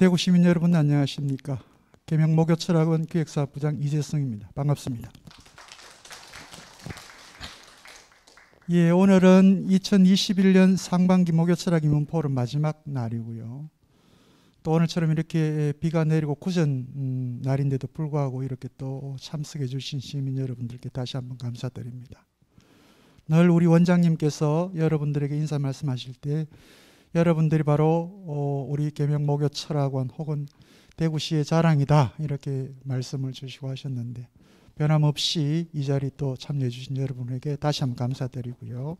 대구 시민 여러분 안녕하십니까? 개명 목요철학원 기획사부장 이재성입니다. 반갑습니다. 예, 오늘은 2021년 상반기 목요철학 입문 포럼 마지막 날이고요. 또 오늘처럼 이렇게 비가 내리고 꾸준 음, 날인데도 불구하고 이렇게 또 참석해 주신 시민 여러분들께 다시 한번 감사드립니다. 늘 우리 원장님께서 여러분들에게 인사 말씀하실 때 여러분들이 바로 어, 우리 계명 목요 철학원 혹은 대구시의 자랑이다 이렇게 말씀을 주시고 하셨는데 변함없이 이 자리 또 참여해 주신 여러분에게 다시 한번 감사드리고요.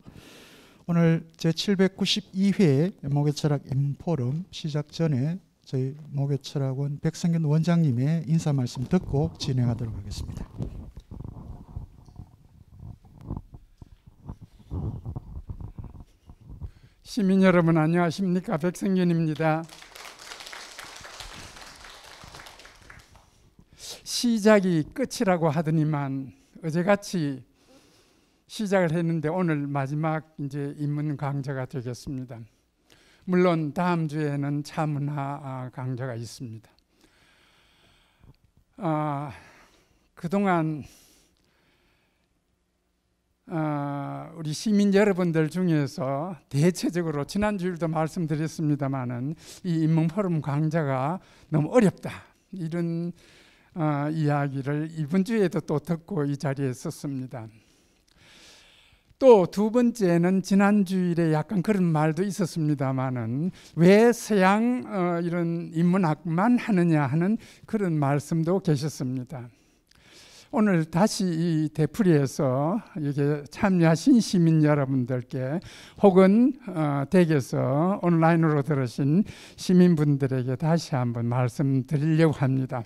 오늘 제 792회 목요철학 인포럼 시작 전에 저희 목요철학원 백성균 원장님의 인사 말씀 듣고 진행하도록 하겠습니다. 시민 여러분 안녕하십니까 백성균입니다. 시작이 끝이라고 하더니만 어제같이 시작을 했는데 오늘 마지막 이제 입문 강좌가 되겠습니다. 물론 다음 주에는 차문화 강좌가 있습니다. 아, 그동안 어, 우리 시민 여러분들 중에서 대체적으로 지난주에도말씀드렸습니다마는이 인문 포럼 강좌가 너무 어렵다 이런 어, 이야기를 이번 주에도 또 듣고 이 자리에 섰습니다. 또 두 번째는 지난주일에 약간 그런 말도 있었습니다만은 왜 서양 어, 이런 인문학만 하느냐 하는 그런 말씀도 계셨습니다. 오늘 다시 이 대풀이에서 이게 렇 참여하신 시민 여러분들께 혹은 어, 댁에서 온라인으로 들으신 시민분들에게 다시 한번 말씀드리려고 합니다.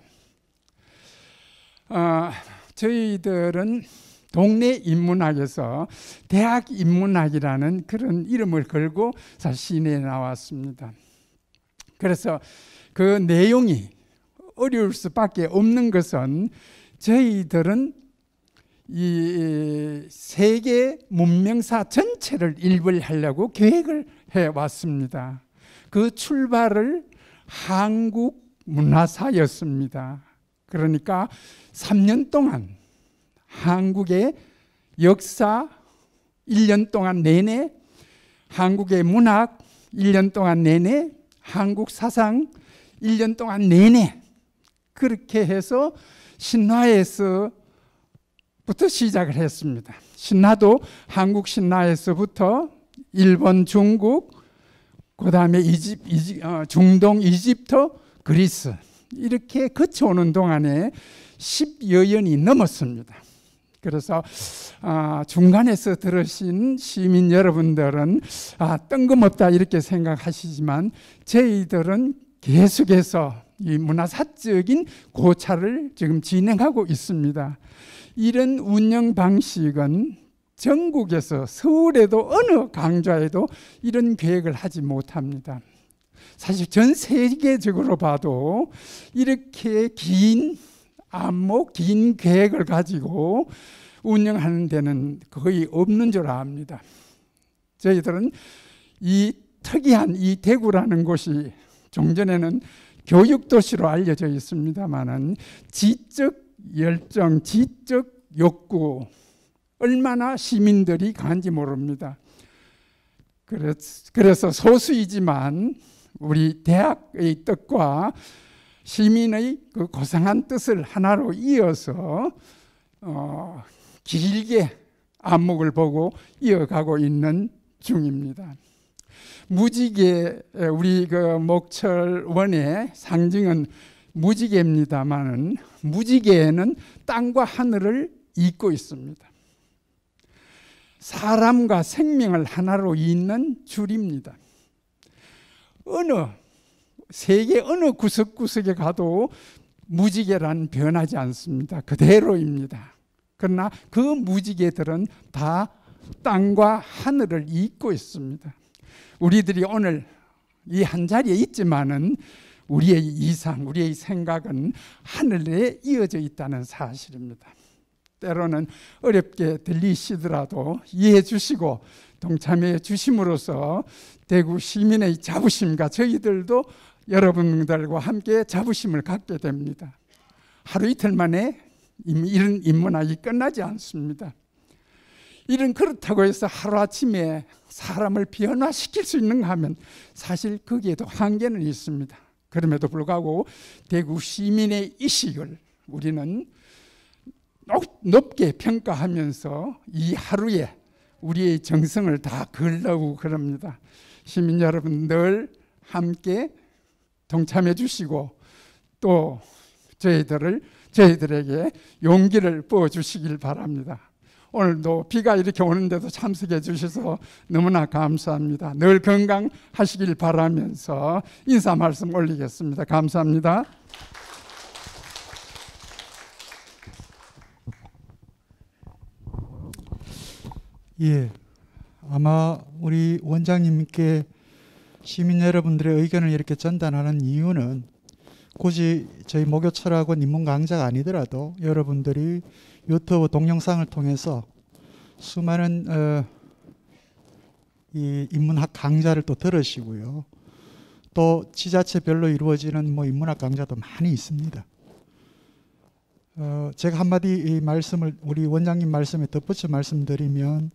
어, 저희들은 동네 인문학에서 대학 인문학이라는 그런 이름을 걸고 시내에 나왔습니다. 그래서 그 내용이 어려울 수밖에 없는 것은 저희들은 이 세계 문명사 전체를 일벌하려고 계획을 해왔습니다. 그 출발을 한국 문화사였습니다. 그러니까 3년 동안 한국의 역사 1년 동안 내내 한국의 문학 1년 동안 내내 한국 사상 1년 동안 내내 그렇게 해서 신화에서부터 시작을 했습니다. 신화도 한국 신화에서부터 일본, 중국, 그 다음에 이집, 이집 어, 중동, 이집트, 그리스 이렇게 거쳐오는 동안에 10여연이 넘었습니다. 그래서 아, 중간에서 들으신 시민 여러분들은 아, 뜬금없다 이렇게 생각하시지만 저희들은 계속해서 이 문화사적인 고찰을 지금 진행하고 있습니다. 이런 운영 방식은 전국에서 서울에도 어느 강좌에도 이런 계획을 하지 못합니다. 사실 전 세계적으로 봐도 이렇게 긴 안목, 긴 계획을 가지고 운영하는 데는 거의 없는 줄 압니다. 저희들은 이 특이한 이 대구라는 곳이 종전에는 교육도시로 알려져 있습니다만은 지적 열정, 지적 욕구 얼마나 시민들이 간지 모릅니다. 그래서 소수이지만 우리 대학의 뜻과 시민의 그 고상한 뜻을 하나로 이어서 어, 길게 안목을 보고 이어가고 있는 중입니다. 무지개 우리 그 목철원의 상징은 무지개입니다만은 무지개는 땅과 하늘을 잇고 있습니다. 사람과 생명을 하나로 잇는 줄입니다. 어느 세계 어느 구석구석에 가도 무지개란 변하지 않습니다. 그대로입니다. 그러나 그 무지개들은 다 땅과 하늘을 잇고 있습니다. 우리들이 오늘 이 한 자리에 있지만은 우리의 이상, 우리의 생각은 하늘에 이어져 있다는 사실입니다. 때로는 어렵게 들리시더라도 이해해 주시고 동참해 주심으로써 대구 시민의 자부심과 저희들도 여러분들과 함께 자부심을 갖게 됩니다. 하루 이틀 만에 이런 인문학이 끝나지 않습니다. 이런 그렇다고 해서 하루아침에 사람을 변화시킬 수 있는가 하면 사실 거기에도 한계는 있습니다. 그럼에도 불구하고 대구 시민의 이식을 우리는 높게 평가하면서 이 하루에 우리의 정성을 다 걸려고 그럽니다. 시민 여러분 늘 함께 동참해 주시고 또 저희들을 저희들에게 용기를 부어 주시길 바랍니다. 오늘도 비가 이렇게 오는데도 참석해 주셔서 너무나 감사합니다. 늘 건강하시길 바라면서 인사 말씀 올리겠습니다. 감사합니다. 예. 아마 우리 원장님께 시민 여러분들의 의견을 이렇게 전달하는 이유는 굳이 저희 목요철학원 입문 강좌가 아니더라도 여러분들이 유튜브 동영상을 통해서 수많은 어, 이 인문학 강좌를 또 들으시고요. 또 지자체별로 이루어지는 뭐 인문학 강좌도 많이 있습니다. 어, 제가 한마디 말씀을 우리 원장님 말씀에 덧붙여 말씀드리면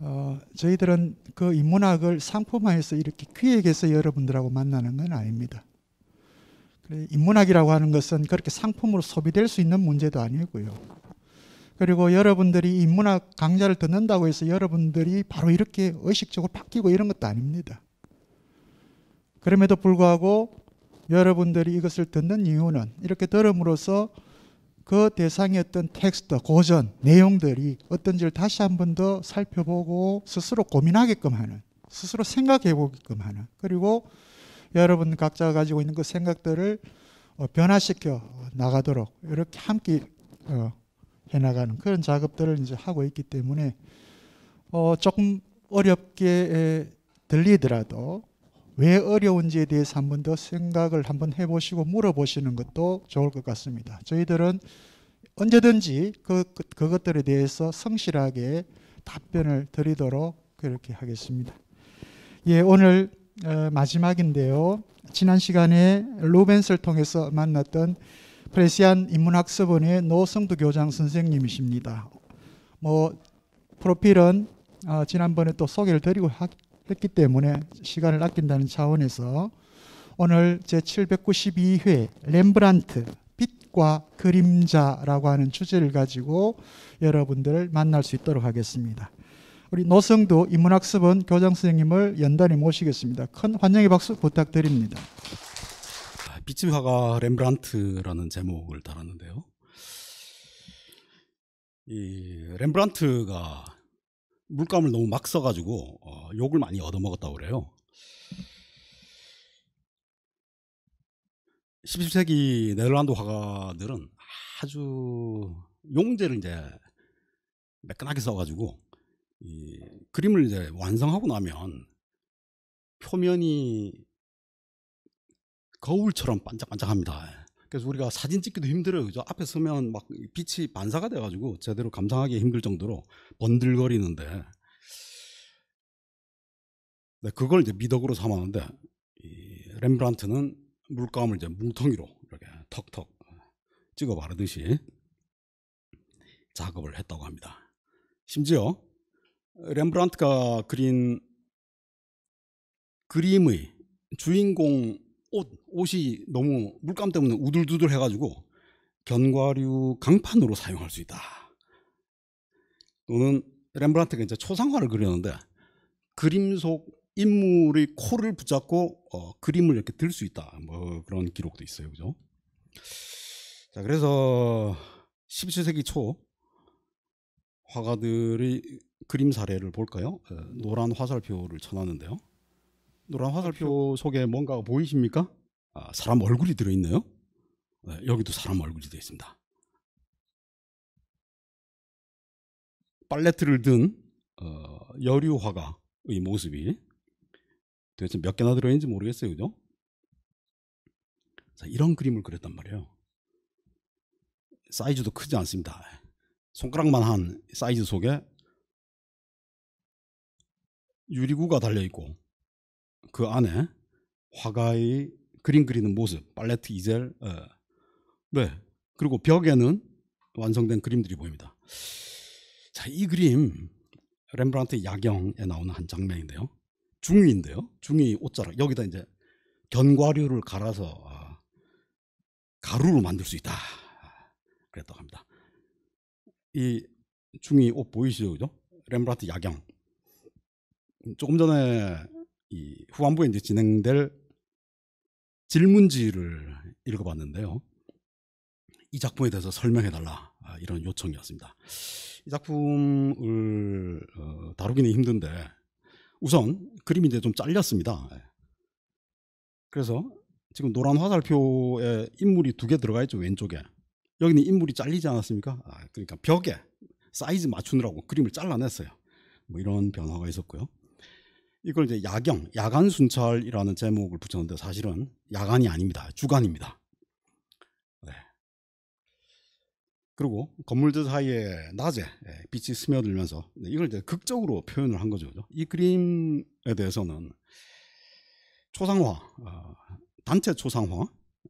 어, 저희들은 그 인문학을 상품화해서 이렇게 귀에게서 여러분들하고 만나는 건 아닙니다. 인문학이라고 하는 것은 그렇게 상품으로 소비될 수 있는 문제도 아니고요. 그리고 여러분들이 인문학 강좌를 듣는다고 해서 여러분들이 바로 이렇게 의식적으로 바뀌고 이런 것도 아닙니다. 그럼에도 불구하고 여러분들이 이것을 듣는 이유는 이렇게 들음으로써 그 대상이었던 텍스트, 고전, 내용들이 어떤지를 다시 한 번 더 살펴보고 스스로 고민하게끔 하는, 스스로 생각해 보게끔 하는, 그리고 여러분 각자가 가지고 있는 그 생각들을 어, 변화시켜 나가도록 이렇게 함께 어, 해나가는 그런 작업들을 이제 하고 있기 때문에 어 조금 어렵게 들리더라도 왜 어려운지에 대해서 한 번 더 생각을 한 번 해보시고 물어보시는 것도 좋을 것 같습니다. 저희들은 언제든지 그, 그 그것들에 대해서 성실하게 답변을 드리도록 그렇게 하겠습니다. 예, 오늘 어, 마지막인데요. 지난 시간에 로벤스를 통해서 만났던 프레시안 인문학서원의 노성두 교장 선생님이십니다. 뭐 프로필은 어, 지난번에 또 소개를 드리고 했기 때문에 시간을 아낀다는 차원에서 오늘 제 792회 렘브란트 빛과 그림자라고 하는 주제를 가지고 여러분들을 만날 수 있도록 하겠습니다. 우리 노성도 인문학습원 교장 선생님을 연단히 모시겠습니다. 큰 환영의 박수 부탁드립니다. 빛의 아, 화가 렘브란트라는 제목을 달았는데요. 이 렘브란트가 물감을 너무 막 써가지고 어, 욕을 많이 얻어먹었다고 그래요. 17세기 네덜란드 화가들은 아주 용제를 이제 매끈하게 써가지고 이 그림을 이제 완성하고 나면 표면이 거울처럼 반짝반짝합니다. 그래서 우리가 사진 찍기도 힘들어요. 그죠? 앞에 서면 막 빛이 반사가 돼가지고 제대로 감상하기 힘들 정도로 번들거리는데 네, 그걸 이제 미덕으로 삼았는데 이 렘브란트는 물감을 이제 뭉텅이로 이렇게 턱턱 찍어 바르듯이 작업을 했다고 합니다. 심지어 렘브란트가 그린 그림의 주인공 옷, 옷이 너무 물감 때문에 우둘두둘 해가지고 견과류 강판으로 사용할 수 있다. 또는 렘브란트가 이제 초상화를 그렸는데 그림 속 인물의 코를 붙잡고 어, 그림을 이렇게 들 수 있다. 뭐 그런 기록도 있어요. 그죠? 자, 그래서 17세기 초 화가들이 그림 사례를 볼까요? 어, 노란 화살표를 쳐놨는데요. 노란 화살표 속에 뭔가 보이십니까? 아, 사람 얼굴이 들어있네요. 네, 여기도 사람 얼굴이 되어 있습니다. 팔레트를 든 어, 여류 화가의 모습이 도대체 몇 개나 들어있는지 모르겠어요, 그죠? 자, 이런 그림을 그렸단 말이에요. 사이즈도 크지 않습니다. 손가락만 한 사이즈 속에 유리구가 달려 있고 그 안에 화가의 그림 그리는 모습, 팔레트 이젤, 예. 네 그리고 벽에는 완성된 그림들이 보입니다. 자, 이 그림 렘브란트 야경에 나오는 한 장면인데요. 중위인데요. 중위 옷자락 여기다 이제 견과류를 갈아서 아, 가루로 만들 수 있다. 그랬다고 합니다. 이 중위 옷 보이시죠? 그죠? 렘브란트 야경. 조금 전에 이 후반부에 이제 진행될 질문지를 읽어봤는데요. 이 작품에 대해서 설명해달라 아, 이런 요청이었습니다. 이 작품을 어, 다루기는 힘든데 우선 그림이 이제 좀 잘렸습니다. 예. 그래서 지금 노란 화살표에 인물이 두 개 들어가 있죠 왼쪽에 여기는 인물이 잘리지 않았습니까? 아, 그러니까 벽에 사이즈 맞추느라고 그림을 잘라냈어요. 뭐 이런 변화가 있었고요. 이걸 이제 야경, 야간 순찰이라는 제목을 붙였는데 사실은 야간이 아닙니다. 주간입니다. 네. 그리고 건물들 사이에 낮에 예, 빛이 스며들면서 네, 이걸 이제 극적으로 표현을 한 거죠. 이 그림에 대해서는 초상화, 어, 단체 초상화,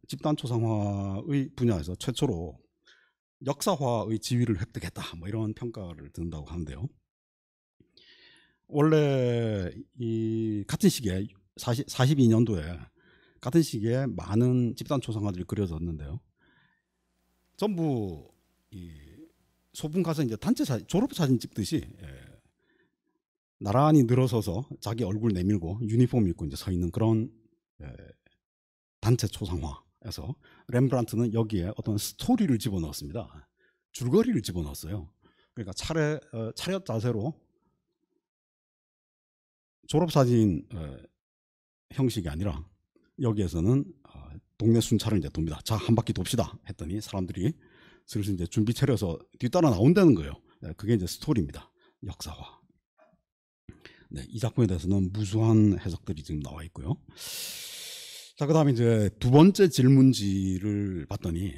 집단 초상화의 분야에서 최초로 역사화의 지위를 획득했다. 뭐 이런 평가를 든다고 하는데요. 원래 이 같은 시기에 40, 42년도에 같은 시기에 많은 집단 초상화들이 그려졌는데요. 전부 이 소풍 가서 이제 단체 사진, 졸업 사진 찍듯이 예, 나란히 늘어서서 자기 얼굴 내밀고 유니폼 입고 이제 서 있는 그런 예, 단체 초상화에서 렘브란트는 여기에 어떤 스토리를 집어넣었습니다. 줄거리를 집어넣었어요. 그러니까 차례 어, 차렷 자세로 졸업사진 네. 형식이 아니라 여기에서는 아, 동네 순찰을 이제 돕니다. 자, 한 바퀴 돕시다. 했더니 사람들이 슬슬 이제 준비 차려서 뒤따라 나온다는 거예요. 네, 그게 이제 스토리입니다. 역사화. 네, 이 작품에 대해서는 무수한 해석들이 지금 나와 있고요. 자, 그 다음에 이제 두 번째 질문지를 봤더니 네,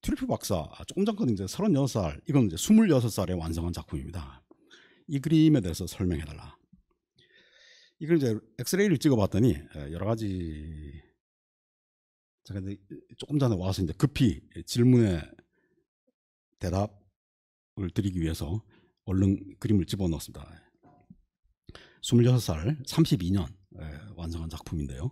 트리플 박사, 아, 조금 전까 이제 36살, 이건 이제 26살에 완성한 작품입니다. 이 그림에 대해서 설명해달라. 이걸 이제 엑스레이를 찍어봤더니 아, 여러 가지 제가 이제 조금 전에 와서 이제 급히 질문에 대답을 드리기 위해서 얼른 그림을 집어넣었습니다. 26살 32년 예, 완성한 작품인데요.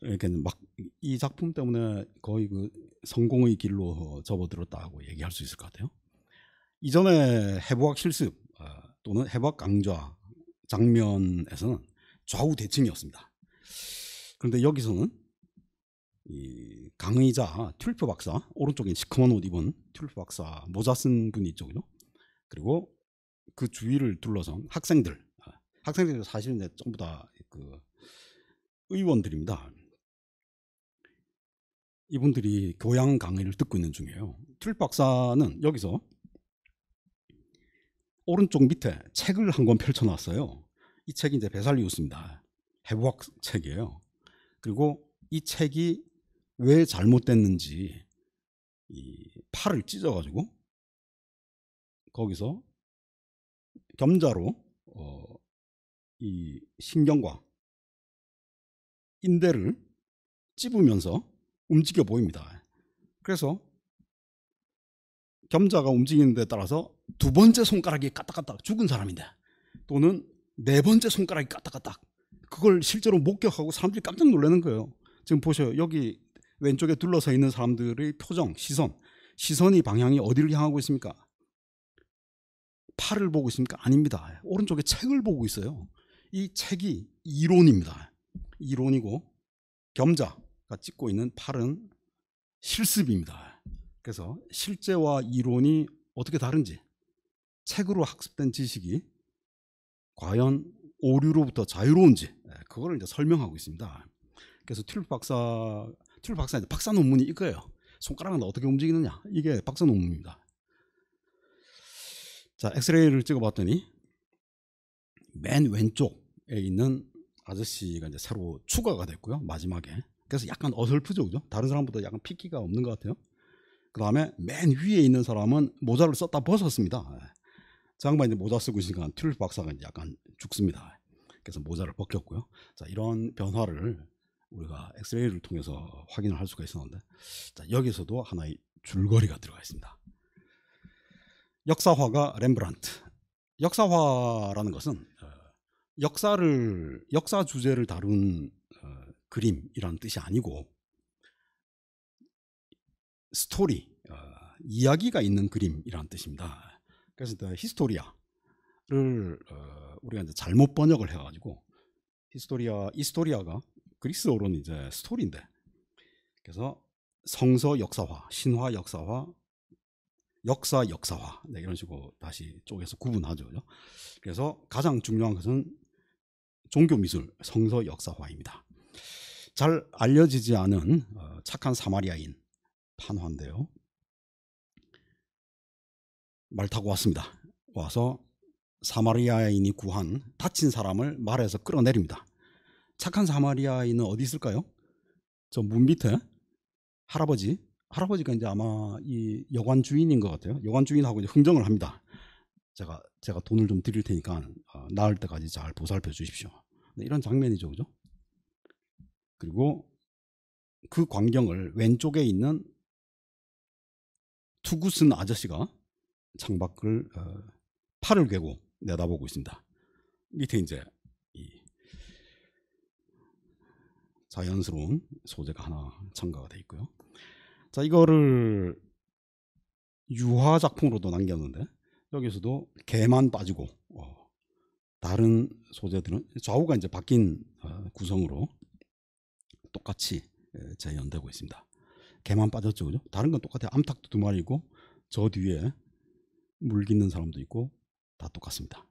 이렇게 막 이 작품 때문에 거의 그 성공의 길로 접어들었다고 얘기할 수 있을 것 같아요. 이전에 해부학 실습 아, 또는 해부학 강좌 장면에서는 좌우 대칭이었습니다. 그런데 여기서는 이 강의자 튤프 박사 오른쪽에 시커먼 옷 입은 튤프 박사 모자 쓴 분이 있죠, 그리고그 주위를 둘러선 학생들, 아, 학생들 도 사실은 전부 다그 의원들입니다. 이분들이 교양 강의를 듣고 있는 중이에요. 튤프 박사는 여기서 오른쪽 밑에 책을 한 권 펼쳐놨어요. 이 책이 이제 베살리우스입니다. 해부학 책이에요. 그리고 이 책이 왜 잘못됐는지 이 팔을 찢어가지고 거기서 겸자로 어, 이 신경과 인대를 찝으면서 움직여 보입니다. 그래서 겸자가 움직이는 데 따라서 두 번째 손가락이 까딱까딱 죽은 사람인데 또는 네 번째 손가락이 까딱까딱 그걸 실제로 목격하고 사람들이 깜짝 놀라는 거예요. 지금 보세요. 여기 왼쪽에 둘러서 있는 사람들의 표정, 시선. 시선이 방향이 어디를 향하고 있습니까? 팔을 보고 있습니까? 아닙니다. 오른쪽에 책을 보고 있어요. 이 책이 이론입니다. 이론이고 겸자가 찍고 있는 팔은 실습입니다. 그래서 실제와 이론이 어떻게 다른지 책으로 학습된 지식이 과연 오류로부터 자유로운지 예, 그거를 이제 설명하고 있습니다. 그래서 튤 박사 튤 박사 이제 박사 논문이 이거예요. 손가락은 어떻게 움직이느냐 이게 박사 논문입니다. 자 엑스레이를 찍어봤더니 맨 왼쪽에 있는 아저씨가 이제 새로 추가가 됐고요 마지막에 그래서 약간 어설프죠 그죠? 다른 사람보다 약간 피기가 없는 것 같아요. 그 다음에 맨 위에 있는 사람은 모자를 썼다 벗었습니다. 장반 예. 이제 모자 쓰고 있으니까 튤립 박사가 이제 약간 죽습니다. 그래서 모자를 벗겼고요. 자, 이런 변화를 우리가 엑스레이를 통해서 확인을 할 수가 있었는데, 자, 여기서도 하나의 줄거리가 들어가 있습니다. 역사화가 렘브란트. 역사화라는 것은 어, 역사를, 역사 주제를 다룬 어, 그림이라는 뜻이 아니고, 스토리, 어, 이야기가 있는 그림이라는 뜻입니다. 그래서 히스토리아를 어, 우리가 이제 잘못 번역을 해가지고 히스토리아, 이스토리아가 그리스어로는 이제 스토리인데 그래서 성서 역사화, 신화 역사화, 역사 역사화 네, 이런 식으로 다시 쪼개서 구분하죠. 그래서 가장 중요한 것은 종교 미술 성서 역사화입니다. 잘 알려지지 않은 어, 착한 사마리아인 판화인데요. 말 타고 왔습니다. 와서 사마리아인이 구한 다친 사람을 말에서 끌어내립니다. 착한 사마리아인은 어디 있을까요? 저 문 밑에 할아버지, 할아버지가 이제 아마 이 여관 주인인 것 같아요. 여관 주인하고 이제 흥정을 합니다. 제가 제가 돈을 좀 드릴 테니까 어, 나을 때까지 잘 보살펴 주십시오. 네, 이런 장면이죠, 그죠? 그리고 그 광경을 왼쪽에 있는 투구 쓴 아저씨가 창밖을 어, 팔을 괴고 내다보고 있습니다. 밑에 이제 자연스러운 소재가 하나 첨가가 돼 있고요. 자 이거를 유화 작품으로도 남겼는데 여기서도 개만 빠지고 어, 다른 소재들은 좌우가 이제 바뀐 어, 구성으로 똑같이 재현되고 있습니다. 개만 빠졌죠. 그죠? 다른 건 똑같아요. 암탉도 두 마리고 저 뒤에 물깃는 사람도 있고 다 똑같습니다.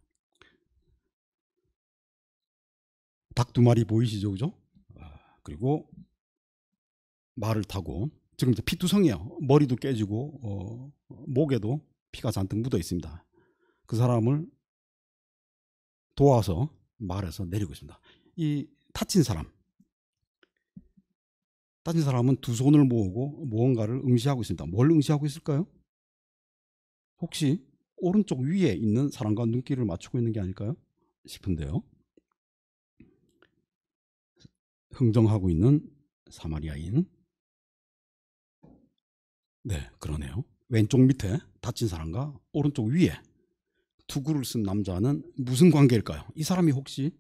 닭 두 마리 보이시죠? 그죠? 아, 그리고 말을 타고 지금 이제 피투성이에요. 머리도 깨지고 어, 목에도 피가 잔뜩 묻어 있습니다. 그 사람을 도와서 말에서 내리고 있습니다. 이 다친 사람 다른 사람은 두 손을 모으고 무언가를 응시하고 있습니다. 뭘 응시하고 있을까요? 혹시 오른쪽 위에 있는 사람과 눈길을 맞추고 있는 게 아닐까요? 싶은데요. 흥정하고 있는 사마리아인. 네, 그러네요. 왼쪽 밑에 다친 사람과 오른쪽 위에 두구를쓴 남자는 무슨 관계일까요? 이 사람이 혹시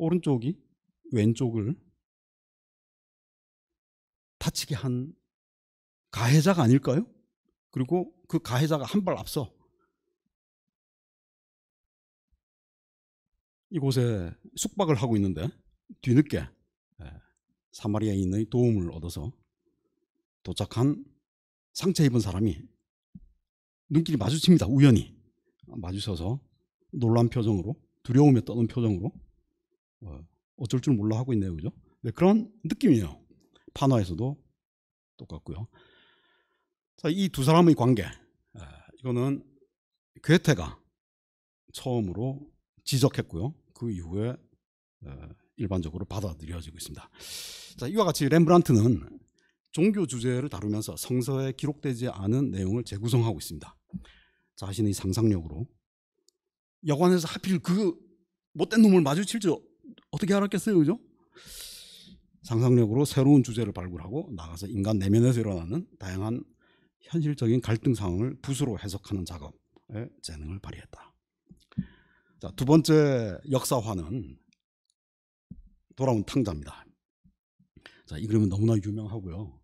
오른쪽이 왼쪽을 다치게 한 가해자가 아닐까요? 그리고 그 가해자가 한 발 앞서 이곳에 숙박을 하고 있는데 뒤늦게 예, 사마리아인의 도움을 얻어서 도착한 상처 입은 사람이 눈길이 마주칩니다. 우연히 마주쳐서 놀란 표정으로 두려움에 떠는 표정으로 네. 어쩔 줄 몰라 하고 있네요. 그죠? 네, 그런 느낌이에요. 판화에서도 똑같고요. 자, 이두 사람의 관계. 아, 이거는 괴테가 처음으로 지적했고요. 그 이후에 일반적으로 받아들여지고 있습니다. 자, 이와 같이 렘브란트는 종교 주제를 다루면서 성서에 기록되지 않은 내용을 재구성하고 있습니다. 자신의 상상력으로 여관에서 하필 그 못된 놈을 마주칠 줄 어떻게 알았겠어요, 그죠? 상상력으로 새로운 주제를 발굴하고 나가서 인간 내면에서 일어나는 다양한 현실적인 갈등 상황을 부수로 해석하는 작업에 재능을 발휘했다. 자, 두 번째 역사화는 돌아온 탕자입니다. 자, 이 그림은 너무나 유명하고요.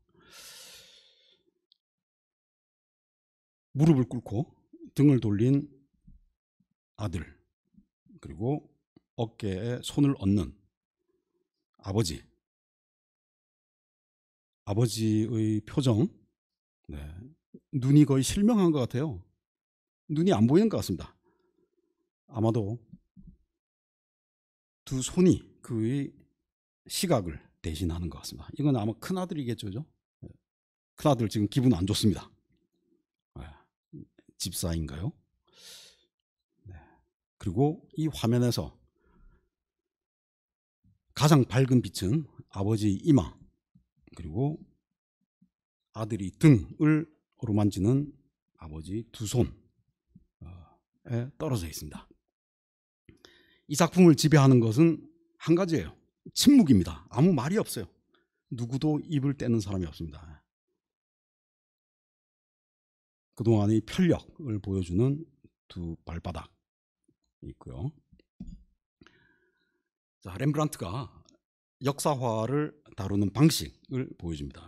무릎을 꿇고 등을 돌린 아들 그리고 어깨에 손을 얹는 아버지. 아버지의 표정. 네. 눈이 거의 실명한 것 같아요. 눈이 안 보이는 것 같습니다. 아마도 두 손이 그의 시각을 대신하는 것 같습니다. 이건 아마 큰 아들이겠죠, 그죠? 네. 큰 아들 지금 기분 안 좋습니다. 네. 집사인가요? 네. 그리고 이 화면에서 가장 밝은 빛은 아버지 이마 그리고 아들이 등을 어루만지는 아버지 두 손에 어, 떨어져 있습니다. 이 작품을 지배하는 것은 한 가지예요. 침묵입니다. 아무 말이 없어요. 누구도 입을 떼는 사람이 없습니다. 그동안의 편력을 보여주는 두 발바닥 있고요. 자, 렘브란트가 역사화를 다루는 방식을 보여줍니다.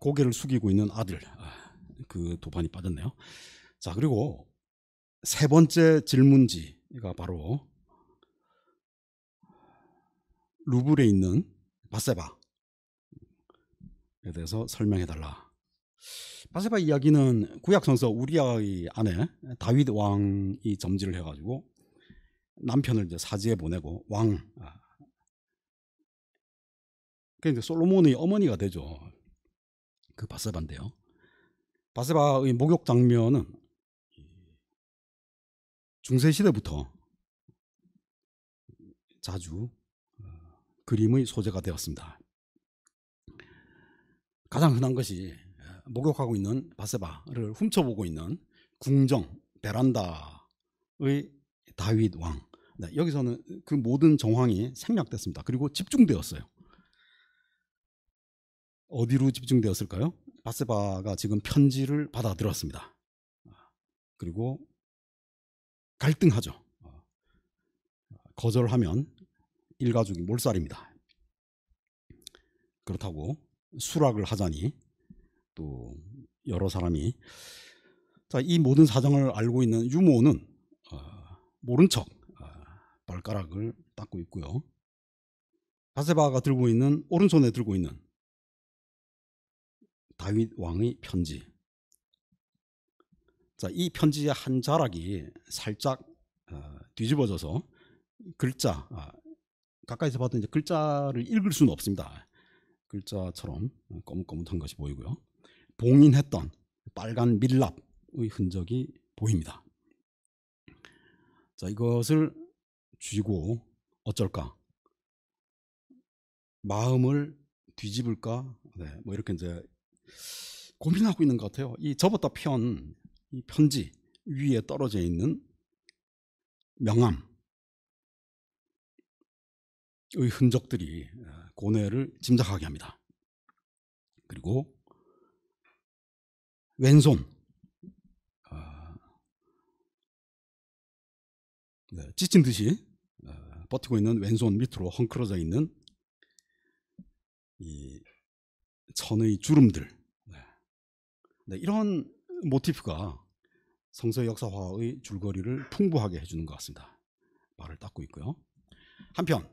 고개를 숙이고 있는 아들 아, 그도판이 빠졌네요. 자 그리고 세 번째 질문지가 바로 루블에 있는 바세바에 대해서 설명해 달라 바세바 이야기는 구약 선서 우리아의 아내 다윗 왕이 점지를 해가지고 남편을 이제 사지에 보내고 왕. 그러니까 솔로몬의 어머니가 되죠. 그 바세바인데요. 바세바의 목욕 장면은 중세 시대부터 자주 어, 그림의 소재가 되었습니다. 가장 흔한 것이 목욕하고 있는 바세바를 훔쳐보고 있는 궁정 베란다의 다윗 왕. 네, 여기서는 그 모든 정황이 생략됐습니다. 그리고 집중되었어요. 어디로 집중되었을까요? 바세바가 지금 편지를 받아들었습니다. 그리고 갈등하죠. 거절하면 일가족이 몰살입니다. 그렇다고 수락을 하자니 또 여러 사람이 자, 이 모든 사정을 알고 있는 유모는 어, 모른 척 어, 발가락을 닦고 있고요. 바세바가 들고 있는 오른손에 들고 있는 다윗 왕의 편지. 자, 이 편지의 한 자락이 살짝 어, 뒤집어져서 글자 아, 가까이서 봐도 이제 글자를 읽을 수는 없습니다. 글자처럼 검은검은한 어, 것이 보이고요. 봉인했던 빨간 밀랍의 흔적이 보입니다. 자, 이것을 쥐고 어쩔까? 마음을 뒤집을까? 네, 뭐 이렇게 이제 고민하고 있는 것 같아요. 이 접었다 편, 이 편지 위에 떨어져 있는 명암의 흔적들이 고뇌를 짐작하게 합니다. 그리고 왼손. 아. 네, 찢친 듯이 네. 아, 버티고 있는 왼손 밑으로 헝클어져 있는 이 천의 주름들. 네, 네 이런 모티프가 성서 역사화의 줄거리를 풍부하게 해주는 것 같습니다. 발을 닦고 있고요. 한편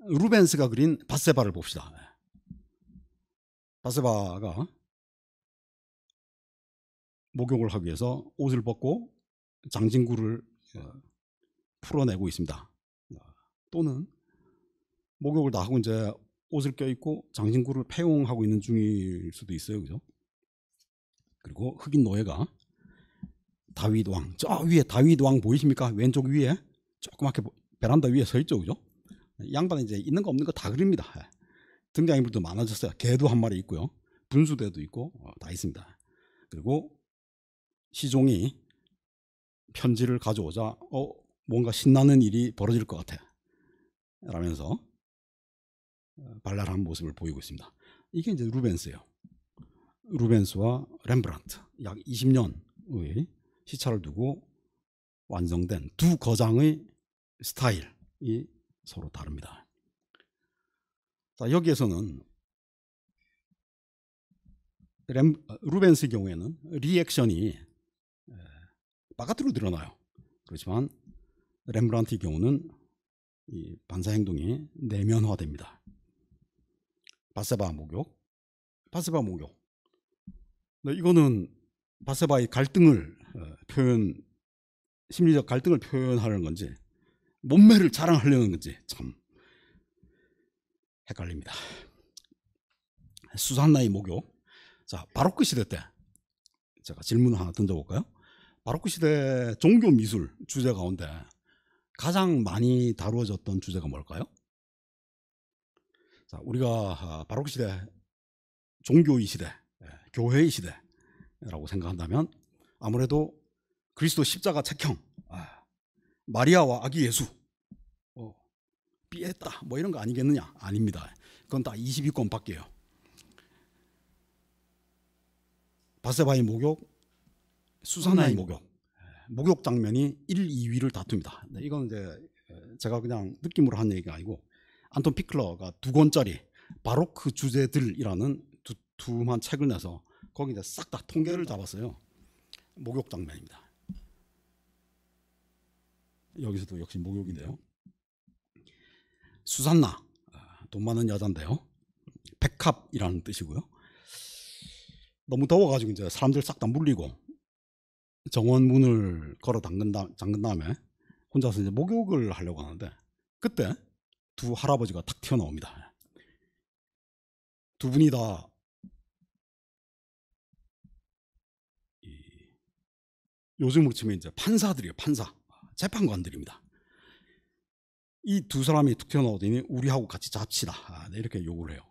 루벤스가 그린 바세바를 봅시다. 네. 바세바가 목욕을 하기 위해서 옷을 벗고 장진구를 어, 풀어내고 있습니다. 어, 또는 목욕을 다 하고 이제 옷을 껴입고 장진구를 패용하고 있는 중일 수도 있어요. 그죠? 그리고 흑인 노예가 다윗 왕, 저 위에 다윗 왕 보이십니까? 왼쪽 위에 조그맣게 베란다 위에 서 있죠. 그죠? 양반은 이제 있는 거 없는 거 다 그립니다. 예. 등장인물도 많아졌어요. 개도 한 마리 있고요. 분수대도 있고 어, 다 있습니다. 그리고 시종이 편지를 가져오자 어 뭔가 신나는 일이 벌어질 것 같아 라면서 어, 발랄한 모습을 보이고 있습니다. 이게 이제 루벤스예요. 루벤스와 렘브란트 약 20년의 시차를 두고 완성된 두 거장의 스타일이 서로 다릅니다. 자, 여기에서는 렘, 어, 루벤스의 경우에는 리액션이 바깥으로 드러나요. 그렇지만 렘브란트의 경우는 이 반사 행동이 내면화됩니다. 바세바 목욕, 바세바 목욕. 네, 이거는 바세바의 갈등을 어, 표현, 심리적 갈등을 표현하려는 건지 몸매를 자랑하려는 건지 참 헷갈립니다. 수산나의 목욕. 자, 바로크 시대 때 제가 질문 하나 던져볼까요? 바로크 시대 종교 미술 주제 가운데 가장 많이 다루어졌던 주제가 뭘까요? 자, 우리가 바로크 아, 시대 종교의 시대, 예, 교회의 시대라고 생각한다면 아무래도 그리스도 십자가 책형, 아, 마리아와 아기 예수, 어, 삐했다 뭐 이런 거 아니겠느냐? 아닙니다. 그건 다 22권 밖에요. 바세바의 목욕, 수산화의 음. 목욕. 예, 목욕 장면이 1, 2위를 다툽니다. 네, 이건 이제 어, 제가 그냥 느낌으로 한 얘기가 아니고 안톤 피클러가 두 권짜리 바로크 주제들이라는 두툼한 책을 내서 거기 이싹다 통계를 잡았어요. 목욕 장면입니다. 여기서도 역시 목욕인데요. 수산나 아, 돈 많은 여잔데요. 백합이라는 뜻이고요. 너무 더워가지고 이제 사람들 싹 다 물리고 정원 문을 걸어 잠근, 다, 잠근 다음에 혼자서 이제 목욕을 하려고 하는데 그때 두 할아버지가 탁 튀어나옵니다. 두 분이 다 요즘으로 치면 이제 판사들이에요. 판사. 재판관들입니다. 이 두 사람이 툭 튀어나오더니 우리하고 같이 잡시다. 아, 네, 이렇게 요구를 해요.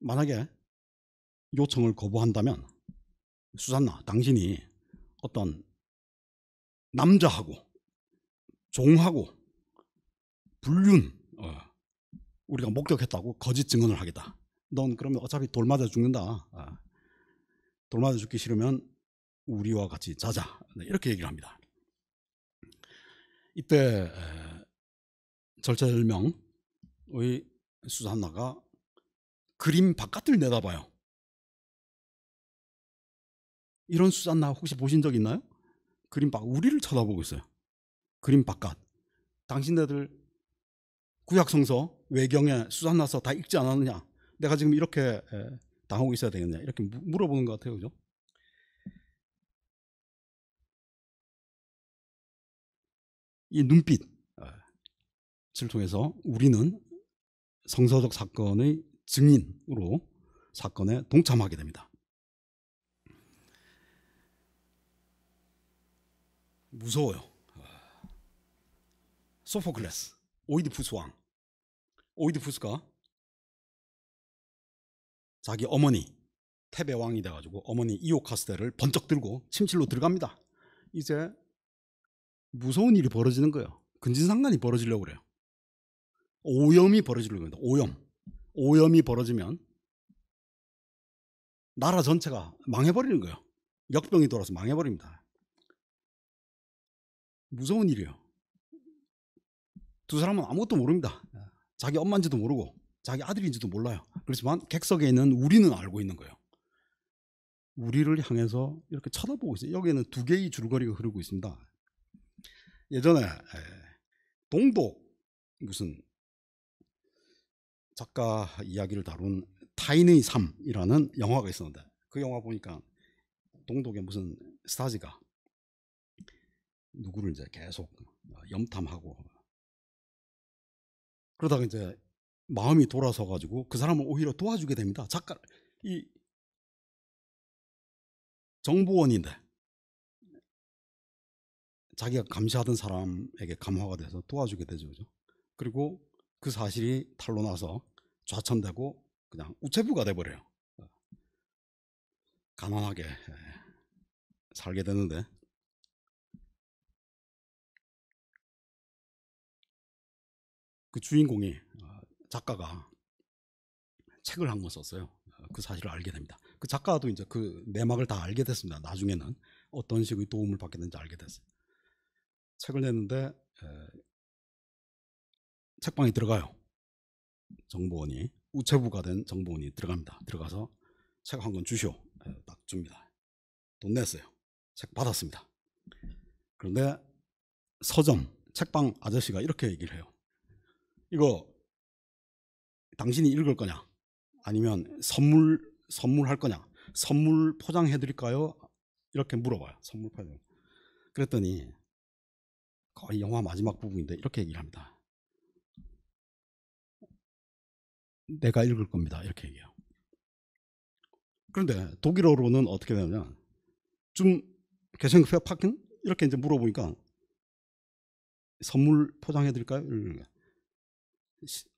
만약에 요청을 거부한다면 수산나 당신이 어떤 남자하고 종하고 불륜 어, 우리가 목격했다고 거짓 증언을 하겠다. 넌 그러면 어차피 돌 맞아 죽는다. 어, 돌 맞아 죽기 싫으면 우리와 같이 자자. 네, 이렇게 얘기를 합니다. 이때 절차절명의 수산나가 그림 바깥을 내다봐요. 이런 수잔나 혹시 보신 적 있나요? 그림 밖 우리를 쳐다보고 있어요. 그림 바깥. 당신네들 구약성서 외경에 수산나서 다 읽지 않았느냐? 내가 지금 이렇게 당하고 있어야 되겠냐? 이렇게 물어보는 것 같아요, 그죠? 이 눈빛을 통해서 우리는 성서적 사건의 증인으로 사건에 동참하게 됩니다. 무서워요. 소포클레스, 오이디푸스 왕. 오이디푸스가 자기 어머니 테베 왕이 돼가지고 어머니 이오카스테를 번쩍 들고 침실로 들어갑니다. 이제 무서운 일이 벌어지는 거예요. 근진상간이 벌어지려고 그래요. 오염이 벌어지려고 합니다. 오염. 오염이 벌어지면 나라 전체가 망해버리는 거예요. 역병이 돌아서 망해버립니다. 무서운 일이에요. 두 사람은 아무것도 모릅니다. 아, 자기 엄마인지도 모르고 자기 아들인지도 몰라요. 그렇지만 객석에 있는 우리는 알고 있는 거예요. 우리를 향해서 이렇게 쳐다보고 있어요. 여기에는 두 개의 줄거리가 흐르고 있습니다. 예전에 동독 무슨 작가 이야기를 다룬 타인의 삶이라는 영화가 있었는데 그 영화 보니까 동독의 무슨 스타즈가 누구를 이제 계속 어, 염탐하고 그러다가 이제 마음이 돌아서 가지고 그 사람을 오히려 도와주게 됩니다. 작가 이 정보원인데 자기가 감시하던 사람에게 감화가 돼서 도와주게 되죠. 그죠? 그리고 그 사실이 탈로 나서 좌천되고 그냥 우체부가 돼버려요. 어. 가난하게 예, 살게 되는데 그 주인공이 어, 작가가 책을 한 권 썼어요. 어, 그 사실을 알게 됩니다. 그 작가도 이제 그 내막을 다 알게 됐습니다. 나중에는 어떤 식의 도움을 받게되는지 알게 됐어요. 책을 냈는데 책방에 들어가요. 정보원이 우체부가 된 정보원이 들어갑니다. 들어가서 책 한 권 주시오. 딱 줍니다. 돈 냈어요. 책 받았습니다. 그런데 서점 책방 아저씨가 이렇게 얘기를 해요. 이거 당신이 읽을 거냐? 아니면 선물 선물할 거냐? 선물 포장해 드릴까요? 이렇게 물어봐요. 선물 포장. 그랬더니 거의 영화 마지막 부분인데 이렇게 얘기를 합니다. 내가 읽을 겁니다. 이렇게 얘기해요. 그런데 독일어로는 어떻게 되냐좀 개성표 파킹 이렇게 이제 물어보니까 선물 포장해 드릴까요? 이러는 요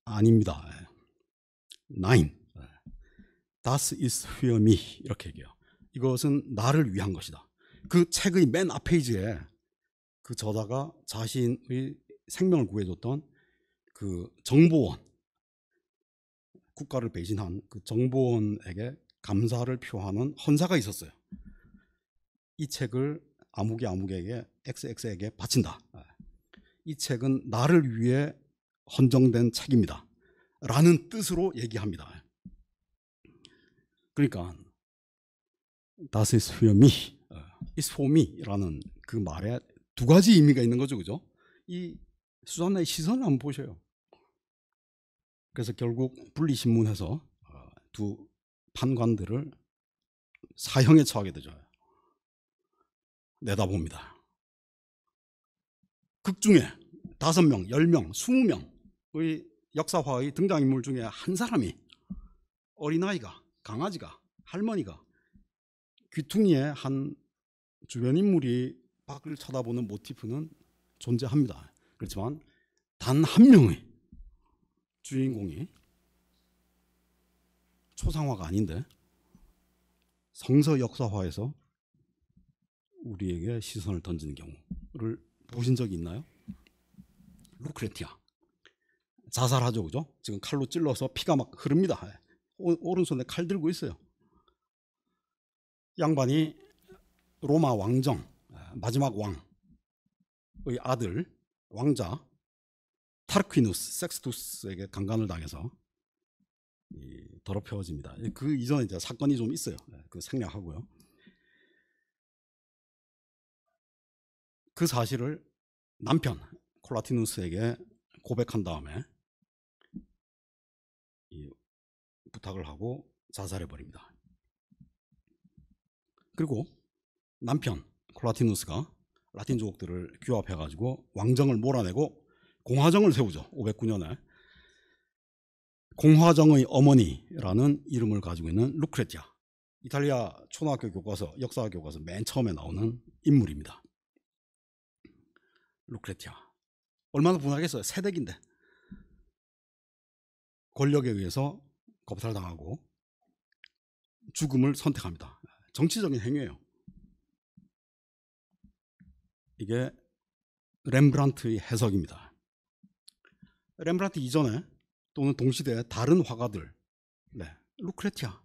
아닙니다. Nine. That i 이렇게 얘기해요. 이것은 나를 위한 것이다. 그 책의 맨 앞페이지에 그 저자가 자신의 생명을 구해줬던 그 정보원, 국가를 배신한 그 정보원에게 감사를 표하는 헌사가 있었어요. 이 책을 아무개 아무개에게 XX에게 바친다. 예. 이 책은 나를 위해 헌정된 책입니다. 라는 뜻으로 얘기합니다. 그러니까 That is for me, 어, is for me라는 그 말에 두 가지 의미가 있는 거죠, 그죠? 이 수잔나의 시선을 한번 보셔요. 그래서 결국 분리신문에서 어, 두 판관들을 사형에 처하게 되죠. 내다봅니다. 극중에 다섯 명, 열 명, 스무 명 우리 역사화의 등장인물 중에 한 사람이 어린아이가 강아지가 할머니가 귀퉁이에한 주변 인물이 밖을 쳐다보는 모티프는 존재합니다. 그렇지만 단 한 명의 주인공이 초상화가 아닌데 성서 역사화에서 우리에게 시선을 던지는 경우를 보신 적이 있나요? 루크레티아. 자살하죠, 그죠? 지금 칼로 찔러서 피가 막 흐릅니다. 예. 오, 른손에칼 들고 있어요. 양반이 로마 왕정, 예, 마지막 왕의 아들, 왕자, 타르퀴누스, 섹스투스에게 강간을 당해서 더럽혀집니다. 그 이전에 이제 사건이 좀 있어요. 예, 그 생략하고요. 그 사실을 남편 콜라티누스에게 고백한 다음에 부탁을 하고 자살해 버립니다. 그리고 남편 콜라티누스가 라틴 조국들을 규합해 가지고 왕정을 몰아내고 공화정을 세우죠. 509년에 공화정의 어머니라는 이름을 가지고 있는 루크레티아 이탈리아 초등학교 교과서 역사 교과서 맨 처음에 나오는 인물입니다. 루크레티아 얼마나 분하겠어요. 세댁인데 권력에 의해서 겁살당하고 죽음을 선택합니다. 정치적인 행위예요. 이게 렘브란트의 해석입니다. 렘브란트 이전에 또는 동시대의 다른 화가들, 네, 루크레티아,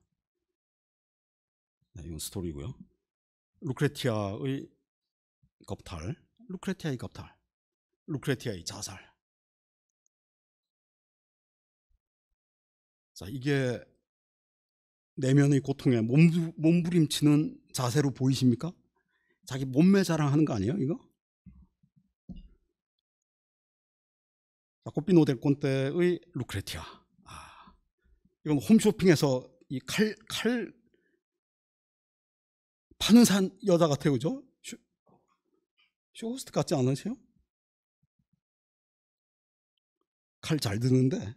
네, 이건 스토리고요. 루크레티아의 겁탈, 루크레티아의 겁탈, 루크레티아의 자살, 자, 이게 내면의 고통에 몸부, 림치는 자세로 보이십니까? 자기 몸매 자랑하는 거 아니에요, 이거? 자, 꽃비노 델콘테의 루크레티아. 아, 이건 홈쇼핑에서 이 칼, 칼, 파는 산 여자 같아요, 그죠? 쇼, 쇼호스트 같지 않으세요? 칼 잘 드는데.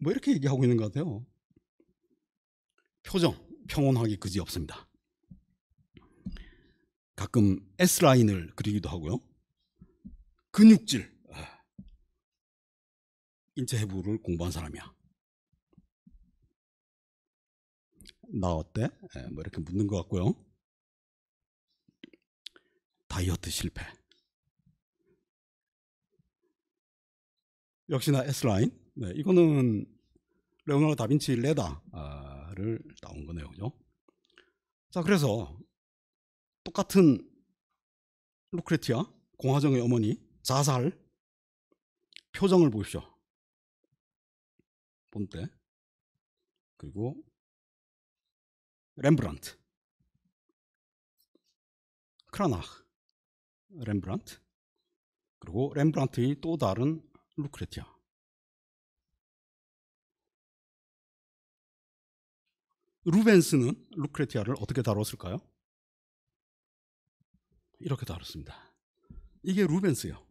뭐 이렇게 얘기하고 있는 것 같아요. 표정 평온하기 그지 없습니다. 가끔 S 라인을 그리기도 하고요. 근육질 아. 인체 해부를 공부한 사람이야. 나 어때? 예, 뭐 이렇게 묻는 것 같고요. 다이어트 실패. 역시나 S 라인. 네, 이거는 레오나르 다빈치 레다를 나온 거네요. 그죠? 자, 그래서 똑같은 루크레티아 공화정의 어머니 자살 표정을 보십시오. 본때 그리고 렘브란트 크라나흐 렘브란트 그리고 렘브란트의 또 다른 루크레티아 루벤스는 루크레티아를 어떻게 다뤘을까요? 이렇게 다뤘습니다. 이게 루벤스요.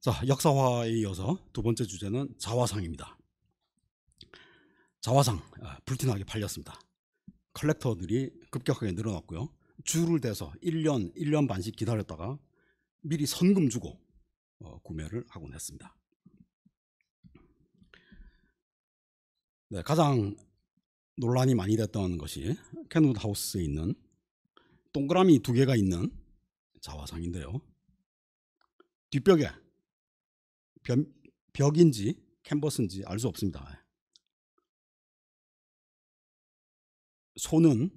자, 역사화에 이어서 두 번째 주제는 자화상입니다. 자화상, 아, 불티나게 팔렸습니다. 컬렉터들이 급격하게 늘어났고요. 줄을 대서 1년, 1년 반씩 기다렸다가 미리 선금 주고 어, 구매를 하곤 했습니다. 네, 가장 논란이 많이 됐던 것이 캐누드 하우스에 있는 동그라미 두 개가 있는 자화상인데요. 뒷벽에 벽, 인지 캔버스인지 알 수 없습니다. 손은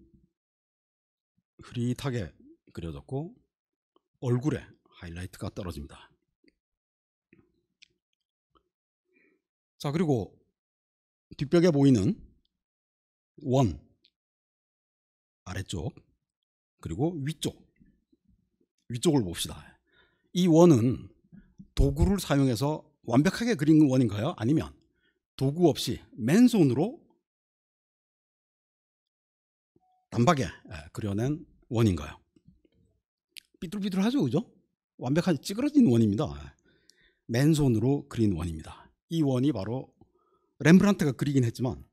흐릿하게 그려졌고 얼굴에 하이라이트가 떨어집니다. 자 그리고 뒷벽에 보이는 원 아래쪽 그리고 위쪽 위쪽을 봅시다. 이 원은 도구를 사용해서 완벽하게 그린 원인가요? 아니면 도구 없이 맨손으로 단박에 예, 그려낸 원인가요? 삐뚤삐뚤하죠, 그죠? 완벽한 찌그러진 원입니다. 예, 맨손으로 그린 원입니다. 이 원이 바로 렘브란트가 그리긴 했지만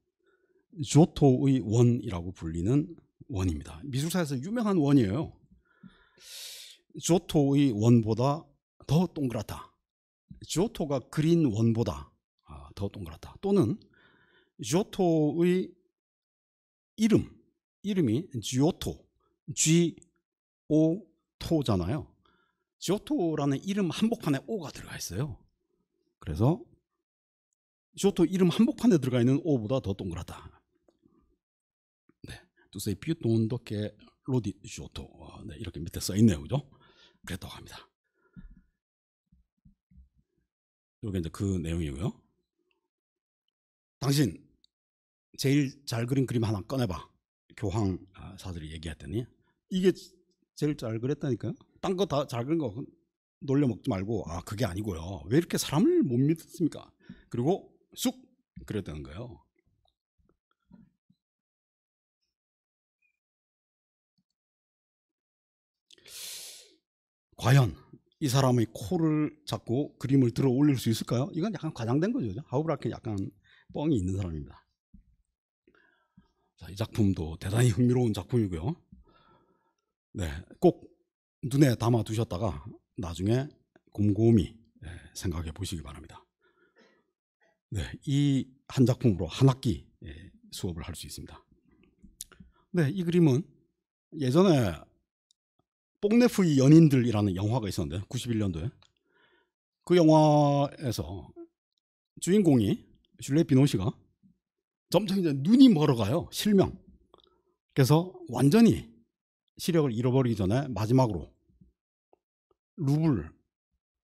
조토의 원이라고 불리는 원입니다. 미술사에서 유명한 원이에요. 조토의 원보다 더 동그랗다. 조토가 그린 원보다 아, 더 동그랗다. 또는 조토의 이름, 이름이 지오토, G-O-토잖아요. 지오토라는 이름 한복판에 오가 들어가 있어요. 그래서 쇼토 이름 한복판에 들어가 있는 O보다 더 동그랗다. 네. 두세 뷰돈독케 로디 쇼토. 네, 이렇게 밑에 써 있네요. 그죠? 그랬다고 합니다. 요게 이제 그 내용이고요. 당신 제일 잘 그린 그림 하나 꺼내봐. 교황사들이 아, 얘기했더니 이게 제일 잘 그렸다니까요. 딴 거 다 잘 그린 거 놀려 먹지 말고 아 그게 아니고요. 왜 이렇게 사람을 못 믿습니까? 그리고 쑥 그랬다는 거예요. 과연 이 사람의 코를 잡고 그림을 들어 올릴 수 있을까요? 이건 약간 과장된 거죠. 하우브라켄 약간 뻥이 있는 사람입니다. 자, 이 작품도 대단히 흥미로운 작품이고요. 네, 꼭 눈에 담아 두셨다가 나중에 곰곰이 예, 생각해 보시기 바랍니다. 네, 이 한 작품으로 한 학기 예, 수업을 할 수 있습니다. 네, 이 그림은 예전에 뽕네프의 연인들이라는 영화가 있었는데 91년도에 그 영화에서 주인공이 줄리엣 비노시가 점점 이제 눈이 멀어가요 실명 그래서 완전히 시력을 잃어버리기 전에 마지막으로 루블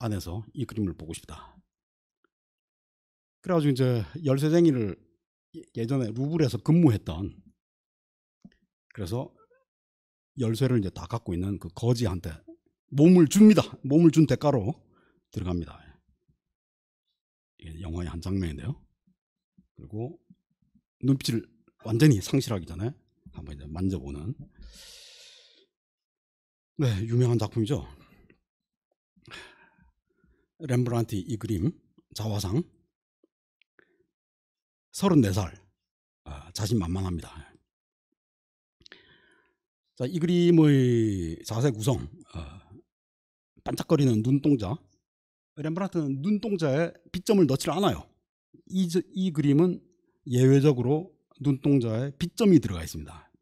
안에서 이 그림을 보고 싶다 그래가지고 이제 열쇠쟁이를 예, 예전에 루브르에서 근무했던 그래서 열쇠를 이제 다 갖고 있는 그 거지한테 몸을 줍니다. 몸을 준 대가로 들어갑니다. 이게 영화의 한 장면인데요. 그리고 눈빛을 완전히 상실하기 전에 한번 이제 만져보는 네 유명한 작품이죠. 렘브란트 이 그림 자화상 34살. 아. 아, 자신만만합니다. 자, 이 그림의 자세 구성. 아, 반짝거리는 눈동자. 렘브란트는 눈동자에 빛점을 넣지 않아요. 이, 이 그림은 예외적으로 눈동자에 빛점이 들어가 있습니다.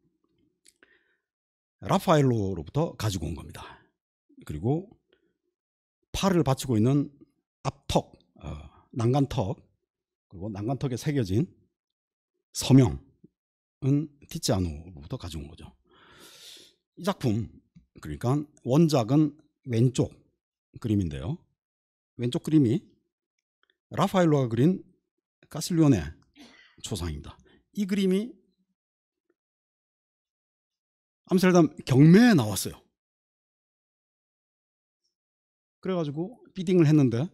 라파엘로로부터 가지고 온 겁니다. 그리고 팔을 받치고 있는 앞턱, 어, 난간턱, 그리고 난간턱에 새겨진 서명은 티치아노로부터 가져온 거죠. 이 작품 그러니까 원작은 왼쪽 그림인데요. 왼쪽 그림이 라파엘로가 그린 가실리온의 초상입니다. 이 그림이 암스테르담 경매에 나왔어요. 그래가지고 비딩을 했는데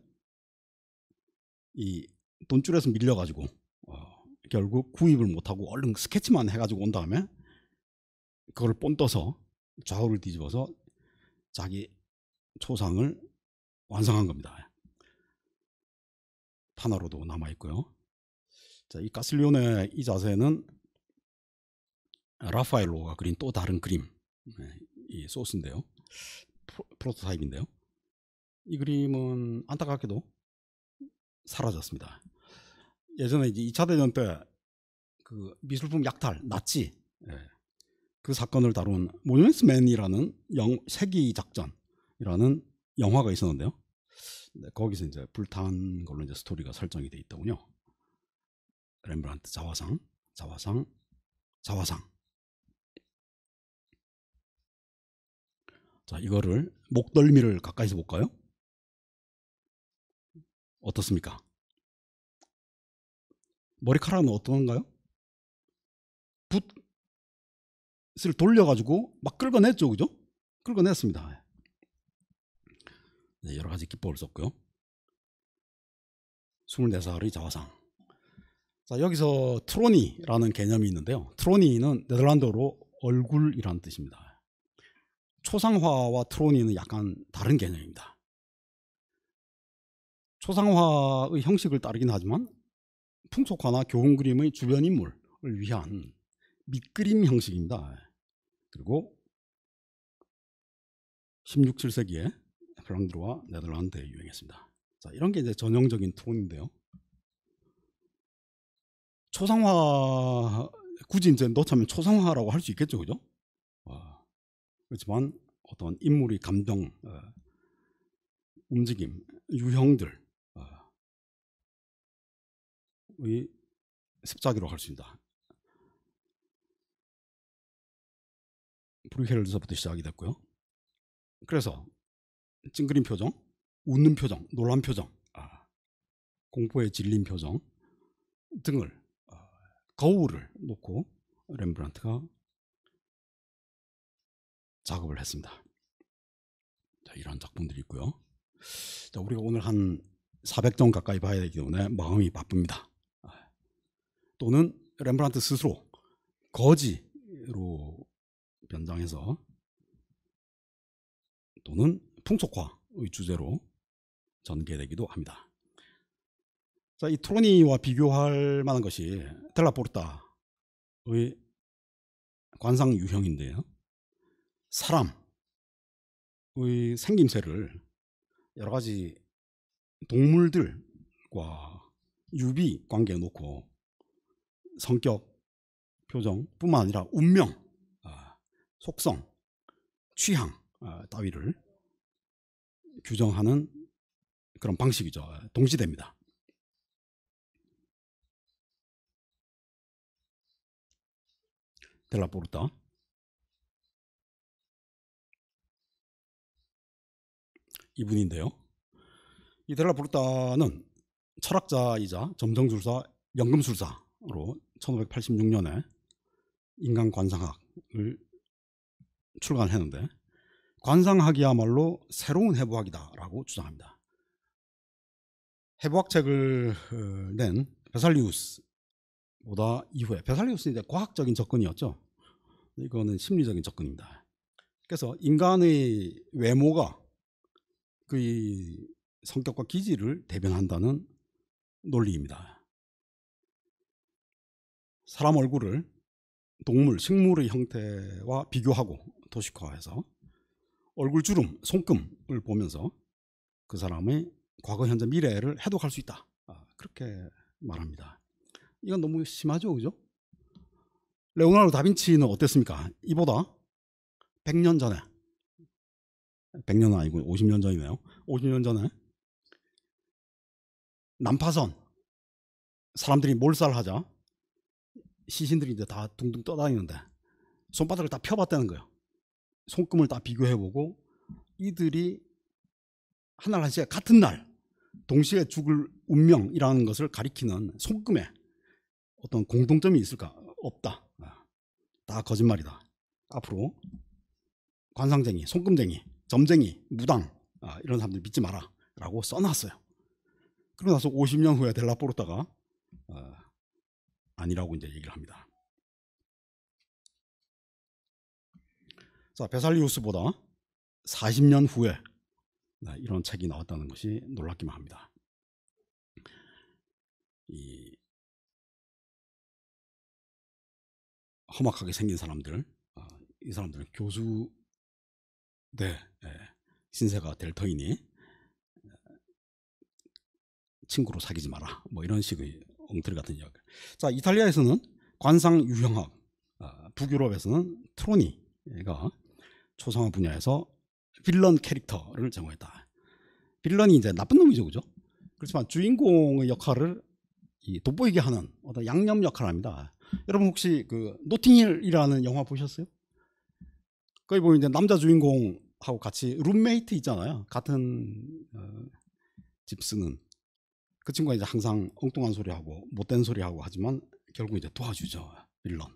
이 돈줄에서 밀려가지고 어, 결국 구입을 못하고 얼른 스케치만 해가지고 온 다음에 그걸 본떠서 좌우를 뒤집어서 자기 초상을 완성한 겁니다. 하나로도 남아 있고요. 자, 이 가슬리온의 이 자세는 라파엘로가 그린 또 다른 그림, 네, 이 소스인데요. 프로, 토타입인데요이 그림은 안타깝게도 사라졌습니다. 예전에 이제 2차 대전 때 그 미술품 약탈, 낫지. 예. 그 사건을 다룬 모니먼스맨이라는 영 세기 작전이라는 영화가 있었는데요. 네, 거기서 이제 불탄 걸로 이제 스토리가 설정이 돼 있더군요. 렘브란트 자화상, 자화상, 자화상. 자, 이거를 목덜미를 가까이서 볼까요? 어떻습니까? 머리카락은 어떤가요? 붓을 돌려가지고 막 끌어냈죠, 그죠? 끌어냈습니다. 네, 여러 가지 기법을 썼고요. 24살의 자화상. 자, 여기서 트로니라는 개념이 있는데요. 트로니는 네덜란드어로 얼굴이라는 뜻입니다. 초상화와 트로니는 약간 다른 개념입니다. 초상화의 형식을 따르긴 하지만 풍속화나 교훈 그림의 주변 인물을 위한 밑그림 형식입니다. 그리고 16, 17세기에 프랑드와 네덜란드에 유행했습니다. 자, 이런 게 이제 전형적인 톤인데요. 초상화 굳이 이제 넣자면 초상화라고 할 수 있겠죠, 그죠? 어, 그렇지만 어떤 인물의 감정, 어, 움직임, 유형들 습작이라고 할수 있다. 브루헤를서부터 시작이 됐고요. 그래서 찡그린 표정, 웃는 표정, 놀란 표정, 아, 공포에 질린 표정 등을 아, 거울을 놓고 렘브란트가 작업을 했습니다. 자, 이런 작품들이 있고요. 자, 우리가 오늘 한 400점 가까이 봐야 되기 때문에 마음이 바쁩니다. 또는 렘브란트 스스로 거지로 변장해서 또는 풍속화의 주제로 전개되기도 합니다. 자, 이토로니와 비교할 만한 것이 텔라포르타의 관상 유형인데요. 사람의 생김새를 여러 가지 동물들과 유비 관계에 놓고 성격, 표정뿐만 아니라 운명, 아, 속성, 취향 아, 따위를 규정하는 그런 방식이죠. 아, 동시됩니다 델라포르타. 이분인데요. 이 델라포르타는 철학자이자 점정술사, 연금술사로 1586년에 인간관상학을 출간했는데 관상학이야말로 새로운 해부학이다라고 주장합니다. 해부학 책을 어, 낸 베살리우스보다 이후에 베살리우스는 이제 과학적인 접근이었죠. 이거는 심리적인 접근입니다. 그래서 인간의 외모가 그 성격과 기질을 대변한다는 논리입니다. 사람 얼굴을 동물, 식물의 형태와 비교하고 도식화해서 얼굴 주름, 손금을 보면서 그 사람의 과거, 현재, 미래를 해독할 수 있다. 아, 그렇게 말합니다. 이건 너무 심하죠, 그죠? 레오나르도 다빈치는 어땠습니까? 이보다 100년 전에 100년은 아니고 50년 전이네요. 50년 전에 난파선 사람들이 몰살하자 시신들이 이제 다 둥둥 떠다니는데 손바닥을 다 펴봤다는 거예요. 손금을 다 비교해보고 이들이 하나를 한시에 같은 날 동시에 죽을 운명이라는 것을 가리키는 손금에 어떤 공통점이 있을까? 없다. 아, 다 거짓말이다. 앞으로 관상쟁이, 손금쟁이, 점쟁이, 무당 아, 이런 사람들 믿지 마라 라고 써놨어요. 그러고 나서 50년 후에 델라포르타가 아, 아니라고 이제 얘기를 합니다. 자, 베살리우스보다 40년 후에 네, 이런 책이 나왔다는 것이 놀랍기만 합니다. 이 험악하게 생긴 사람들, 아, 이 사람들은 교수대 예, 신세가 될 터이니 예, 친구로 사귀지 마라. 뭐 이런 식의 엉틀 같은 이야기. 자, 이탈리아에서는 관상 유형학, 아, 북유럽에서는 트로니가 초상화 분야에서 빌런 캐릭터를 제공했다. 빌런이 이제 나쁜 놈이죠, 그죠? 그렇지만 주인공의 역할을 이 돋보이게 하는 어떤 양념 역할을 합니다. 여러분 혹시 그 노팅힐이라는 영화 보셨어요? 거기 보면 이제 남자 주인공하고 같이 룸메이트 있잖아요. 같은 어, 집 쓰는 그 친구가 이제 항상 엉뚱한 소리하고 못된 소리하고 하지만 결국 이제 도와주죠. 밀런.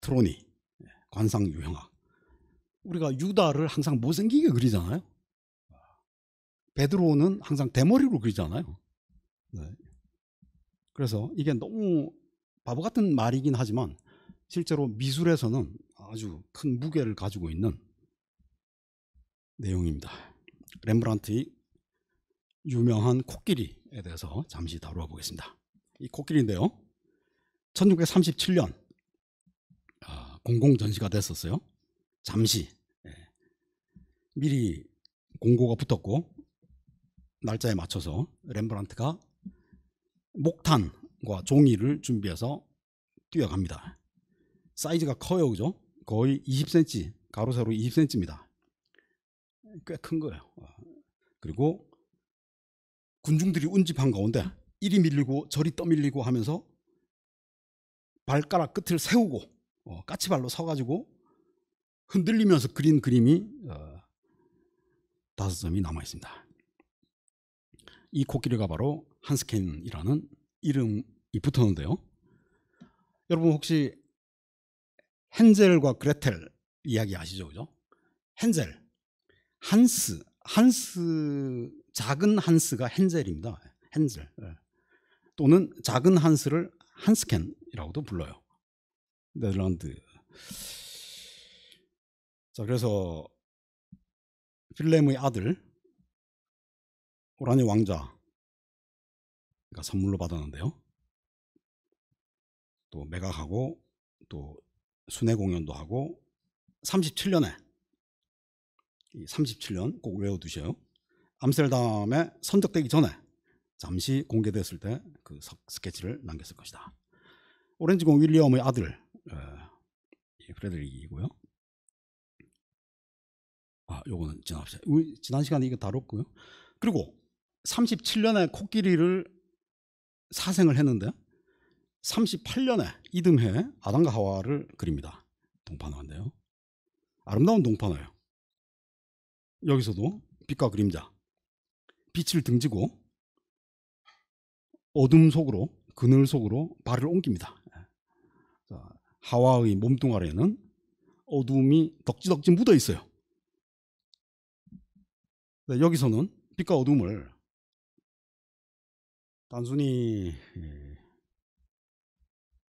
트로니, 예, 관상 유형학. 우리가 유다를 항상 못생기게 그리잖아요. 베드로는 항상 대머리로 그리잖아요. 네. 그래서 이게 너무 바보 같은 말이긴 하지만 실제로 미술에서는 아주 큰 무게를 가지고 있는 내용입니다. 렘브란트의 유명한 코끼리에 대해서 잠시 다뤄 보겠습니다. 이 코끼리인데요. 1637년 아, 공공 전시가 됐었어요. 잠시 예. 미리 공고가 붙었고 날짜에 맞춰서 렘브란트가 목탄과 종이를 준비해서 뛰어갑니다. 사이즈가 커요, 그죠? 거의 20cm 가로 세로 20cm입니다. 꽤 큰 거예요. 아, 그리고 군중들이 운집한 가운데 이리 밀리고 저리 떠밀리고 하면서 발가락 끝을 세우고 어, 까치발로 서가지고 흔들리면서 그린 그림이 어, 다섯 점이 남아 있습니다. 이 코끼리가 바로 한스켄이라는 이름이 붙었는데요. 여러분 혹시 헨젤과 그레텔 이야기 아시죠, 그죠? 헨젤, 한스, 한스 작은 한스가 헨젤입니다. 헨젤. 예. 또는 작은 한스를 한스캔이라고도 불러요. 네덜란드. 자, 그래서 필렘의 아들 오라니 왕자가 선물로 받았는데요. 또 매각하고 또 순회 공연도 하고 37년에 37년 꼭 외워두셔요. 암스테르담에 선적되기 전에 잠시 공개됐을 때 그 스케치를 남겼을 것이다. 오렌지공 윌리엄의 아들 예, 프레드릭이고요. 아, 요거는 지나갑시다 지난 시간에 이거 다뤘고요. 그리고 37년에 코끼리를 사생을 했는데 38년에 이듬해 아담과 하와를 그립니다. 동판화인데요. 아름다운 동판화예요. 여기서도 빛과 그림자 빛을 등지고 어둠 속으로 그늘 속으로 발을 옮깁니다. 하와의 몸뚱아리에는 어둠이 덕지덕지 묻어 있어요. 네, 여기서는 빛과 어둠을 단순히 예,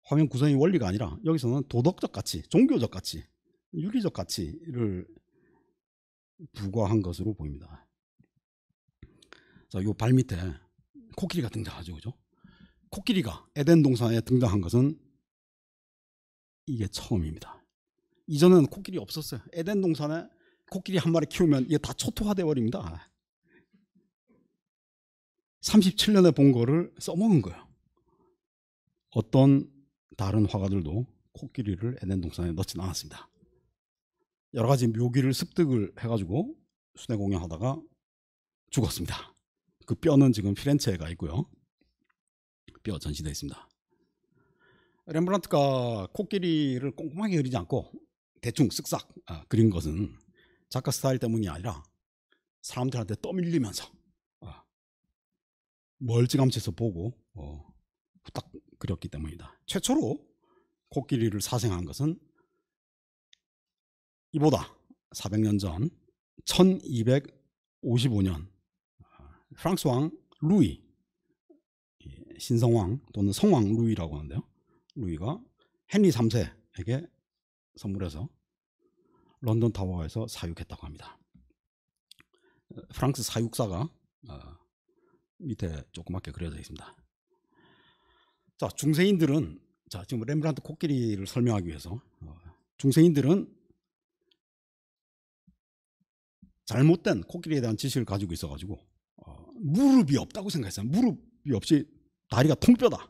화면 구성의 원리가 아니라 여기서는 도덕적 가치, 종교적 가치, 윤리적 가치를 부과한 것으로 보입니다. 자, 요발 밑에 코끼리가 등장하죠. 그죠? 코끼리가 에덴 동산에 등장한 것은 이게 처음입니다. 이전에는 코끼리 없었어요. 에덴 동산에 코끼리 한 마리 키우면 이게 다 초토화돼 버립니다. 37년에 본 거를 써먹은 거예요. 어떤 다른 화가들도 코끼리를 에덴 동산에 넣진 않았습니다. 여러 가지 묘기를 습득을 해가지고 순회 공연하다가 죽었습니다. 그 뼈는 지금 피렌체가 있고요. 뼈 전시되어 있습니다. 렘브란트가 코끼리를 꼼꼼하게 그리지 않고 대충 쓱싹 아, 그린 것은 작가 스타일 때문이 아니라 사람들한테 떠밀리면서 아, 멀찌감치해서 보고 후딱 어, 그렸기 때문이다. 최초로 코끼리를 사생한 것은 이보다 400년 전 1255년 프랑스 왕 루이 예, 신성왕 또는 성왕 루이라고 하는데요. 루이가 헨리 3세에게 선물해서 런던 타워에서 사육했다고 합니다. 프랑스 사육사가 어, 밑에 조그맣게 그려져 있습니다. 자 중세인들은 자 지금 렘브란트 코끼리를 설명하기 위해서 어, 중세인들은 잘못된 코끼리에 대한 지식을 가지고 있어가지고 무릎이 없다고 생각했어요. 무릎이 없이 다리가 통뼈다.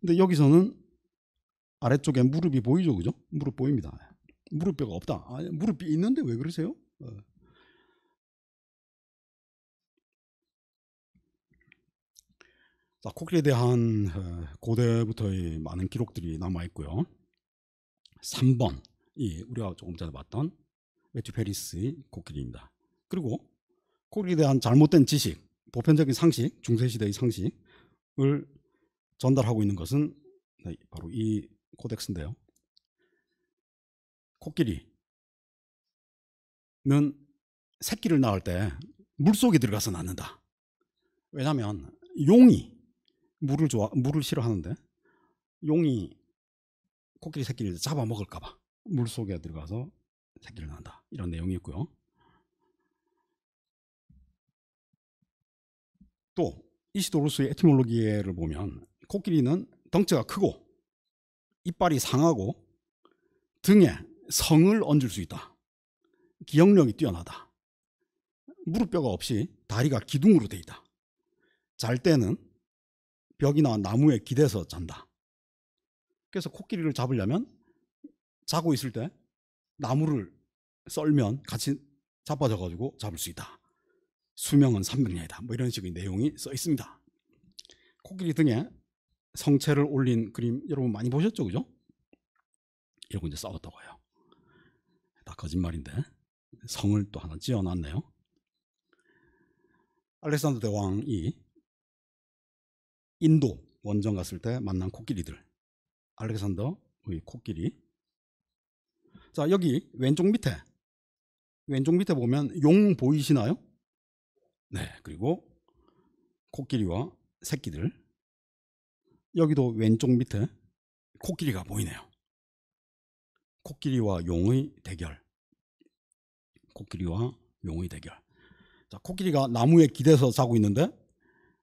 근데 여기서는 아래쪽에 무릎이 보이죠, 그죠? 무릎 보입니다. 무릎뼈가 없다. 아, 무릎이 있는데 왜 그러세요? 어. 자, 코끼리에 대한 어, 고대부터의 많은 기록들이 남아 있고요. 3번, 이 우리가 조금 전에 봤던 메튜페리스의 코끼리입니다. 그리고 코끼리에 대한 잘못된 지식, 보편적인 상식, 중세시대의 상식을 전달하고 있는 것은 네, 바로 이 코덱스인데요. 코끼리는 새끼를 낳을 때 물속에 들어가서 낳는다. 왜냐하면 용이 물을 좋아 물을 싫어하는데 용이 코끼리 새끼를 잡아먹을까봐 물속에 들어가서 새끼를 낳는다. 이런 내용이 있고요. 또 이시도루스의 에티몰로기에를 보면 코끼리는 덩치가 크고 이빨이 상하고 등에 성을 얹을 수 있다. 기억력이 뛰어나다. 무릎뼈가 없이 다리가 기둥으로 돼 있다. 잘 때는 벽이나 나무에 기대서 잔다. 그래서 코끼리를 잡으려면 자고 있을 때 나무를 썰면 같이 자빠져 가지고 잡을 수 있다. 수명은 300년이다. 뭐 이런 식의 내용이 써 있습니다. 코끼리 등에 성체를 올린 그림 여러분 많이 보셨죠? 그죠? 이러고 이제 싸웠다고 해요. 다 거짓말인데 성을 또 하나 지어놨네요. 알렉산더 대왕이 인도 원정 갔을 때 만난 코끼리들 알렉산더의 코끼리 자 여기 왼쪽 밑에 왼쪽 밑에 보면 용 보이시나요? 네, 그리고 코끼리와 새끼들. 여기도 왼쪽 밑에 코끼리가 보이네요. 코끼리와 용의 대결. 코끼리와 용의 대결. 자, 코끼리가 나무에 기대서 자고 있는데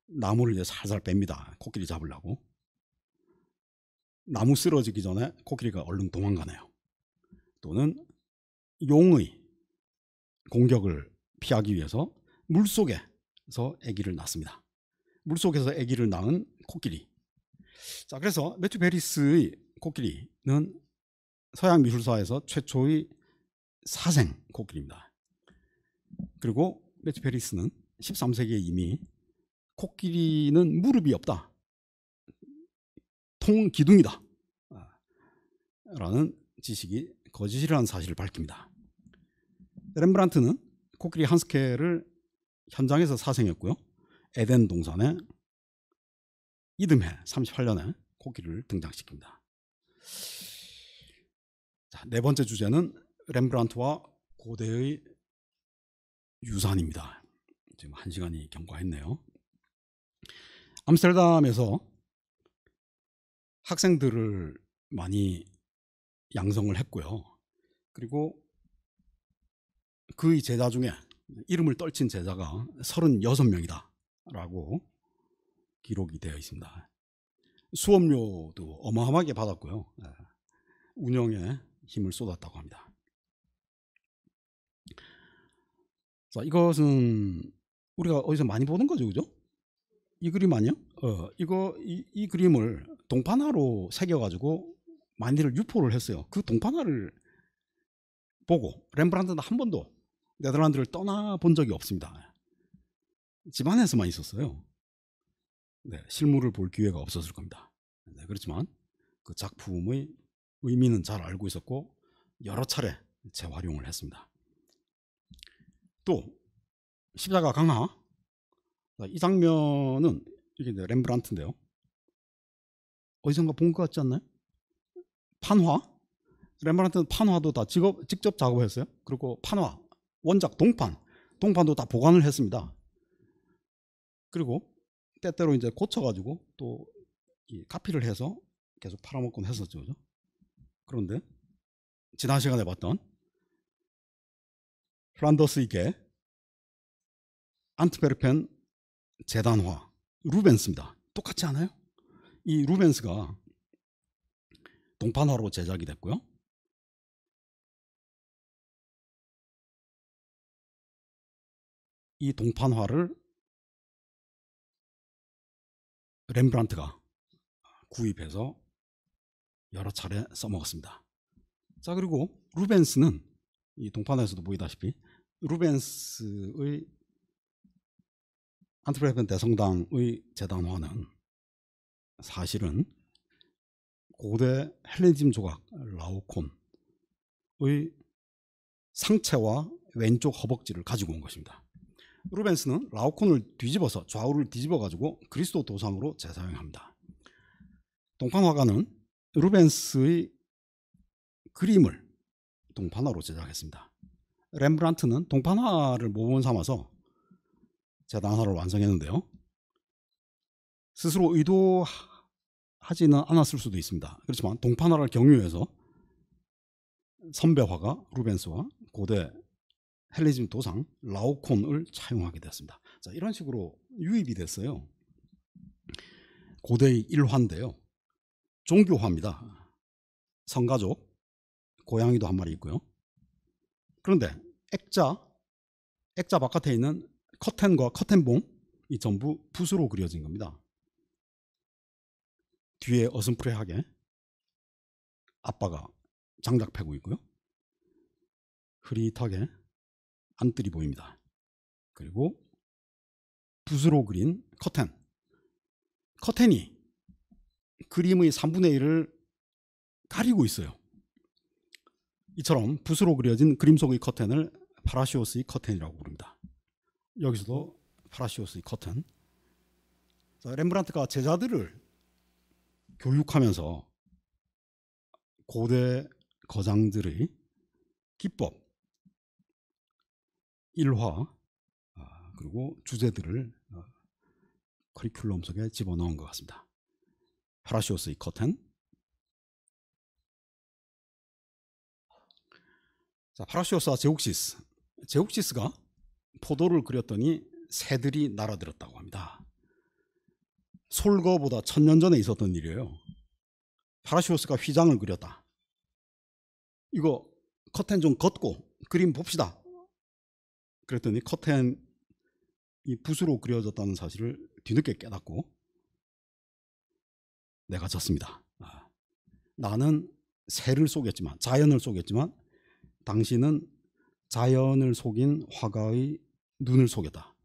나무를 이제 살살 뺍니다. 코끼리 잡으려고. 나무 쓰러지기 전에 코끼리가 얼른 도망가네요. 또는 용의 공격을 피하기 위해서 물속에서 아기를 낳습니다. 물속에서 아기를 낳은 코끼리. 자, 그래서 매튜 베리스의 코끼리는 서양 미술사에서 최초의 사생 코끼리입니다. 그리고 매튜 베리스는 13세기에 이미 코끼리는 무릎이 없다. 통기둥이다. 아, 라는 지식이 거짓이라는 사실을 밝힙니다. 렘브란트는 코끼리 한스케를 현장에서 사생했고요. 에덴 동산에 이듬해 38년에 코끼리를 등장시킵니다. 자, 네 번째 주제는 렘브란트와 고대의 유산입니다. 지금 한 시간이 경과했네요. 암스테르담에서 학생들을 많이 양성을 했고요. 그리고 그 제자 중에 이름을 떨친 제자가 36명이다 라고 기록이 되어 있습니다. 수업료도 어마어마하게 받았고요. 예, 운영에 힘을 쏟았다고 합니다. 자, 이것은 우리가 어디서 많이 보는 거죠, 그죠? 이 그림 아니요? 어, 이거 이, 이, 그림을 동판화로 새겨가지고 많이들 유포를 했어요. 그 동판화를 보고 렘브란트는 한 번도 네덜란드를 떠나본 적이 없습니다. 집안에서만 있었어요. 네, 실물을 볼 기회가 없었을 겁니다. 네, 그렇지만 그 작품의 의미는 잘 알고 있었고 여러 차례 재활용을 했습니다. 또 십자가 강화이 장면은 이게 이 렘브란트인데요. 어디선가 본 것 같지 않나요? 판화 렘브란트는 판화도 다 직업, 직접 작업했어요. 그리고 판화 원작 동판, 동판도 다 보관을 했습니다. 그리고 때때로 이제 고쳐가지고 또 카피를 해서 계속 팔아먹곤 했었죠. 그죠? 그런데 지난 시간에 봤던 플란더스에게 안트베르펜 재단화 루벤스입니다. 똑같지 않아요? 이 루벤스가 동판화로 제작이 됐고요. 이 동판화를 렘브란트가 구입해서 여러 차례 써먹었습니다. 자 그리고 루벤스는 이 동판화에서도 보이다시피 루벤스의 안트레펜 대성당의 재단화는 사실은 고대 헬레니즘 조각 라오콘의 상체와 왼쪽 허벅지를 가지고 온 것입니다. 루벤스는 라오콘을 뒤집어서 좌우를 뒤집어 가지고 그리스도 도상으로 재사용합니다. 동판 화가는 루벤스의 그림을 동판화로 제작했습니다. 렘브란트는 동판화를 모범 삼아서 재단화를 완성했는데요. 스스로 의도하지는 않았을 수도 있습니다. 그렇지만 동판화를 경유해서 선배화가 루벤스와 고대 헬레즘 도상 라오콘을 차용하게 되었습니다. 자, 이런 식으로 유입이 됐어요. 고대의 일화인데요. 종교화입니다. 성가족, 고양이도 한 마리 있고요. 그런데 액자, 액자 바깥에 있는 커튼과 커튼봉이 전부 붓으로 그려진 겁니다. 뒤에 어슴프레하게 아빠가 장작 패고 있고요. 흐릿하게 안뜰이 보입니다. 그리고 붓으로 그린 커튼. 커튼이 그림의 3분의 1을 가리고 있어요. 이처럼 붓으로 그려진 그림 속의 커튼을 파라시오스의 커튼이라고 부릅니다. 여기서도 파라시오스의 커튼. 렘브란트가 제자들을 교육하면서 고대 거장들의 기법, 일화 어, 그리고 주제들을 어, 커리큘럼 속에 집어넣은 것 같습니다. 파라시오스의 커튼. 자, 파라시오스와 제옥시스. 제옥시스가 포도를 그렸더니 새들이 날아들었다고 합니다. 솔거보다 천년 전에 있었던 일이에요. 파라시오스가 휘장을 그렸다. 이거 커튼 좀 걷고 그림 봅시다. 그랬더니 커튼이 붓으로 그려졌다는 사실을 뒤늦게 깨닫고 내가 졌습니다. 아, 나는 새를 속였지만 자연을 속였지만 당신은 자연을 속인 화가의 눈을 속였다.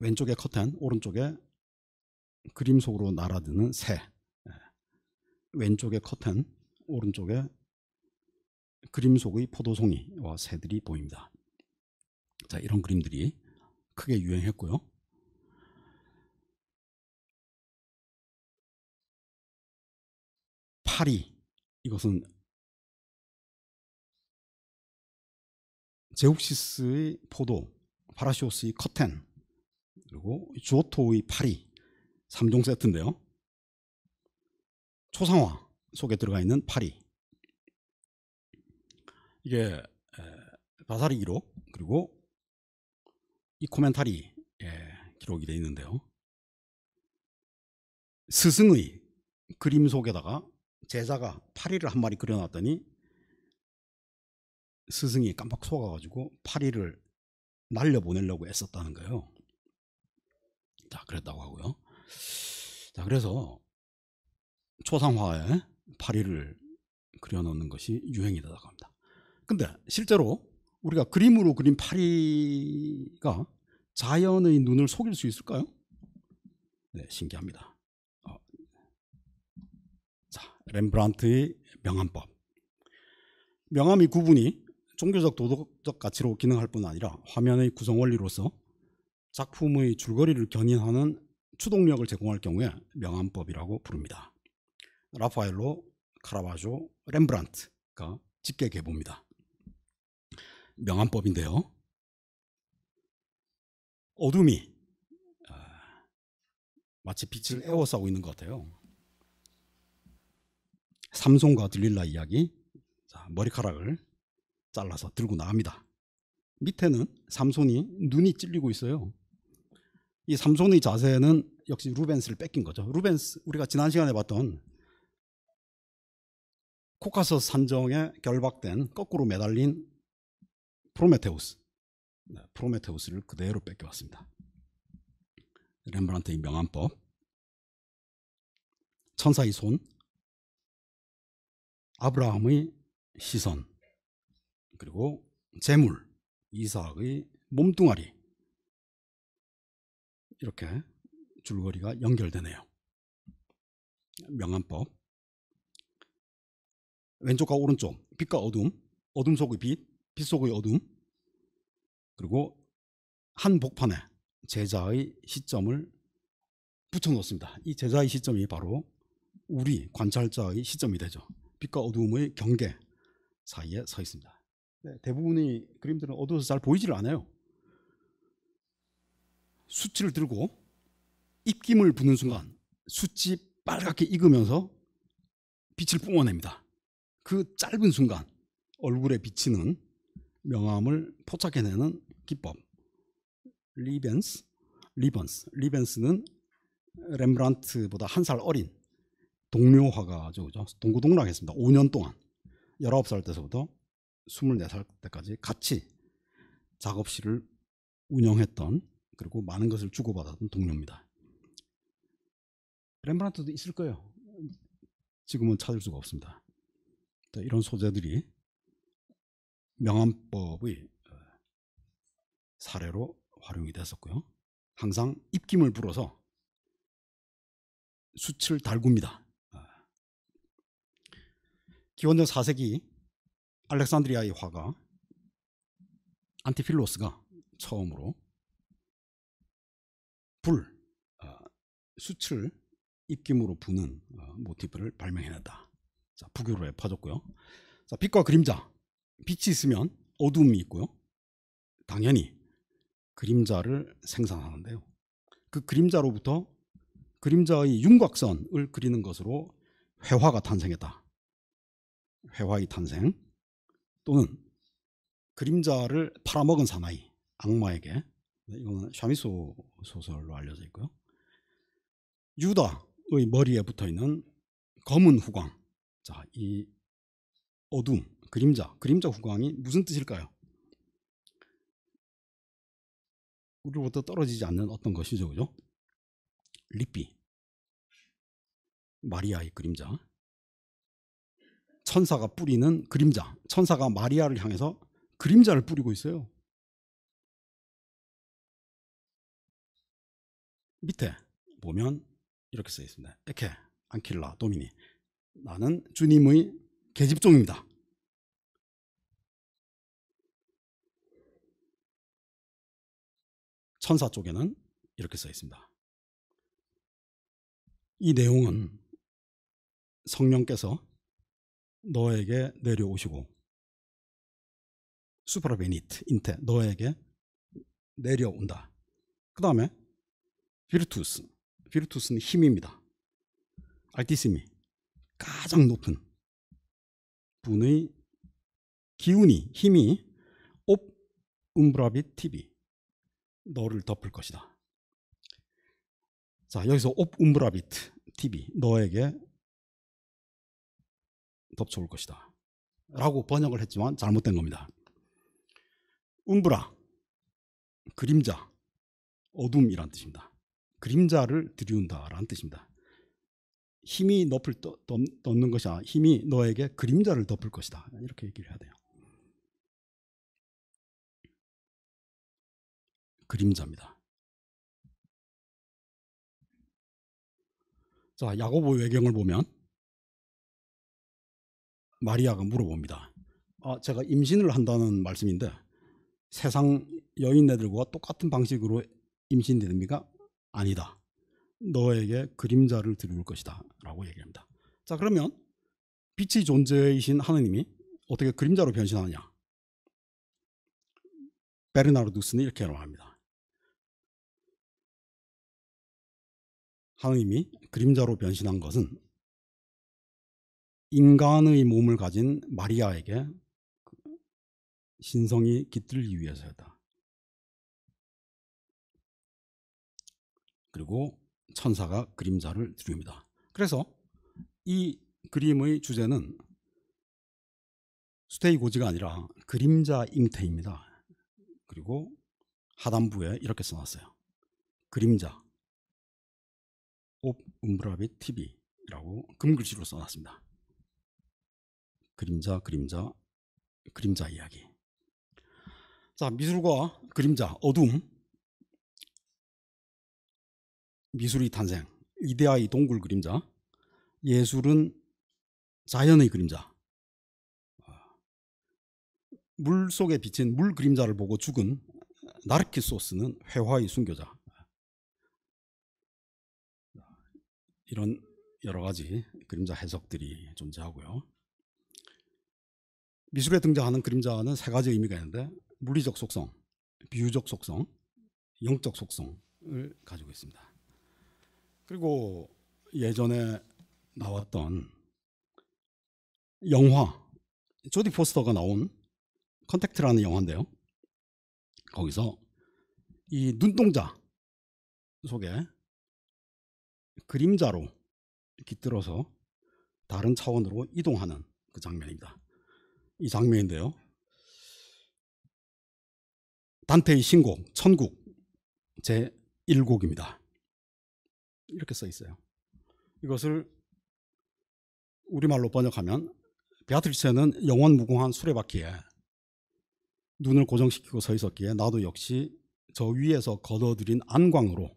왼쪽에 커튼, 오른쪽에 그림 속으로 날아드는 새. 예. 왼쪽에 커튼, 오른쪽에 그림 속의 포도송이와 어, 새들이 보입니다. 자, 이런 그림들이 크게 유행했고요. 파리 이것은 제욱시스의 포도, 파라시오스의 커튼, 그리고 주오토의 파리 3종 세트인데요. 초상화 속에 들어가 있는 파리 이게 바사리 기록 그리고 이코멘탈리 기록이 되어 있는데요. 스승의 그림 속에다가 제자가 파리를 한 마리 그려놨더니 스승이 깜빡 속아가지고 파리를 날려보내려고 애썼다는 거예요. 자, 그랬다고 하고요. 자, 그래서 초상화에 파리를 그려놓는 것이 유행이다라고 합니다. 근데 실제로 우리가 그림으로 그린 파리가 자연의 눈을 속일 수 있을까요? 네, 신기합니다. 어. 자, 렘브란트의 명암법. 명암이 구분이 종교적 도덕적 가치로 기능할 뿐 아니라 화면의 구성 원리로서 작품의 줄거리를 견인하는 추동력을 제공할 경우에 명암법이라고 부릅니다. 라파엘로, 카라바조, 렘브란트가 집계 계보입니다. 명암법인데요. 어둠이 아. 마치 빛을 에워싸고 있는 것 같아요. 삼손과 들릴라 이야기. 자, 머리카락을 잘라서 들고 나갑니다. 밑에는 삼손이 눈이 찔리고 있어요. 이 삼손의 자세는 역시 루벤스를 뺏긴 거죠. 루벤스 우리가 지난 시간에 봤던 코카서 산정에 결박된 거꾸로 매달린 프로메테우스. 네, 프로메테우스를 그대로 뺏겨왔습니다. 렘브란트의 명암법. 천사의 손. 아브라함의 시선. 그리고 재물. 이삭의 몸뚱아리. 이렇게 줄거리가 연결되네요. 명암법. 왼쪽과 오른쪽, 빛과 어둠, 어둠 속의 빛, 빛속의 어둠 그리고 한복판에 제자의 시점을 붙여놓습니다. 이 제자의 시점이 바로 우리 관찰자의 시점이 되죠. 빛과 어둠의 경계 사이에 서 있습니다. 네, 대부분의 그림들은 어두워서 잘보이질 않아요. 수치를 들고 입김을 부는 순간 수치 빨갛게 익으면서 빛을 뿜어냅니다. 그 짧은 순간 얼굴에 비치는 명암을 포착해내는 기법 리벤스 리번스 리벤스는 렘브란트보다 한 살 어린 동료 화가죠 동구동락했습니다 5년 동안 19살 때서부터 24살 때까지 같이 작업실을 운영했던 그리고 많은 것을 주고받았던 동료입니다 렘브란트도 있을 거예요 지금은 찾을 수가 없습니다 이런 소재들이 명암법의 어, 사례로 활용이 됐었고요. 항상 입김을 불어서 수치를 달굽니다. 어. 기원전 4세기 알렉산드리아의 화가 안티필로스가 처음으로 불, 수치를 어, 입김으로 부는 모티브를 발명해냈다. 자, 북유로에 퍼졌고요. 자, 빛과 그림자. 빛이 있으면 어두움이 있고요. 당연히 그림자를 생산하는데요. 그 그림자로부터 그림자의 윤곽선을 그리는 것으로 회화가 탄생했다. 회화의 탄생 또는 그림자를 팔아먹은 사나이 악마에게 네, 이건 샤미소 소설로 알려져 있고요. 유다의 머리에 붙어 있는 검은 후광. 자, 이 어둠 그림자, 그림자 후광이 무슨 뜻일까요? 우리로부터 떨어지지 않는 어떤 것이죠, 그죠? 리피, 마리아의 그림자, 천사가 뿌리는 그림자, 천사가 마리아를 향해서 그림자를 뿌리고 있어요. 밑에 보면 이렇게 써 있습니다. 에케, 안킬라, 도미니. 나는 주님의 계집종입니다. 천사 쪽에는 이렇게 써 있습니다. 이 내용은 성령께서 너에게 내려오시고 수프라베니트 인테 너에게 내려온다. 그 다음에 비르투스 비르투스는 힘입니다. 알티심이 가장 높은 분의 기운이 힘이 옵음브라비 티비 너를 덮을 것이다. 자, 여기서 옵 움브라비트 TV 너에게 덮쳐올 것이다. 라고 번역을 했지만 잘못된 겁니다. 움브라 그림자 어둠이란 뜻입니다. 그림자를 들이운다라는 뜻입니다. 힘이 덮을 덮는 것이 아니라 힘이 너에게 그림자를 덮을 것이다. 이렇게 얘기를 해야 돼요. 그림자입니다. 자, 야고보 외경을 보면 마리아가 물어봅니다. 아, 제가 임신을 한다는 말씀인데 세상 여인네들과 똑같은 방식으로 임신됩니까? 아니다. 너에게 그림자를 드릴 것이다. 라고 얘기합니다. 자, 그러면 빛이 존재이신 하느님이 어떻게 그림자로 변신하느냐? 베르나르두스는 이렇게 말합니다. 하느님이 그림자로 변신한 것은 인간의 몸을 가진 마리아에게 신성이 깃들기 위해서였다. 그리고 천사가 그림자를 드립니다. 그래서 이 그림의 주제는 수태의 고지가 아니라 그림자 잉태입니다. 그리고 하단부에 이렇게 써놨어요. 그림자 옴브라비 TV라고 금글씨로 써놨습니다. 그림자, 그림자, 그림자 이야기. 자, 미술과 그림자, 어둠, 미술이 탄생, 이데아의 동굴 그림자, 예술은 자연의 그림자, 아, 물 속에 비친 물 그림자를 보고 죽은 나르키소스는 회화의 순교자, 이런 여러 가지 그림자 해석들이 존재하고요. 미술에 등장하는 그림자는 세 가지 의미가 있는데 물리적 속성, 비유적 속성, 영적 속성을 가지고 있습니다. 그리고 예전에 나왔던 영화 조디 포스터가 나온 컨택트라는 영화인데요. 거기서 이 눈동자 속에 그림자로 깃들어서 다른 차원으로 이동하는 그 장면입니다. 이 장면인데요. 단테의 신곡 천국 제 1곡입니다. 이렇게 써 있어요. 이것을 우리말로 번역하면 베아트리체는 영원 무궁한 수레바퀴에 눈을 고정시키고 서 있었기에 나도 역시 저 위에서 걷어들인 안광으로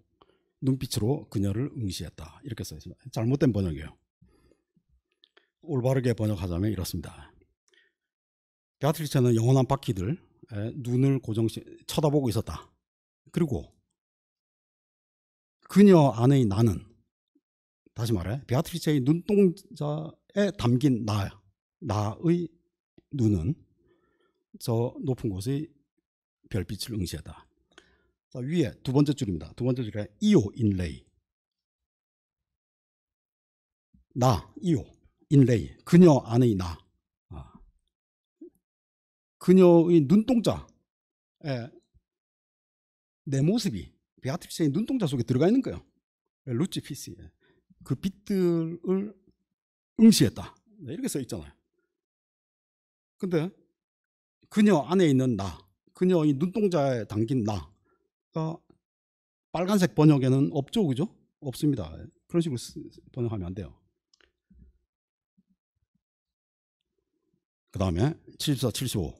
눈빛으로 그녀를 응시했다. 이렇게 써 있습니다. 잘못된 번역이에요. 올바르게 번역하자면 이렇습니다. 베아트리체는 영원한 바퀴들 눈을 고정시 쳐다보고 있었다. 그리고 그녀 안의 나는 다시 말해 베아트리체의 눈동자에 담긴 나 나의 눈은 저 높은 곳의 별빛을 응시했다. 자, 위에 두 번째 줄입니다. 두 번째 줄에 이오 인레이. 나, 이오, 인레이. 그녀 안의 나. 아. 그녀의 눈동자, 에내 모습이 베아트피스의 눈동자 속에 들어가 있는 거예요. 네, 루치 피스. 그 빛들을 응시했다. 네, 이렇게 써 있잖아요. 근데 그녀 안에 있는 나, 그녀의 눈동자에 담긴 나, 그러니까 빨간색 번역에는 없죠, 그죠? 없습니다. 그런 식으로 번역하면 안 돼요. 그 다음에 74, 75.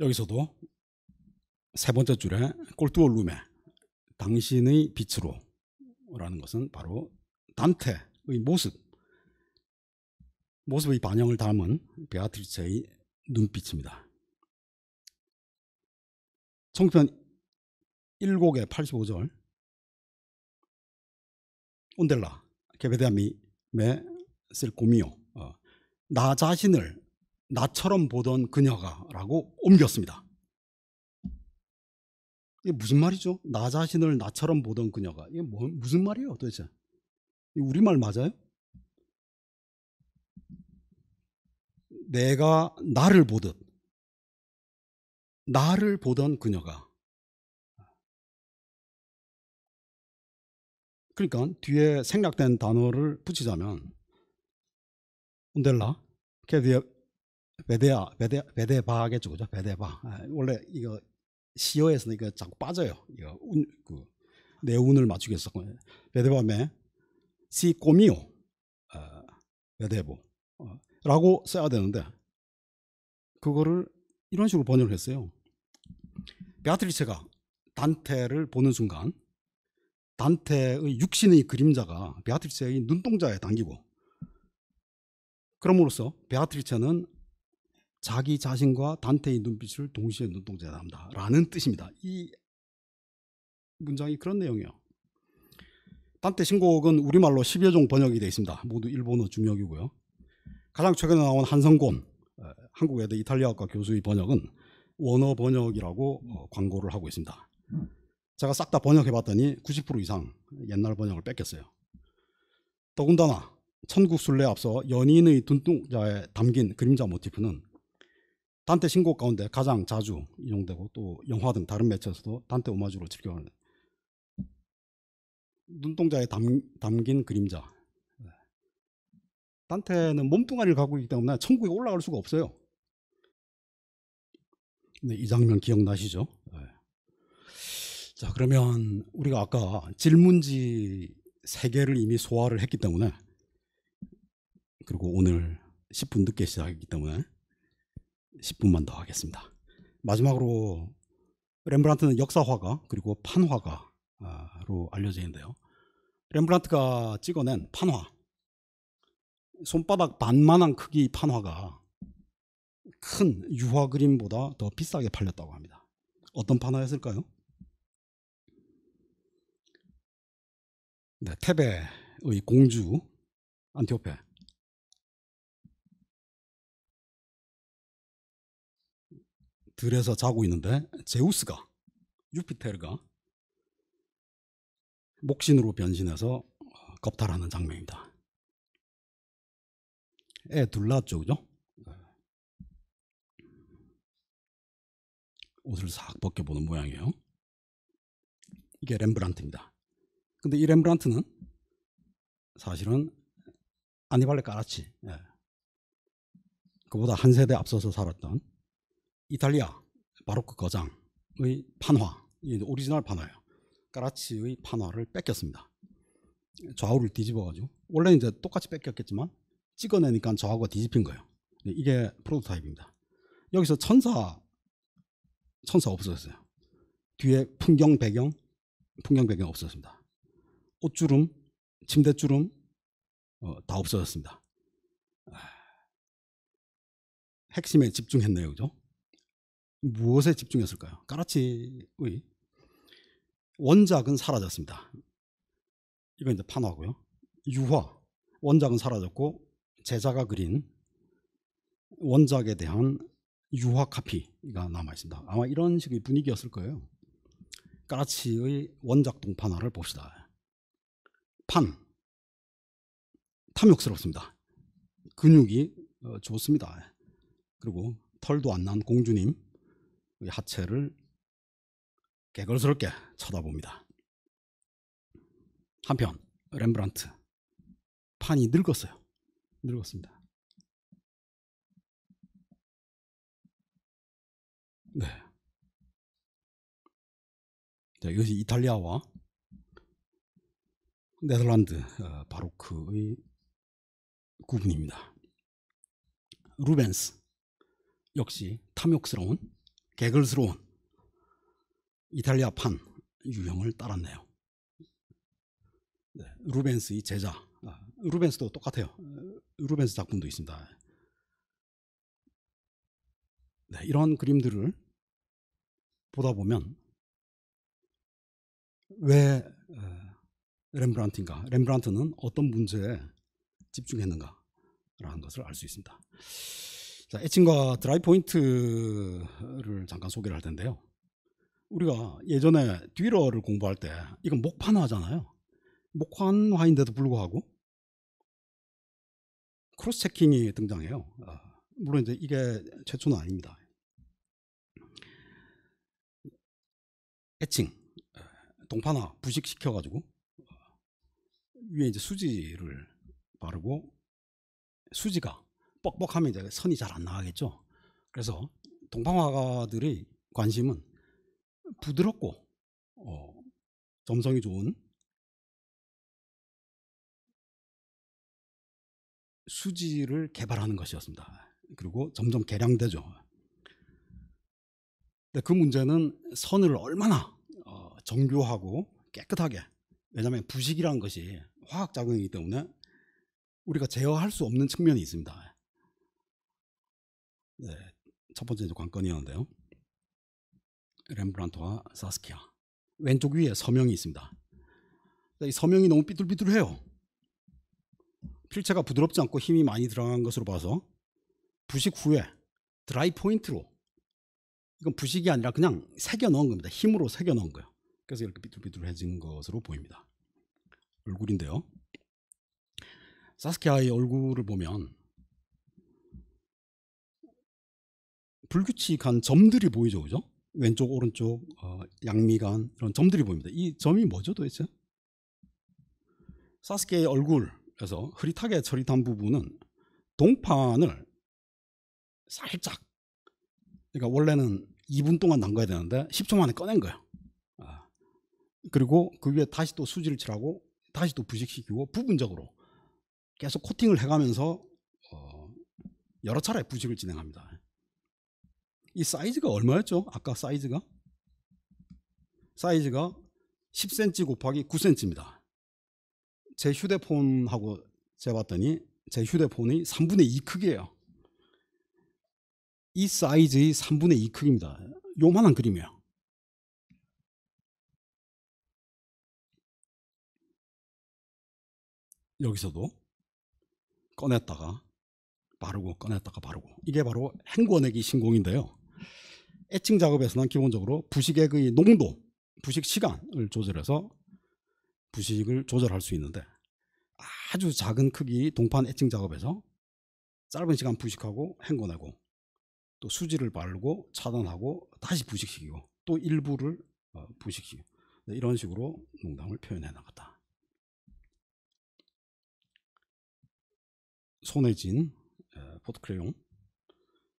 여기서도 세 번째 줄에 꼴뚜어 룸에 당신의 빛으로 라는 것은 바로 단테의 모습, 모습의 반영을 담은 베아트리체의 눈빛입니다. 총편 1곡의 85절 온델라 게베데아미메 쓸고미요 어, 나 자신을 나처럼 보던 그녀가라고 옮겼습니다. 이게 무슨 말이죠? 나 자신을 나처럼 보던 그녀가 이게 뭐, 무슨 말이에요 도대체? 우리 말 맞아요? 내가 나를 보듯 나를 보던 그녀가 그러니까 뒤에 생략된 단어를 붙이자면 온델라, 케디아, 베데아, 베데, 베데바겠죠, 그죠? 베데바. 아, 원래 이거 시어에서 이거 자꾸 빠져요. 이거 운, 그, 내 운을 맞추기 위해서. 베데밤에 시 꼬미오 어, 베데보 어, 라고 써야 되는데 그거를 이런 식으로 번역을 했어요. 베아트리체가 단테를 보는 순간 단테의 육신의 그림자가 베아트리체의 눈동자에 당기고 그럼으로써 베아트리체는 자기 자신과 단테의 눈빛을 동시에 눈동자에 한다. 라는 뜻입니다. 이 문장이 그런 내용이에요. 단테 신곡은 우리말로 10여 종 번역이 되어 있습니다. 모두 일본어 중역이고요. 가장 최근에 나온 한성곤, 어, 한국외대 이탈리아학과 교수의 번역은 원어 번역이라고 어, 광고를 하고 있습니다. 제가 싹 다 번역해 봤더니 90% 이상 옛날 번역을 뺏겼어요. 더군다나 천국순례 앞서 연인의 눈동자에 담긴 그림자 모티프는 단테 신곡 가운데 가장 자주 이용되고또 영화 등 다른 매체에서도 단테 오마주로 즐겨하는 눈동자에 담, 담긴 그림자. 네. 단테는 몸뚱아리를 갖고 있기 때문에 천국에 올라갈 수가 없어요. 네, 이 장면 기억나시죠? 네. 자, 그러면 우리가 아까 질문지 세 개를 이미 소화를 했기 때문에 그리고 오늘 10분 늦게 시작했기 때문에 10분만 더 하겠습니다. 마지막으로 렘브란트는 역사화가 그리고 판화가로 알려져 있는데요. 렘브란트가 찍어낸 판화, 손바닥 반만한 크기 판화가 큰 유화 그림보다 더 비싸게 팔렸다고 합니다. 어떤 판화였을까요? 네, 테베의 공주 안티오페 들에서 자고 있는데 제우스가 유피테르가 목신으로 변신해서 어, 겁탈하는 장면입니다. 애둘 낳았죠, 그죠? 네. 옷을 싹 벗겨보는 모양이에요. 이게 렘브란트입니다. 근데 이 렘브란트는 사실은 아니발레 까라치, 예. 그보다 한 세대 앞서서 살았던 이탈리아 바로크 거장의 판화, 오리지널 판화예요. 까라치의 판화를 뺏겼습니다. 좌우를 뒤집어가지고 원래 이제 똑같이 뺏겼겠지만 찍어내니까 좌우가 뒤집힌 거예요. 네, 이게 프로토타입입니다. 여기서 천사 천사 없어졌어요. 뒤에 풍경 배경 풍경 배경 없어졌습니다. 옷주름 침대주름 어, 다 없어졌습니다. 아, 핵심에 집중했네요, 그죠? 무엇에 집중했을까요? 까라치의 원작은 사라졌습니다. 이거 이제 판화고요. 유화 원작은 사라졌고 제자가 그린 원작에 대한 유화 카피가 남아 있습니다. 아마 이런 식의 분위기였을 거예요. 까라치의 원작 동판화를 봅시다. 판 탐욕스럽습니다. 근육이 어, 좋습니다. 그리고 털도 안 난 공주님 하체를 개걸스럽게 쳐다봅니다. 한편 렘브란트 판이 늙었어요. 늙었습니다. 네. 자, 네, 이것이 이탈리아와 네덜란드 어, 바로크의 구분입니다. 루벤스 역시 탐욕스러운 개걸스러운 이탈리아판 유형을 따랐네요. 네, 루벤스의 제자. 아, 루벤스도 똑같아요. 루벤스 작품도 있습니다. 네, 이런 그림들을 보다 보면 왜 렘브란트인가? 렘브란트는 어떤 문제에 집중했는가라는 것을 알 수 있습니다. 자, 애칭과 드라이 포인트를 잠깐 소개를 할 텐데요. 우리가 예전에 뒤러를 공부할 때 이건 목판화잖아요. 목판화인데도 불구하고 크로스 체킹이 등장해요. 아, 물론 이제 이게 최초는 아닙니다. 해칭 동판화 부식시켜 가지고 위에 이제 수지를 바르고 수지가 뻑뻑하면 이제 선이 잘 안 나가겠죠. 그래서 동방 화가들의 관심은 부드럽고 어, 점성이 좋은 수지를 개발하는 것이었습니다. 그리고 점점 개량되죠. 근데 그 문제는 선을 얼마나 어, 정교하고 깨끗하게 왜냐하면 부식이라는 것이 화학 작용이기 때문에 우리가 제어할 수 없는 측면이 있습니다. 네, 첫 번째 관건이었는데요. 렘브란트와 사스키아 왼쪽 위에 서명이 있습니다. 그러니까 이 서명이 너무 삐뚤삐뚤해요. 필체가 부드럽지 않고 힘이 많이 들어간 것으로 봐서 부식 후에 드라이 포인트로 이건 부식이 아니라 그냥 새겨 넣은 겁니다. 힘으로 새겨 넣은 거예요. 그래서 이렇게 삐뚤삐뚤해진 것으로 보입니다. 얼굴인데요. 사스키아의 얼굴을 보면 불규칙한 점들이 보이죠, 그죠? 왼쪽, 오른쪽, 어, 양미간 이런 점들이 보입니다. 이 점이 뭐죠, 도대체? 사스케의 얼굴에서 흐릿하게 처리한 부분은 동판을 살짝, 그러니까 원래는 2분 동안 담가야 되는데 10초 만에 꺼낸 거예요. 아, 그리고 그 위에 다시 또 수지를 칠하고 다시 또 부식시키고 부분적으로 계속 코팅을 해가면서 어, 여러 차례 부식을 진행합니다. 이 사이즈가 얼마였죠? 아까 사이즈가? 사이즈가 10cm 곱하기 9cm입니다. 제 휴대폰하고 재봤더니 제 휴대폰이 3분의 2 크기예요. 이 사이즈의 3분의 2 크기입니다. 요만한 그림이에요. 여기서도 꺼냈다가 바르고 꺼냈다가 바르고 이게 바로 행궈내기 신공인데요. 애칭 작업에서는 기본적으로 부식액의 그 농도, 부식 시간을 조절해서 부식을 조절할 수 있는데 아주 작은 크기 동판 애칭 작업에서 짧은 시간 부식하고 헹궈내고 또 수지를 바르고 차단하고 다시 부식시키고 또 일부를 어, 부식시키고 네, 이런 식으로 농담을 표현해 나갔다. 손에 쥔 포트크레용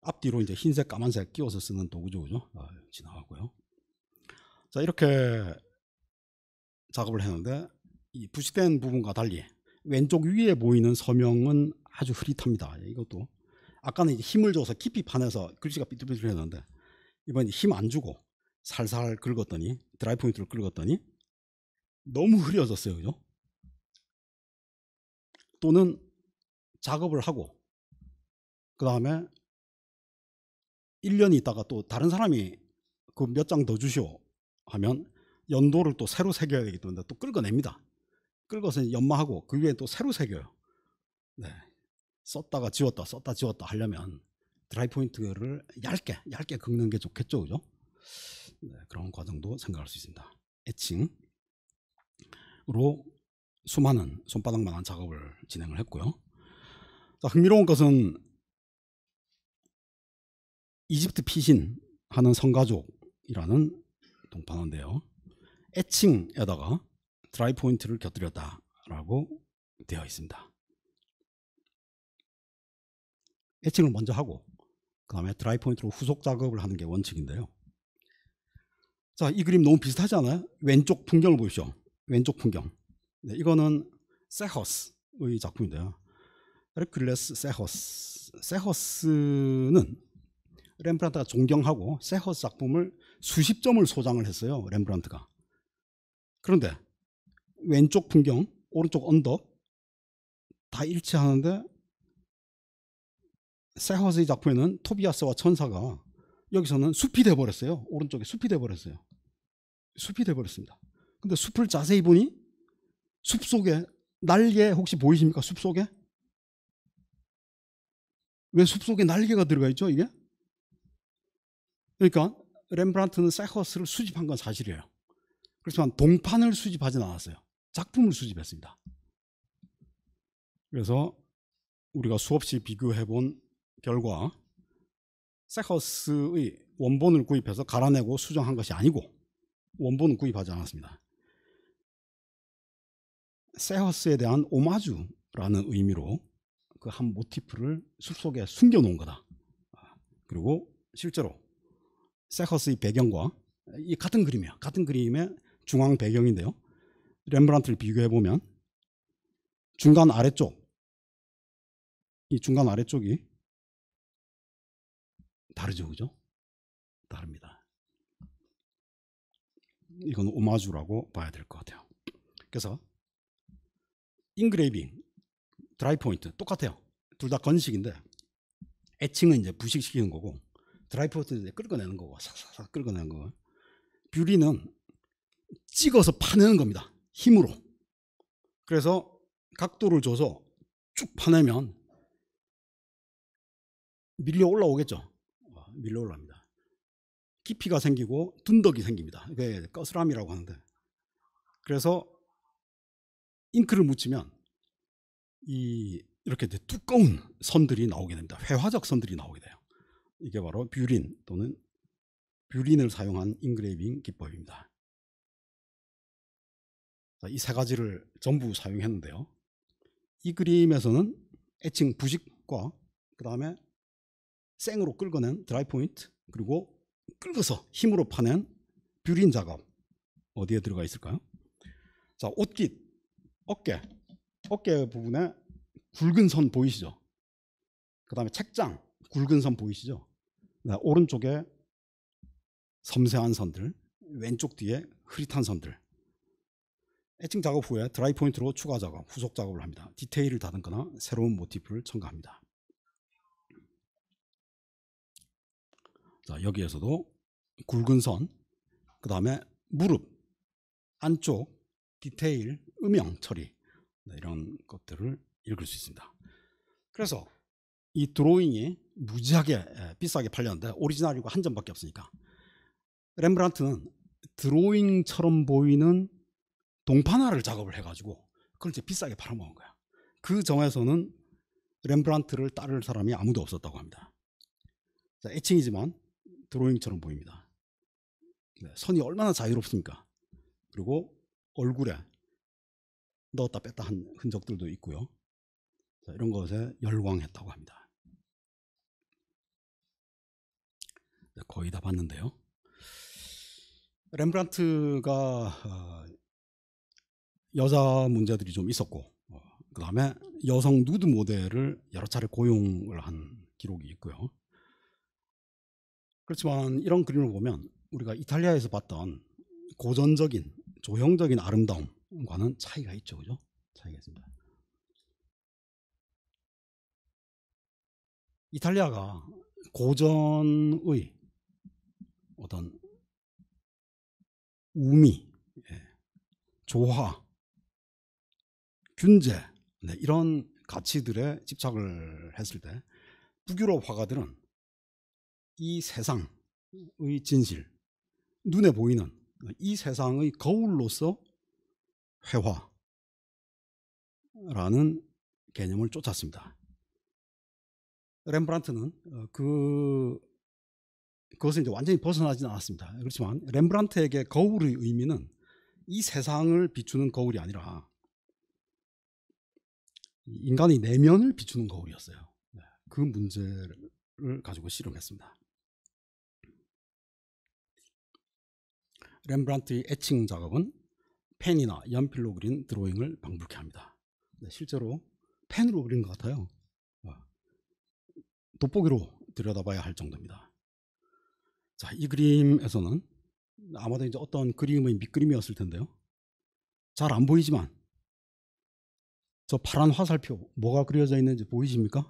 앞뒤로 이제 흰색, 까만색 끼워서 쓰는 도구죠, 그죠? 아, 지나가고요. 자, 이렇게 작업을 했는데 이 부식된 부분과 달리 왼쪽 위에 보이는 서명은 아주 흐릿합니다. 예, 이것도 아까는 힘을 줘서 깊이 판내서 글씨가 삐뚤삐뚤했는데 이번 힘 안 주고 살살 긁었더니 드라이 포인트를 긁었더니 너무 흐려졌어요, 그죠? 또는 작업을 하고 그 다음에 1년 있다가 또 다른 사람이 그 몇 장 더 주시오 하면 연도를 또 새로 새겨야 되기 때문에 또끌어냅니다끌어서 연마하고 그 위에 또 새로 새겨요. 네. 썼다가 지웠다 썼다 지웠다 하려면 드라이 포인트를 얇게 얇게 긁는 게 좋겠죠 그죠? 네, 그런 과정도 생각할 수 있습니다. 애칭으로 수많은 손바닥만한 작업을 진행을 했고요. 자, 흥미로운 것은 이집트 피신 하는 성가족이라는 동판인데요 애칭에다가 드라이 포인트를 곁들였다라고 되어 있습니다. 애칭을 먼저 하고 그 다음에 드라이 포인트로 후속 작업을 하는 게 원칙인데요. 자, 이 그림 너무 비슷하지 않아요? 왼쪽 풍경을 보십시오. 왼쪽 풍경. 네, 이거는 세허스의 작품인데요. 에르클레스 세허스. 세허스는 렘브란트가 존경하고 세허스 작품을 수십 점을 소장을 했어요. 렘브란트가. 그런데 왼쪽 풍경, 오른쪽 언덕 다 일치하는데 세허스의 작품에는 토비아스와 천사가 여기서는 숲이 돼버렸어요. 오른쪽에 숲이 돼버렸어요. 숲이 돼버렸습니다. 근데 숲을 자세히 보니 숲 속에 날개 혹시 보이십니까? 숲 속에? 왜 숲 속에 날개가 들어가 있죠? 이게? 그러니까 렘브란트는 세커스를 수집한 건 사실이에요. 그렇지만 동판을 수집하진 않았어요. 작품을 수집했습니다. 그래서 우리가 수없이 비교해 본 결과 세커스의 원본을 구입해서 갈아내고 수정한 것이 아니고 원본은 구입하지 않았습니다. 세허스에 대한 오마주라는 의미로 그 한 모티프를 숲속에 숨겨놓은 거다. 그리고 실제로 세커스의 배경과 이 같은 그림이야. 같은 그림의 중앙 배경인데요. 렘브란트를 비교해 보면 중간 아래쪽 이 중간 아래쪽이 다르죠, 그죠? 다릅니다. 이건 오마주라고 봐야 될 것 같아요. 그래서 인그레이빙, 드라이 포인트 똑같아요. 둘 다 건식인데 애칭은 이제 부식시키는 거고 드라이프로트에 끌어내는 거고 사사사 끌어내는 거고 뷰리는 찍어서 파내는 겁니다. 힘으로. 그래서 각도를 줘서 쭉 파내면 밀려 올라오겠죠. 밀려 올라옵니다. 깊이가 생기고 둔덕이 생깁니다. 이게 거스람이라고 하는데. 그래서 잉크를 묻히면 이 이렇게 두꺼운 선들이 나오게 됩니다. 회화적 선들이 나오게 돼요. 이게 바로 뷰린 또는 뷰린을 사용한 인그레이빙 기법입니다. 이 세 가지를 전부 사용했는데요. 이 그림에서는 애칭 부식과 그 다음에 생으로 끌어낸 드라이 포인트 그리고 끌어서 힘으로 파낸 뷰린 작업 어디에 들어가 있을까요? 자 옷깃 어깨 어깨 부분에 굵은 선 보이시죠? 그 다음에 책장 굵은 선 보이시죠? 네, 오른쪽에 섬세한 선들, 왼쪽 뒤에 흐릿한 선들. 애칭 작업 후에 드라이 포인트로 추가 작업, 후속 작업을 합니다. 디테일을 다듬거나 새로운 모티프를 첨가합니다. 자, 여기에서도 굵은 선, 그 다음에 무릎, 안쪽, 디테일, 음영 처리 네, 이런 것들을 읽을 수 있습니다. 그래서 이 드로잉이 무지하게 예, 비싸게 팔렸는데 오리지널이고 한 점밖에 없으니까 렘브란트는 드로잉처럼 보이는 동판화를 작업을 해가지고 그걸 이제 비싸게 팔아먹은 거야. 그 정에서는 렘브란트를 따를 사람이 아무도 없었다고 합니다. 자, 애칭이지만 드로잉처럼 보입니다. 네, 선이 얼마나 자유롭습니까? 그리고 얼굴에 넣었다 뺐다 한 흔적들도 있고요. 자, 이런 것에 열광했다고 합니다. 네, 거의 다 봤는데요. 렘브란트가 어, 여자 문제들이 좀 있었고 어, 그 다음에 여성 누드 모델을 여러 차례 고용을 한 기록이 있고요. 그렇지만 이런 그림을 보면 우리가 이탈리아에서 봤던 고전적인 조형적인 아름다움과는 차이가 있죠, 그죠? 차이가 있습니다. 이탈리아가 고전의 어떤 우미, 예, 조화, 균제 네, 이런 가치들에 집착을 했을 때 북유럽 화가들은 이 세상의 진실, 눈에 보이는 이 세상의 거울로서 회화라는 개념을 쫓았습니다. 렘브란트는 어, 그 그것은 이제 완전히 벗어나진 않았습니다. 그렇지만 렘브란트에게 거울의 의미는 이 세상을 비추는 거울이 아니라 인간의 내면을 비추는 거울이었어요. 네, 그 문제를 가지고 실험했습니다. 렘브란트의 애칭 작업은 펜이나 연필로 그린 드로잉을 방불케 합니다. 네, 실제로 펜으로 그린 것 같아요. 네, 돋보기로 들여다봐야 할 정도입니다. 자, 이 그림에서는 아마도 이제 어떤 그림의 밑그림이었을 텐데요. 잘 안 보이지만 저 파란 화살표 뭐가 그려져 있는지 보이십니까?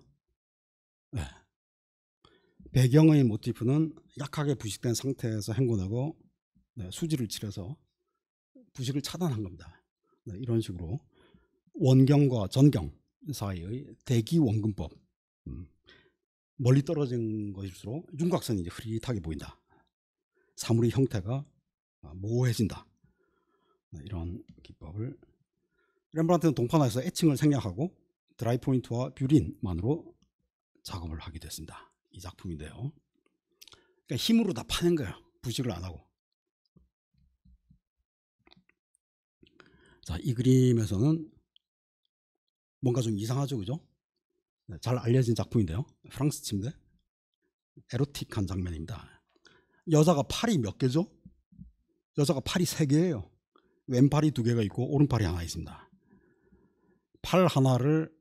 네. 배경의 모티프는 약하게 부식된 상태에서 헹궈내고 네, 수지를 칠해서 부식을 차단한 겁니다. 네, 이런 식으로 원경과 전경 사이의 대기원근법 음. 멀리 떨어진 것일수록 윤곽선이 이제 흐릿하게 보인다. 사물의 형태가 아, 모호해진다. 네, 이런 기법을 렘브란트는 동판화에서 애칭을 생략하고 드라이 포인트와 뷰린만으로 작업을 하게 됐습니다. 이 작품인데요. 그러니까 힘으로 다 파낸 거예요. 부식을 안 하고. 자, 이 그림에서는 뭔가 좀 이상하죠, 그죠? 네, 잘 알려진 작품인데요. 프랑스 침대. 에로틱한 장면입니다. 여자가 팔이 몇 개죠? 여자가 팔이 세 개예요. 왼팔이 두 개가 있고 오른팔이 하나 있습니다. 팔 하나를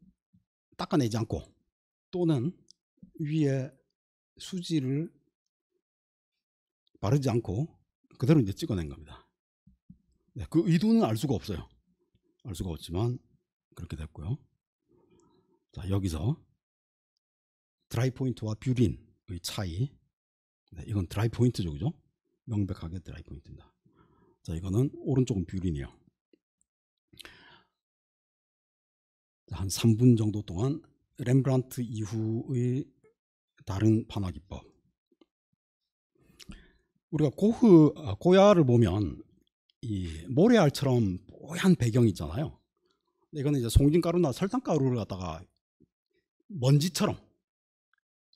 닦아내지 않고 또는 위에 수지를 바르지 않고 그대로 이제 찍어낸 겁니다. 네, 그 의도는 알 수가 없어요. 알 수가 없지만 그렇게 됐고요. 자, 여기서 드라이 포인트와 뷰린의 차이. 네, 이건 드라이 포인트죠, 그죠? 명백하게 드라이 포인트입니다. 자, 이거는 오른쪽은 뷰린이요. 한 3분 정도 동안 렘브란트 이후의 다른 판화 기법. 우리가 고흐 아, 고야를 보면 이 모래알처럼 뽀얀 배경 이 있잖아요. 이거는 이제 송진가루나 설탕가루를 갖다가 먼지처럼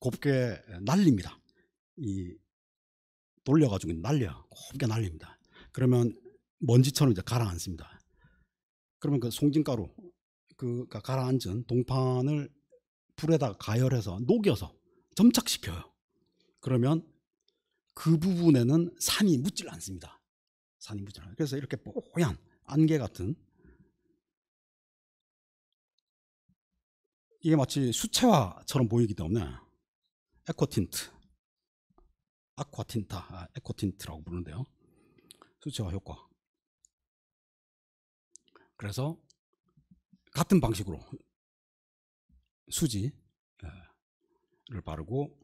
곱게 날립니다. 이 돌려가지고 날려 곱게 날립니다. 그러면 먼지처럼 이제 가라앉습니다. 그러면 그 송진가루 그 가라앉은 동판을 불에다 가열해서 녹여서 점착시켜요. 그러면 그 부분에는 산이 묻질 않습니다. 산이 묻질 않아요. 그래서 이렇게 뽀얀 안개 같은 이게 마치 수채화처럼 보이기 때문에 에코틴트, 아쿠아틴타, 아, 에코틴트라고 부르는데요. 수채화 효과. 그래서 같은 방식으로 수지를 바르고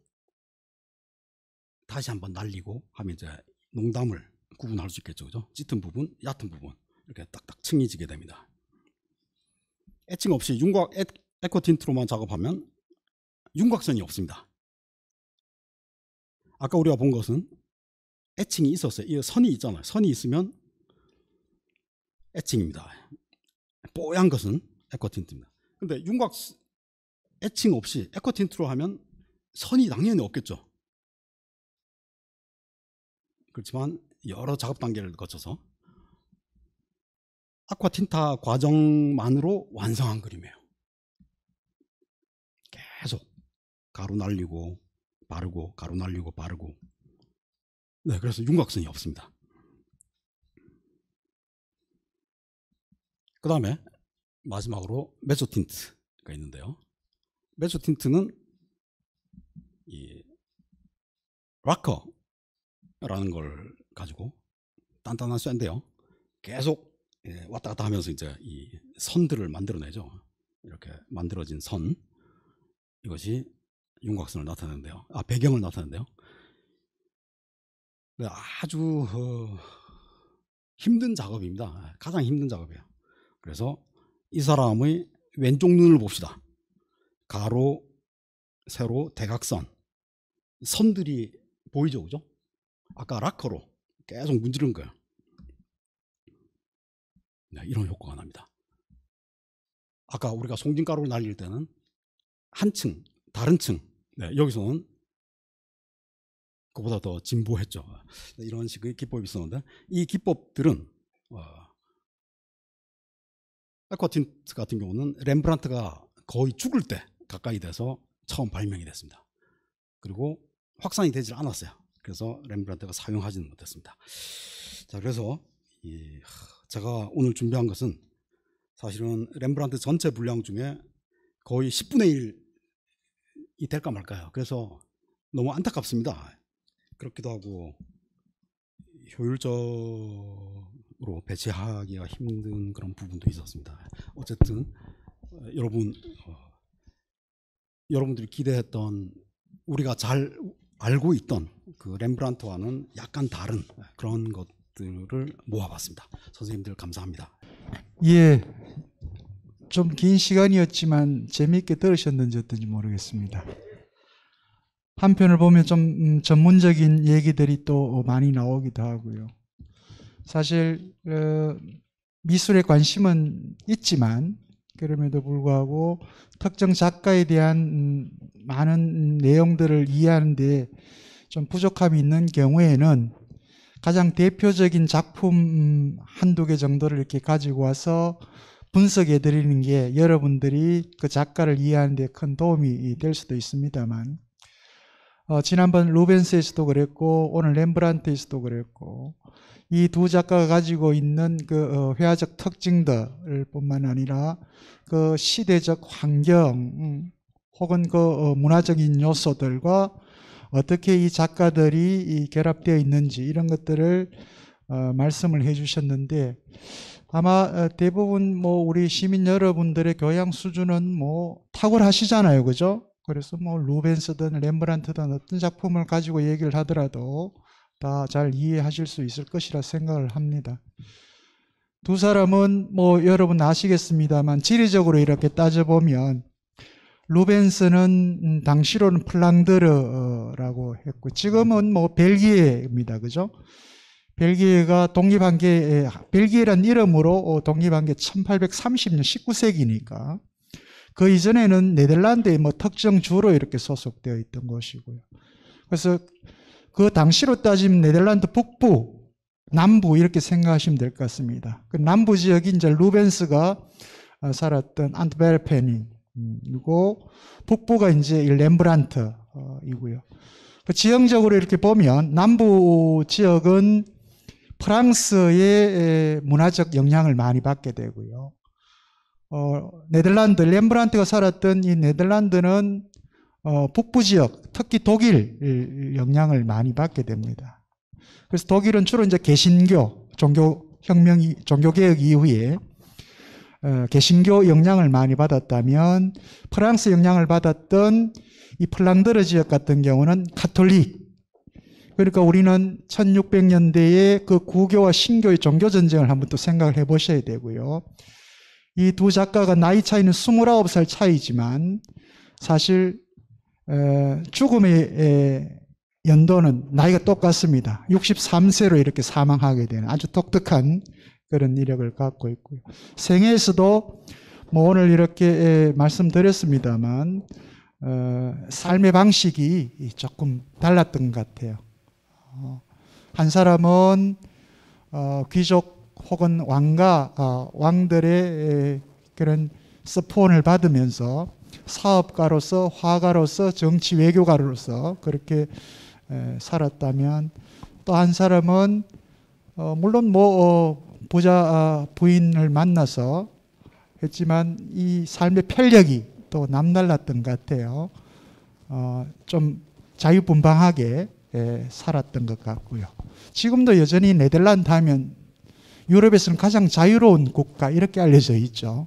다시 한번 날리고 하면 이제 농담을 구분할 수 있겠죠. 그죠? 짙은 부분, 얕은 부분 이렇게 딱딱 층이 지게 됩니다. 애칭 없이 윤곽 에코틴트로만 작업하면 윤곽선이 없습니다. 아까 우리가 본 것은 에칭이 있었어요. 이 선이 있잖아요. 선이 있으면 에칭입니다 뽀얀 것은 에코틴트입니다. 근데 윤곽 에칭 없이 에코틴트로 하면 선이 당연히 없겠죠. 그렇지만 여러 작업 단계를 거쳐서 아쿠아틴타 과정만으로 완성한 그림이에요. 계속 가루 날리고 바르고 가루 날리고 바르고 네 그래서 윤곽선이 없습니다. 그 다음에 마지막으로 메조 틴트가 있는데요. 메조 틴트는 이 락커라는 걸 가지고 단단한 쇠인데요. 계속 예, 왔다 갔다 하면서 이제 이 선들을 만들어내죠. 이렇게 만들어진 선. 이것이 윤곽선을 나타내는데요. 아 배경을 나타내는데요. 네, 아주 어, 힘든 작업입니다. 가장 힘든 작업이에요. 그래서 이 사람의 왼쪽 눈을 봅시다. 가로, 세로, 대각선 선들이 보이죠, 그죠? 아까 라커로 계속 문지른 거예요. 네, 이런 효과가 납니다. 아까 우리가 송진가루를 날릴 때는 한 층, 다른 층. 네, 여기서는 그보다 더 진보했죠. 네, 이런 식의 기법이 있었는데 이 기법들은 아코틴트 어, 같은 경우는 렘브란트가 거의 죽을 때 가까이 돼서 처음 발명이 됐습니다. 그리고 확산이 되질 않았어요. 그래서 렘브란트가 사용하지는 못했습니다. 자, 그래서 이, 제가 오늘 준비한 것은 사실은 렘브란트 전체 분량 중에 거의 10분의 1이 될까 말까요. 그래서 너무 안타깝습니다. 그렇기도 하고 효율적으로 배치하기가 힘든 그런 부분도 있었습니다. 어쨌든 어, 여러분 어, 여러분들이 기대했던 우리가 잘 알고 있던 그 렘브란트와는 약간 다른 그런 것들을 모아봤습니다. 선생님들 감사합니다. 예, 좀긴 시간이었지만 재미있게 들으셨는지 어떤지 모르겠습니다. 한편을 보면 좀 음, 전문적인 얘기들이 또 많이 나오기도 하고요. 사실 어, 미술에 관심은 있지만 그럼에도 불구하고 특정 작가에 대한 음, 많은 내용들을 이해하는데 좀 부족함이 있는 경우에는 가장 대표적인 작품 음, 한두 개 정도를 이렇게 가지고 와서 분석해 드리는 게 여러분들이 그 작가를 이해하는 데 큰 도움이 될 수도 있습니다만 어, 지난번 루벤스에서도 그랬고 오늘 렘브란트에서도 그랬고 이 두 작가가 가지고 있는 그 어, 회화적 특징들 뿐만 아니라 그 시대적 환경 음, 혹은 그 어, 문화적인 요소들과 어떻게 이 작가들이 이 결합되어 있는지 이런 것들을 어, 말씀을 해 주셨는데 아마 어, 대부분 뭐 우리 시민 여러분들의 교양 수준은 뭐 탁월하시잖아요. 그죠? 그래서 뭐 루벤스든 렘브란트든 어떤 작품을 가지고 얘기를 하더라도 다 잘 이해하실 수 있을 것이라 생각을 합니다. 두 사람은 뭐 여러분 아시겠습니다만 지리적으로 이렇게 따져보면 루벤스는 음, 당시로는 플랑드르라고 어, 했고 지금은 뭐 벨기에입니다. 그죠? 벨기에가 독립한게 벨기에란 이름으로 독립한 게 1830년 19세기니까 그 이전에는 네덜란드의 뭐 특정 주로 이렇게 소속되어 있던 것이고요. 그래서 그 당시로 따지면 네덜란드 북부, 남부 이렇게 생각하시면 될 것 같습니다. 그 남부 지역이 이제 루벤스가 어, 살았던 안트베르펜이 그리고 북부가 이제 렘브란트이고요. 그 지형적으로 이렇게 보면 남부 지역은 프랑스의 문화적 영향을 많이 받게 되고요. 어, 네덜란드, 렘브란트가 살았던 이 네덜란드는 어, 북부 지역, 특히 독일 영향을 많이 받게 됩니다. 그래서 독일은 주로 이제 개신교 종교 혁명, 종교 개혁 이후에 어, 개신교 영향을 많이 받았다면 프랑스 영향을 받았던 이 플랑드르 지역 같은 경우는 카톨릭 그러니까 우리는 1 6 0 0년대에그 구교와 신교의 종교 전쟁을 한번 또 생각을 해 보셔야 되고요. 이 두 작가가 나이 차이는 29살 차이지만 사실 죽음의 연도는 나이가 똑같습니다. 63세로 이렇게 사망하게 되는 아주 독특한 그런 이력을 갖고 있고요. 생애에서도 뭐 오늘 이렇게 말씀드렸습니다만 어, 삶의 방식이 조금 달랐던 것 같아요. 어, 한 사람은 어, 귀족 혹은 왕가 어, 왕들의 그런 스폰을 받으면서 사업가로서 화가로서 정치 외교가로서 그렇게 살았다면 또 한 사람은 물론 뭐 부자 아, 부인을 만나서 했지만 이 삶의 편력이 또 남달랐던 것 같아요. 좀 자유분방하게 살았던 것 같고요. 지금도 여전히 네덜란드 하면 유럽에서는 가장 자유로운 국가 이렇게 알려져 있죠.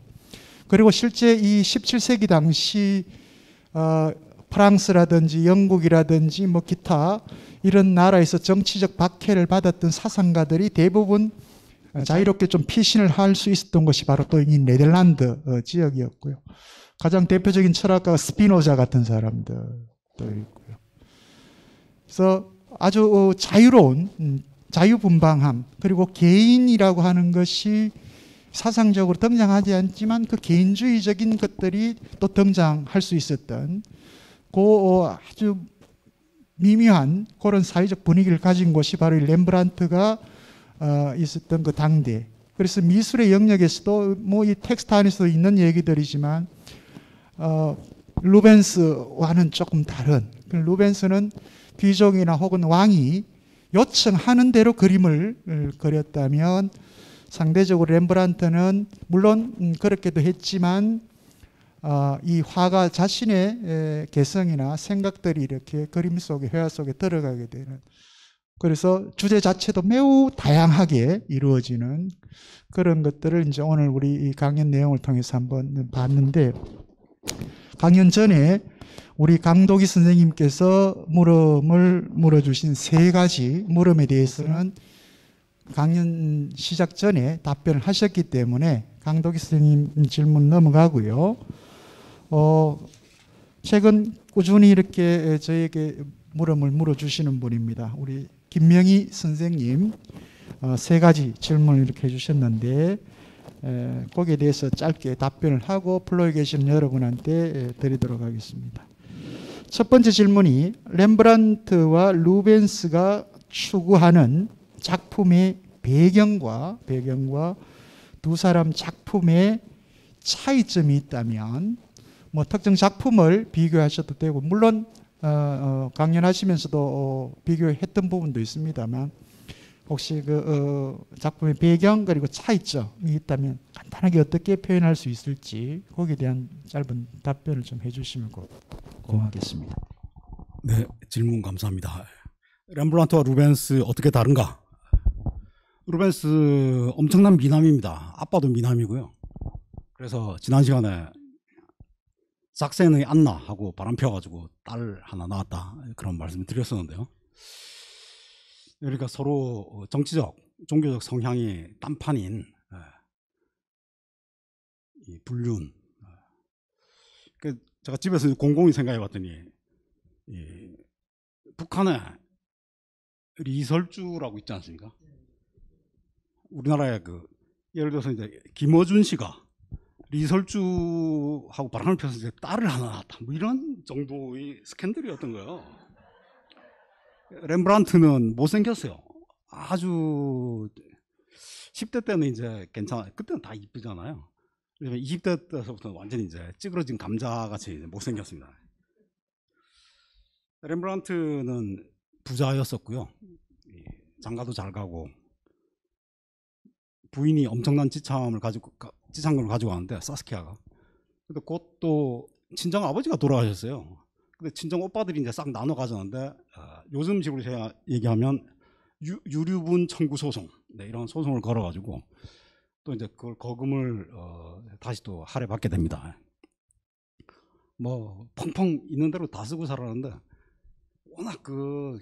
그리고 실제 이 17세기 당시 어, 프랑스라든지 영국이라든지 뭐 기타 이런 나라에서 정치적 박해를 받았던 사상가들이 대부분 자유롭게 좀 피신을 할 수 있었던 것이 바로 또 이 네덜란드 어, 지역이었고요. 가장 대표적인 철학가 스피노자 같은 사람들도 있고요. 그래서 아주 자유로운 음, 자유분방함 그리고 개인이라고 하는 것이 사상적으로 등장하지 않지만 그 개인주의적인 것들이 또 등장할 수 있었던 그 아주 미묘한 그런 사회적 분위기를 가진 곳이 바로 렘브란트가 어, 있었던 그 당대. 그래서 미술의 영역에서도 뭐 이 텍스트 안에서 도 있는 얘기들이지만 어, 루벤스와는 조금 다른. 그 루벤스는 귀종이나 혹은 왕이 요청하는 대로 그림을 어, 그렸다면 상대적으로 렘브란트는 물론 음, 그렇게도 했지만 어, 이 화가 자신의 개성이나 생각들이 이렇게 그림 속에 회화 속에 들어가게 되는 그래서 주제 자체도 매우 다양하게 이루어지는 그런 것들을 이제 오늘 우리 이 강연 내용을 통해서 한번 봤는데 강연 전에 우리 감독이 선생님께서 물음을 물어주신 세 가지 물음에 대해서는 강연 시작 전에 답변을 하셨기 때문에 강독이 선생님 질문 넘어가고요. 어, 최근 꾸준히 이렇게 저에게 물음을 물어주시는 분입니다. 우리 김명희 선생님 어, 세 가지 질문을 이렇게 해주셨는데 에, 거기에 대해서 짧게 답변을 하고 플로에 계신 여러분한테 드리도록 하겠습니다. 첫 번째 질문이 렘브란트와 루벤스가 추구하는 작품의 배경과 배경과 두 사람 작품의 차이점이 있다면 뭐 특정 작품을 비교하셔도 되고 물론 어, 어, 강연하시면서도 어, 비교했던 부분도 있습니다만 혹시 그 어, 작품의 배경 그리고 차이점이 있다면 탄핵이 어떻게 표현할 수 있을지 거기에 대한 짧은 답변을 좀 해주시면 고맙겠습니다. 네, 질문 감사합니다. 렘블란트와 루벤스 어떻게 다른가? 루벤스 엄청난 미남입니다. 아빠도 미남이고요. 그래서 지난 시간에 작센의 안나 하고 바람 펴가지고딸 하나 낳았다 그런 말씀을 드렸었는데요. 그러니까 서로 정치적, 종교적 성향이 딴판인 이 불륜. 그 제가 집에서 공공히 생각해 봤더니 이 북한에 리설주라고 있지 않습니까? 우리나라에 그 예를 들어서 이제 김어준 씨가 리설주하고 바람을 피워서 이제 딸을 하나 낳았다. 뭐 이런 정도의 스캔들이었던 거예요. 렘브란트는 못생겼어요. 아주 10대 때는 이제 괜찮아. 요 그때는 다 이쁘잖아요. 그 20대 때서부터 완전히 이제 찌그러진 감자같이 못생겼습니다. 렘브란트는 부자였었고요. 예, 장가도 잘 가고 부인이 엄청난 지참을 가지고 지상금을 가지고 왔는데 사스키아가. 근데 곧 또 친정 아버지가 돌아가셨어요. 근데 친정 오빠들이 이제 싹 나눠 가졌는데 아, 요즘 식으로 제가 얘기하면 유, 유류분 청구 소송 네, 이런 소송을 걸어가지고 또 이제 그걸 거금을 어, 다시 또 할애받게 됩니다. 뭐 펑펑 있는 대로 다 쓰고 살았는데 워낙 그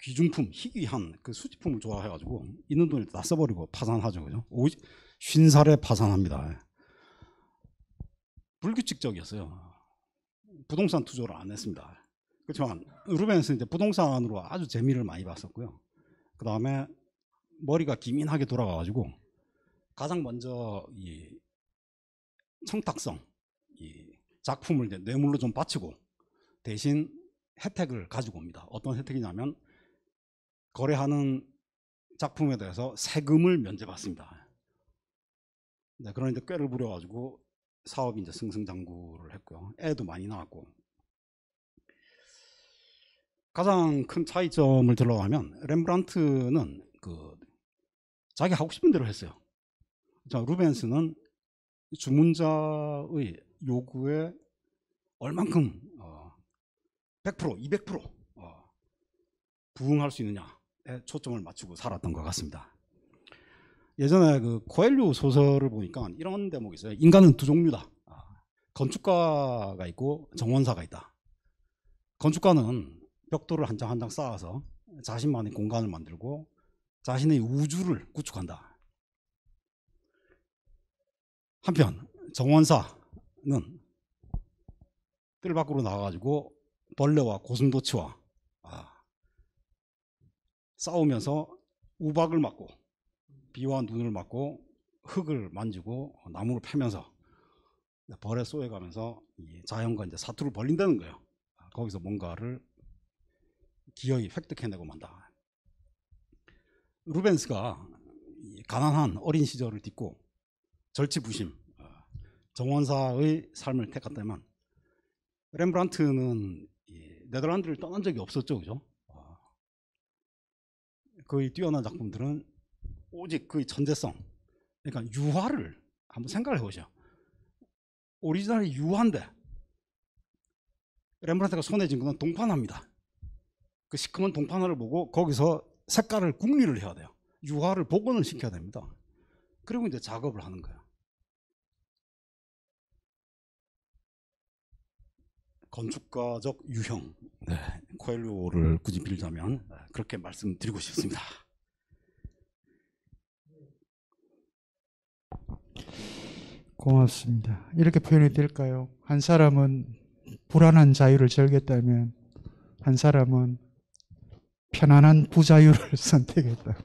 귀중품, 희귀한 그 수집품을 좋아해가지고 있는 돈을 다 써버리고 파산하죠, 그죠? 쉰 살에 파산합니다. 불규칙적이었어요. 부동산 투자를 안 했습니다. 그렇지만 루벤스는 이제 부동산으로 아주 재미를 많이 봤었고요. 그 다음에 머리가 기민하게 돌아가가지고 가장 먼저 이 청탁성 이 작품을 이제 뇌물로 좀 바치고 대신 혜택을 가지고 옵니다. 어떤 혜택이냐면 거래하는 작품에 대해서 세금을 면제받습니다. 네, 그런 이제 꾀를 부려가지고 사업이 이제 승승장구를 했고요. 애도 많이 낳았고. 가장 큰 차이점을 들러가면 렘브란트는 그 자기 하고 싶은 대로 했어요. 자, 루벤스는 주문자의 요구에 얼만큼 어, 100% 200% 어, 부응할 수 있느냐에 초점을 맞추고 살았던 것 같습니다. 예전에 그 코엘류 소설을 보니까 이런 대목이 있어요. 인간은 두 종류다. 아, 건축가가 있고 정원사가 있다. 건축가는 벽돌을 한 장 한 장 쌓아서 자신만의 공간을 만들고 자신의 우주를 구축한다. 한편 정원사는 뜰 밖으로 나가가지고 벌레와 고슴도치와 아, 싸우면서 우박을 맞고 비와 눈을 맞고 흙을 만지고 나무를 패면서 벌에 쏘여가면서 자연과 이제 사투를 벌린다는 거예요. 아, 거기서 뭔가를 기어이 획득해내고 만다. 루벤스가 가난한 어린 시절을 딛고 절치부심 아, 정원사의 삶을 택했다면 렘브란트는 네덜란드를 떠난 적이 없었죠 그죠 그의 아, 뛰어난 작품들은 오직 그의 천재성 그러니까 유화를 한번 생각을 해보세요 오리지널이 유화인데 렘브란트가 손에 쥔 것은 동판화입니다 그 시커먼 동판화를 보고 거기서 색깔을 국리를 해야 돼요 유화를 복원을 시켜야 됩니다 그리고 이제 작업을 하는 거예요 건축가적 유형 네, 코엘로를 굳이 빌자면 네, 그렇게 말씀드리고 싶습니다. 고맙습니다. 이렇게 표현이 될까요? 한 사람은 불안한 자유를 즐겼다면 한 사람은 편안한 부자유를 선택했다.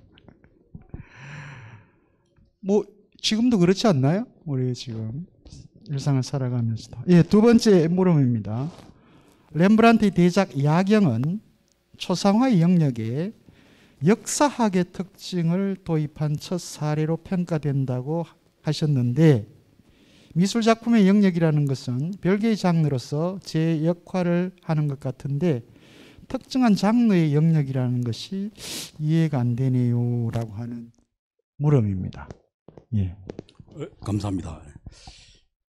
뭐 지금도 그렇지 않나요? 우리 지금 일상을 살아가면서도. 예, 두 번째 물음입니다. 렘브란트의 대작 야경은 초상화 영역에 역사학의 특징을 도입한 첫 사례로 평가된다고 하셨는데 미술 작품의 영역이라는 것은 별개의 장르로서 제 역할을 하는 것 같은데 특정한 장르의 영역이라는 것이 이해가 안 되네요라고 하는 물음입니다. 예. 어, 감사합니다.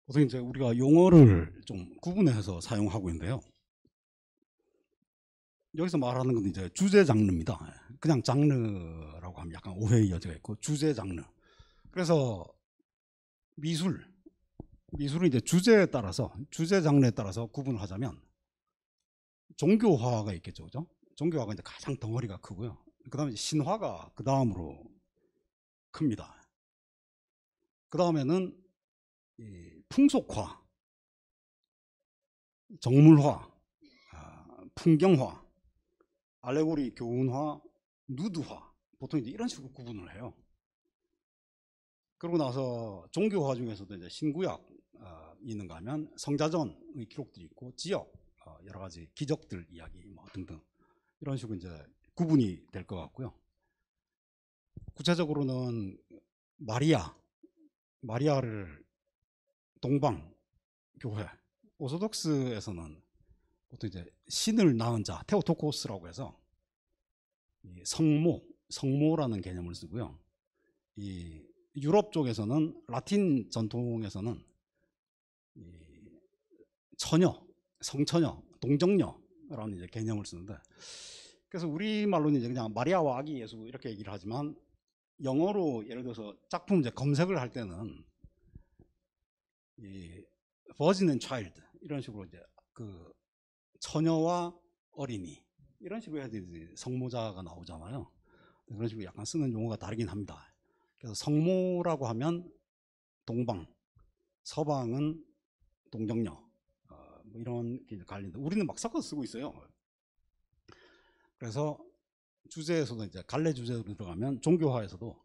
보통 이제 우리가 용어를 좀 구분해서 사용하고 있는데요. 여기서 말하는 건 이제 주제 장르입니다. 그냥 장르라고 하면 약간 오해의 여지가 있고 주제 장르. 그래서 미술, 미술은 이제 주제에 따라서 주제 장르에 따라서 구분을 하자면 종교화가 있겠죠, 그죠? 종교화가 이제 가장 덩어리가 크고요. 그다음에 신화가 그 다음으로 큽니다. 그 다음에는 풍속화, 정물화, 아, 풍경화, 알레고리 교훈화, 누드화 보통 이제 이런 식으로 구분을 해요. 그러고 나서 종교화 중에서도 이제 신구약 이 아, 있는가 하면 성자전의 기록들이 있고 지역 어, 여러 가지 기적들 이야기 뭐 등등 이런 식으로 이제 구분이 될 것 같고요. 구체적으로는 마리아 마리아를 동방 교회 오소독스에서는 보통 이제 신을 낳은 자 테오토코스라고 해서 성모 성모라는 개념을 쓰고요. 이 유럽 쪽에서는 라틴 전통에서는 이 처녀 성처녀 동정녀라는 이제 개념을 쓰는데 그래서 우리말로는 이제 그냥 마리아와 아기 예수 이렇게 얘기를 하지만 영어로 예를 들어서 작품 이제 검색을 할 때는 이 버진 앤 차일드 이런 식으로 이제 그 처녀와 어린이 이런 식으로 해야 되지 성모자가 나오잖아요. 네, 그런 식으로 약간 쓰는 용어가 다르긴 합니다. 그래서 성모라고 하면 동방, 서방은 동정녀 어, 뭐 이런 게 갈린다. 우리는 막 섞어서 쓰고 있어요. 그래서 주제에서도 이제 갈래 주제로 들어가면 종교화에서도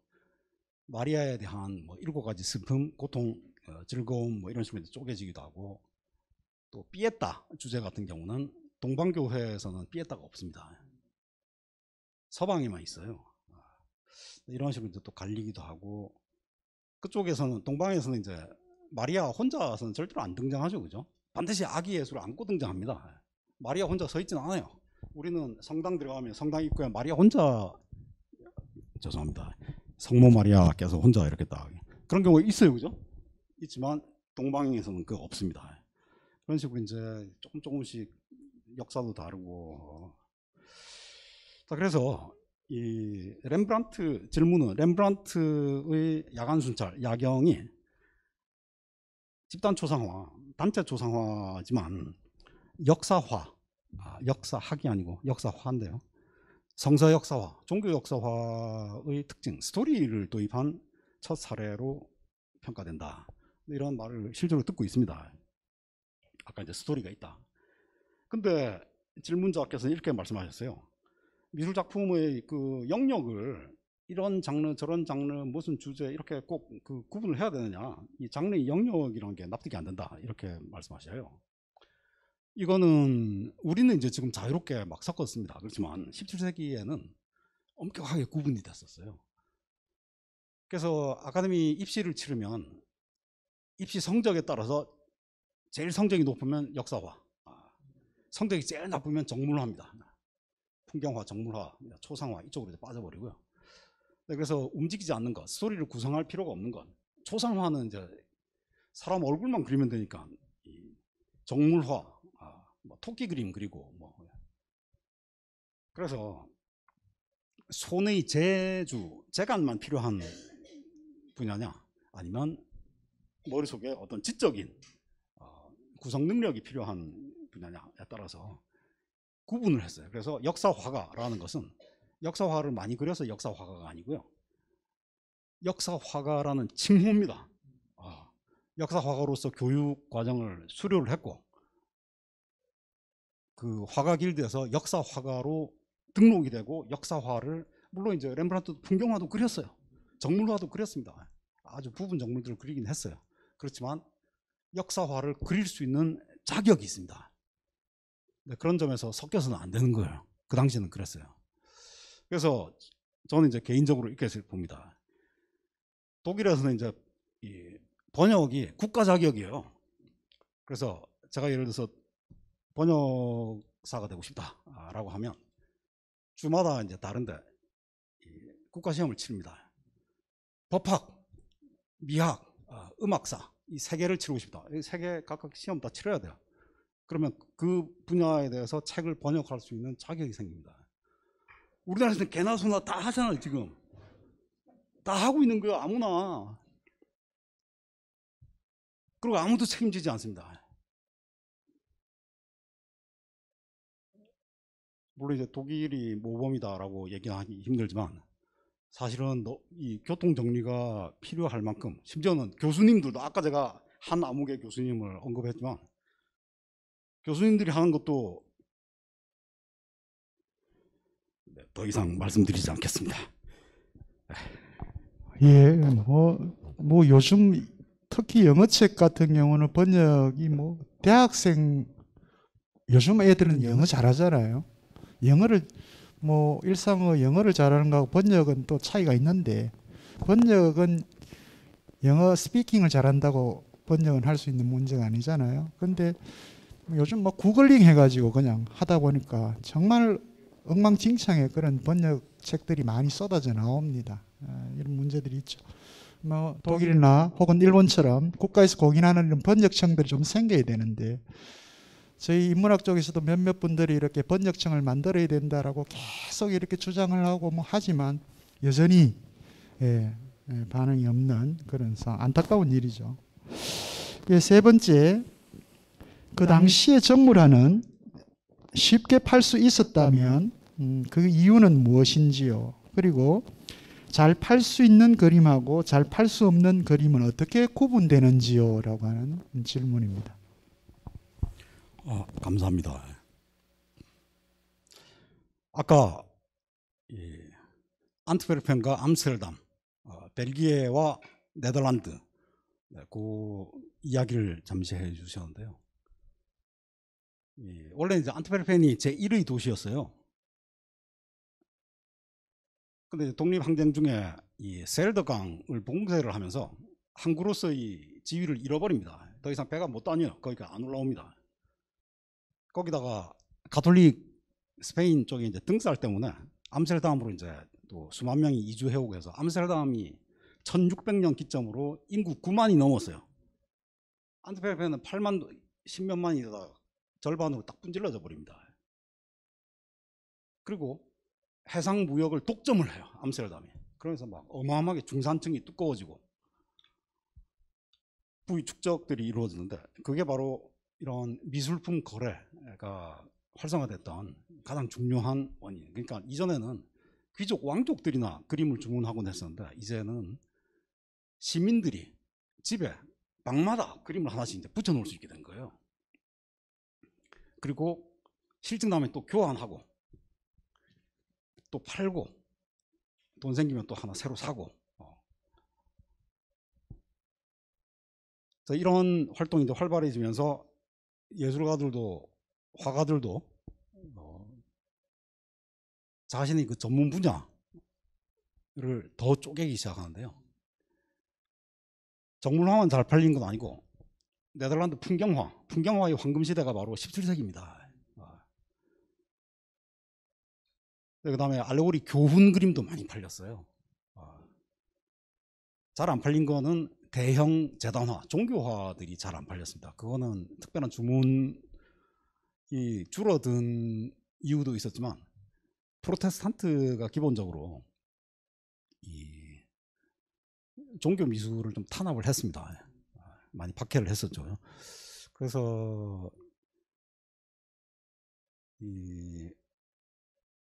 마리아에 대한 뭐 일곱 가지 슬픔, 고통 어, 즐거움 뭐 이런 식으로 쪼개지기도 하고 또삐에다 주제 같은 경우는 동방교회에서는 삐에다가 없습니다. 서방에만 있어요. 아, 이런 식으로 또 갈리기도 하고 그쪽에서는 동방에서는 이제 마리아 혼자서는 절대로 안 등장하죠, 그죠? 반드시 아기 예수를 안고 등장합니다. 마리아 혼자 서 있지는 않아요. 우리는 성당 들어가면 성당 입구에 마리아 혼자 죄송합니다. 성모 마리아께서 혼자 이렇게 딱 그런 경우 있어요, 그죠? 있지만 동방에서는 그 없습니다. 그런 식으로 이제 조금 조금씩 역사도 다르고 자 그래서 이 렘브란트 질문은 렘브란트의 야간 순찰 야경이 집단 초상화 단체 초상화지만 역사화 아, 역사학이 아니고 역사화인데요 성서 역사화 종교 역사화의 특징 스토리를 도입한 첫 사례로 평가된다 이런 말을 실제로 듣고 있습니다. 아까 이제 스토리가 있다. 근데 질문자께서는 이렇게 말씀하셨어요. 미술 작품의 그 영역을 이런 장르 저런 장르 무슨 주제 이렇게 꼭 그 구분을 해야 되느냐 이 장르의 영역이라는 게 납득이 안 된다 이렇게 말씀하셔요. 이거는 우리는 이제 지금 자유롭게 막 섞었습니다. 그렇지만 17세기에는 엄격하게 구분이 됐었어요. 그래서 아카데미 입시를 치르면 입시 성적에 따라서 제일 성적이 높으면 역사화 아, 성적이 제일 나쁘면 정물화입니다 아, 풍경화, 정물화, 예, 초상화 이쪽으로 빠져버리고요 네, 그래서 움직이지 않는 것, 스토리를 구성할 필요가 없는 것 초상화는 이제 사람 얼굴만 그리면 되니까 정물화, 아, 뭐 토끼 그림 그리고 뭐 예. 그래서 손의 재주, 재간만 필요한 분야냐 아니면 머릿속에 어떤 지적인 어, 구성 능력이 필요한 분야냐에 따라서 구분을 했어요. 그래서 역사화가라는 것은 역사화를 많이 그려서 역사화가가 아니고요. 역사화가라는 칭호입니다. 아, 역사화가로서 교육 과정을 수료를 했고 그 화가 길드에서 역사화가로 등록이 되고 역사화를 물론 이제 렘브란트 풍경화도 그렸어요. 정물화도 그렸습니다. 아주 부분 정물들을 그리긴 했어요. 그렇지만 역사화를 그릴 수 있는 자격이 있습니다. 그런 점에서 섞여서는 안 되는 거예요. 그 당시에는 그랬어요. 그래서 저는 이제 개인적으로 이렇게 봅니다. 독일에서는 이제 번역이 국가 자격이에요. 그래서 제가 예를 들어서 번역사가 되고 싶다라고 하면 주마다 이제 다른데 국가 시험을 칩니다. 법학, 미학, 아, 음악사 이 세 개를 치르고 싶다. 이세개 각각 시험 다 치러야 돼요. 그러면 그 분야에 대해서 책을 번역할 수 있는 자격이 생깁니다. 우리나라에서는 개나 소나 다 하잖아요, 지금. 다 하고 있는 거예요, 아무나. 그리고 아무도 책임지지 않습니다. 물론 이제 독일이 모범이다라고 얘기하기 힘들지만 사실은 이 교통 정리가 필요할 만큼 심지어는 교수님들도 아까 제가 한 암흑의 교수님을 언급했지만 교수님들이 하는 것도 네, 더 이상 말씀드리지 않겠습니다. 예, 뭐, 뭐 요즘 특히 영어책 같은 경우는 번역이 뭐 대학생 요즘 애들은 영어 잘하잖아요. 영어를 뭐 일상의 영어를 잘하는 거하고 번역은 또 차이가 있는데 번역은 영어 스피킹을 잘한다고 번역은 할 수 있는 문제가 아니잖아요. 근데 요즘 뭐 구글링 해가지고 그냥 하다 보니까 정말 엉망진창의 그런 번역 책들이 많이 쏟아져 나옵니다. 아, 이런 문제들이 있죠. 뭐 독일이나 혹은 일본처럼 국가에서 공인하는 이런 번역청들이 좀 생겨야 되는데 저희 인문학 쪽에서도 몇몇 분들이 이렇게 번역청을 만들어야 된다라고 계속 이렇게 주장을 하고 뭐 하지만 여전히 예, 예, 반응이 없는 그런 상 안타까운 일이죠. 예, 세 번째 그 당시에 정물화는 쉽게 팔 수 있었다면 음, 그 이유는 무엇인지요? 그리고 잘 팔 수 있는 그림하고 잘 팔 수 없는 그림은 어떻게 구분되는지요? 라고 하는 질문입니다. 아, 감사합니다. 아까 예, 안트베르펜과 암스테르담, 어, 벨기에와 네덜란드 네, 그 이야기를 잠시 해주셨는데요. 예, 원래 이제 안트베르펜이 제 1의 도시였어요. 근데 독립항쟁 중에 이 셀더강을 봉쇄를 하면서 항구로서의 지위를 잃어버립니다. 더 이상 배가 못 다녀요. 거기가 안 올라옵니다. 거기다가 가톨릭 스페인 쪽에 이제 등쌀 때문에 암스테르담으로 이제 또 수만 명이 이주해오고 해서 암스테르담이 1600년 기점으로 인구 9만이 넘었어요. 안트페르페는 8만 10몇만이다 절반으로 딱 분질러져 버립니다. 그리고 해상 무역을 독점을 해요. 암스테르담이. 그러면서 막 어마어마하게 중산층이 두꺼워지고 부위 축적들이 이루어지는데 그게 바로 이런 미술품 거래가 활성화됐던 가장 중요한 원인. 그러니까 이전에는 귀족 왕족들이나 그림을 주문하곤 했었는데 이제는 시민들이 집에 방마다 그림을 하나씩 이제 붙여놓을 수 있게 된 거예요. 그리고 실증 나면 또 교환하고 또 팔고 돈 생기면 또 하나 새로 사고 어. 이런 활동이 활발해지면서 예술가들도 화가들도 어, 자신의 그 전문 분야를 더 쪼개기 시작하는데요. 정물화만 잘 팔린 건 아니고 네덜란드 풍경화, 풍경화의 황금시대가 바로 17세기입니다. 아. 그 다음에 알레고리 교훈 그림도 많이 팔렸어요. 아. 잘안 팔린 거는 대형 재단화, 종교화들이 잘 안 팔렸습니다. 그거는 특별한 주문이 줄어든 이유도 있었지만 프로테스탄트가 기본적으로 이 종교 미술을 좀 탄압을 했습니다. 많이 박해를 했었죠. 그래서 이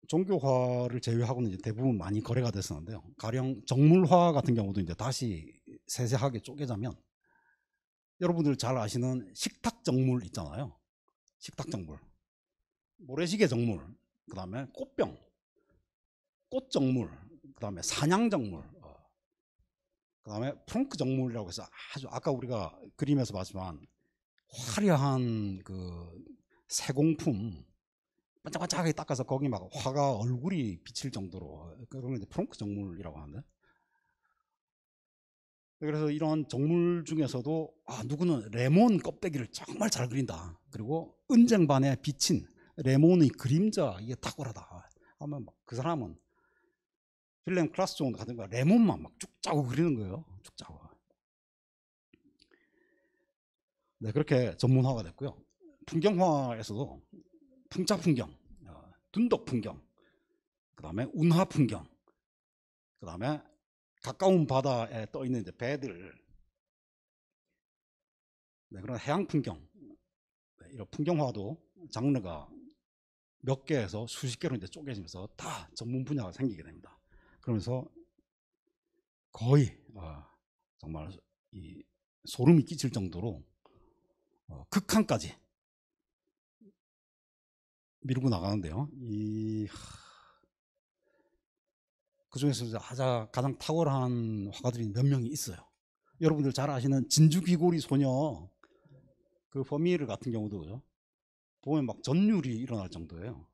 종교화를 제외하고는 이제 대부분 많이 거래가 됐었는데요. 가령 정물화 같은 경우도 이제 다시 세세하게 쪼개자면 여러분들 잘 아시는 식탁 정물 있잖아요. 식탁 정물. 모래시계 정물. 그 다음에 꽃병. 꽃 정물. 그 다음에 사냥 정물. 어, 그 다음에 프렁크 정물이라고 해서 아주 아까 우리가 그림에서 봤지만 화려한 그 세공품 반짝반짝하게 닦아서 거기 막 화가 얼굴이 비칠 정도로 그런 게프렁크 정물이라고 하는데 그래서 이런 정물 중에서도 아, 누구는 레몬 껍데기를 정말 잘 그린다. 그리고 은쟁반에 비친 레몬의 그림자 이게 탁월하다. 하면 그 사람은 필름 클라스존 같은 거 레몬만 막쭉 짜고 그리는 거예요. 쭉 짜고. 네 그렇게 전문화가 됐고요. 풍경화에서도 풍차 풍경, 어, 둔덕 풍경, 그 다음에 운하 풍경, 그 다음에 가까운 바다에 떠 있는 이제 배들 네, 그런 해양 풍경 네, 이런 풍경화도 장르가 몇 개에서 수십 개로 이제 쪼개지면서 다 전문 분야가 생기게 됩니다. 그러면서 거의 어, 정말 이 소름이 끼칠 정도로 어, 극한까지 미루고 나가는데요. 이 하... 그 중에서 가장 탁월한 화가들이 몇 명이 있어요. 여러분들 잘 아시는 진주 귀고리 소녀 그버미를 같은 경우도 그죠? 보면 막 전율이 일어날 정도예요.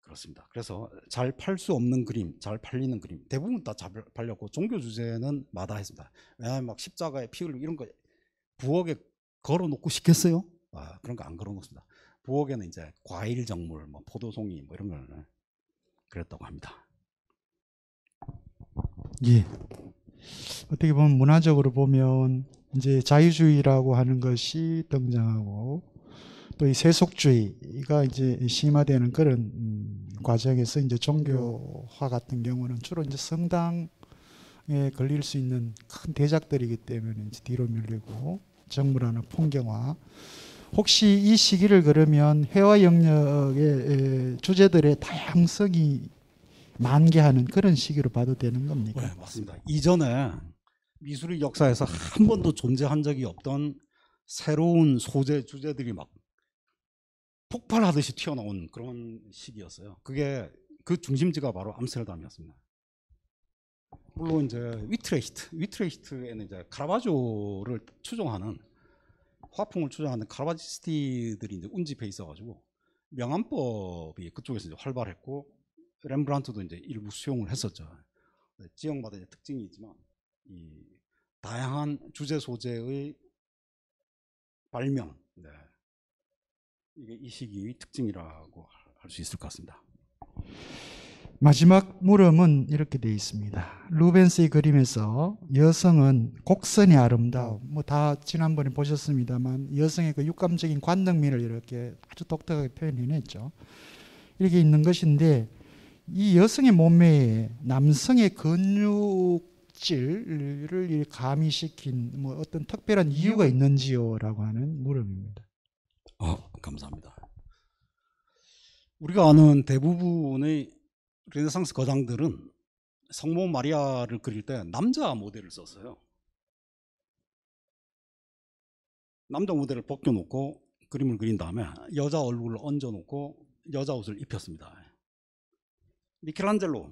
그렇습니다. 그래서 잘 팔 수 없는 그림, 잘 팔리는 그림 대부분 다 잘 팔렸고 종교 주제는 마다했습니다. 왜냐하면 막 십자가에 피 흘리고 이런 거 부엌에 걸어놓고 시켰어요? 아, 그런 거 안 걸어놓습니다. 부엌에는 이제 과일 정물뭐 포도송이 뭐 이런 걸그렸다고 합니다. 예. 어떻게 보면 문화적으로 보면 이제 자유주의라고 하는 것이 등장하고 또 이 세속주의가 이제 심화되는 그런 음, 과정에서 이제 종교화 같은 경우는 주로 이제 성당에 걸릴 수 있는 큰 대작들이기 때문에 이제 뒤로 밀리고 정부라는 풍경화 혹시 이 시기를 그러면 회화 영역의 주제들의 다양성이 만개하는 그런 시기로 봐도 되는 겁니까? 네, 맞습니다. 이전에 미술의 역사에서 한 번도 존재한 적이 없던 새로운 소재 주제들이 막 폭발하듯이 튀어나온 그런 시기였어요. 그게 그 중심지가 바로 암스테르담이었습니다. 물론 이제 위트레히트, 위트레히트에는 이제 카라바조를 추종하는 화풍을 조장하는 카르바지스티들이 이제 운집해 있어가지고 명암법이 그쪽에서 이제 활발했고 렘브란트도 이제 일부 수용을 했었죠. 네, 지역마다 이제 특징이 있지만 이 다양한 주제 소재의 발명 네. 이게 이 시기의 특징이라고 할 수 있을 것 같습니다. 마지막 물음은 이렇게 되어 있습니다. 루벤스의 그림에서 여성은 곡선이 아름다움, 뭐다 지난번에 보셨습니다만 여성의 그 육감적인 관능미를 이렇게 아주 독특하게 표현해냈죠. 이렇게 있는 것인데 이 여성의 몸매에 남성의 근육질을 가미시킨 뭐 어떤 특별한 이유가 있는지요라고 하는 물음입니다. 아 감사합니다. 우리가 아는 대부분의 르네상스 거장들은 성모 마리아를 그릴 때 남자 모델을 썼어요. 남자 모델을 벗겨놓고 그림을 그린 다음에 여자 얼굴을 얹어놓고 여자 옷을 입혔습니다. 미켈란젤로가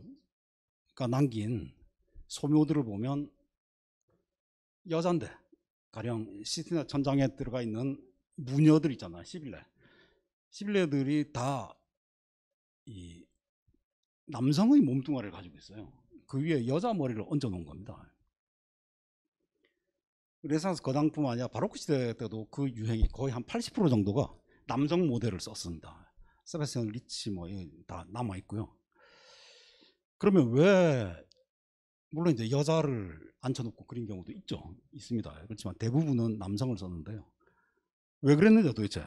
남긴 소묘들을 보면 여잔데 가령 시티나 천장에 들어가 있는 무녀들 있잖아요. 시빌레. 시빌레들이 다이 남성의 몸뚱아리를 가지고 있어요. 그 위에 여자 머리를 얹어 놓은 겁니다. 레네상스 거당뿐만 아니라 바로크 시대 때도 그 유행이 거의 한 80% 정도가 남성 모델을 썼습니다. 세바스찬 리치 뭐 다 남아 있고요. 그러면 왜 물론 이제 여자를 앉혀놓고 그린 경우도 있죠, 있습니다. 그렇지만 대부분은 남성을 썼는데요. 왜 그랬는지 도대체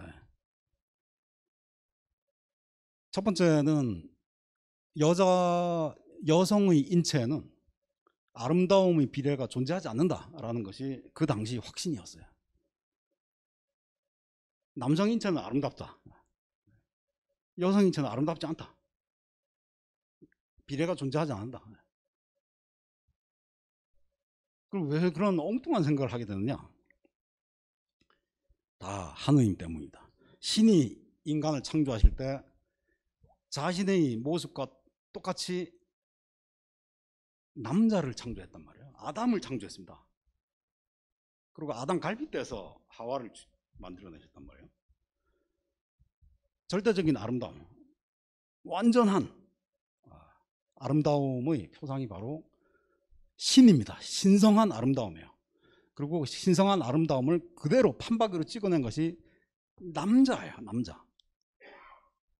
첫 번째는 여자 여성의 인체에는 아름다움의 비례가 존재하지 않는다라는 것이 그 당시 확신이었어요. 남성 인체는 아름답다. 여성 인체는 아름답지 않다. 비례가 존재하지 않는다. 그럼 왜 그런 엉뚱한 생각을 하게 되느냐? 다 하느님 때문이다. 신이 인간을 창조하실 때 자신의 모습과 똑같이 남자를 창조했단 말이에요. 아담을 창조했습니다. 그리고 아담 갈비뼈에서 하와를 만들어내셨단 말이에요. 절대적인 아름다움, 완전한 아, 아름다움의 표상이 바로 신입니다. 신성한 아름다움이에요. 그리고 신성한 아름다움을 그대로 판박이로 찍어낸 것이 남자예요, 남자.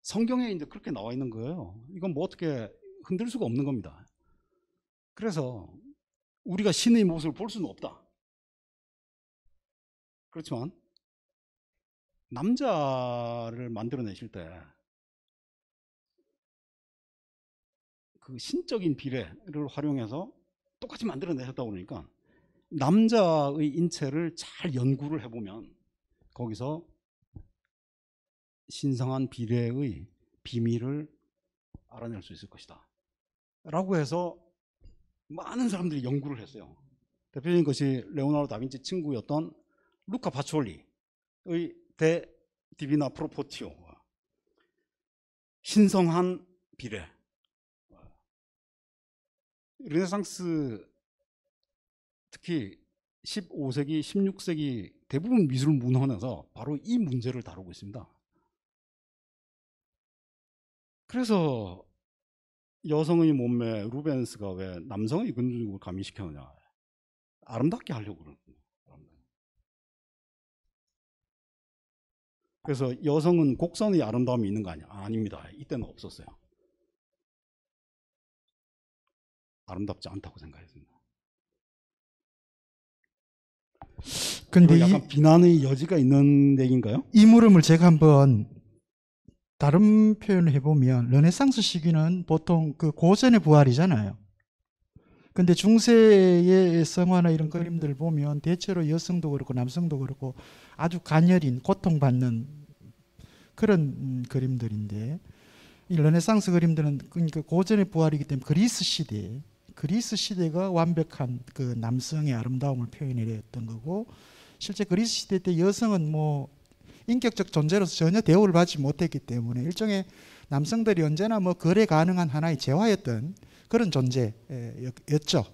성경에 이제 그렇게 나와 있는 거예요. 이건 뭐 어떻게 흔들 수가 없는 겁니다. 그래서 우리가 신의 모습을 볼 수는 없다. 그렇지만 남자를 만들어내실 때 그 신적인 비례를 활용해서 똑같이 만들어내셨다 보니까 남자의 인체를 잘 연구를 해보면 거기서 신성한 비례의 비밀을 알아낼 수 있을 것이다. 라고 해서 많은 사람들이 연구를 했어요. 대표적인 것이 레오나르 다빈치 친구였던 루카 바촐리의 대 디비나 프로포티오 신성한 비례 르네상스 특히 15세기, 16세기 대부분 미술 문헌에서 바로 이 문제를 다루고 있습니다. 그래서 여성의 몸매 루벤스가 왜 남성의 근육을 가미시켜느냐 아름답게 하려고 그러는 거예요. 그래서 여성은 곡선의 아름다움이 있는 거 아니야? 아, 아닙니다. 이때는 없었어요. 아름답지 않다고 생각했습니다. 근데 약간 이, 비난의 여지가 있는 얘기인가요? 이 물음을 제가 한번 다른 표현을 해보면 르네상스 시기는 보통 그 고전의 부활이잖아요. 근데 중세의 성화나 이런 그림들 보면 대체로 여성도 그렇고 남성도 그렇고 아주 간녀인 고통받는 그런 음, 그림들인데 이 르네상스 그림들은 그러니까 고전의 부활이기 때문에 그리스 시대 그리스 시대가 완벽한 그 남성의 아름다움을 표현했던 해 거고 실제 그리스 시대 때 여성은 뭐 인격적 존재로서 전혀 대우를 받지 못했기 때문에 일종의 남성들이 언제나 뭐 거래 가능한 하나의 재화였던 그런 존재였죠.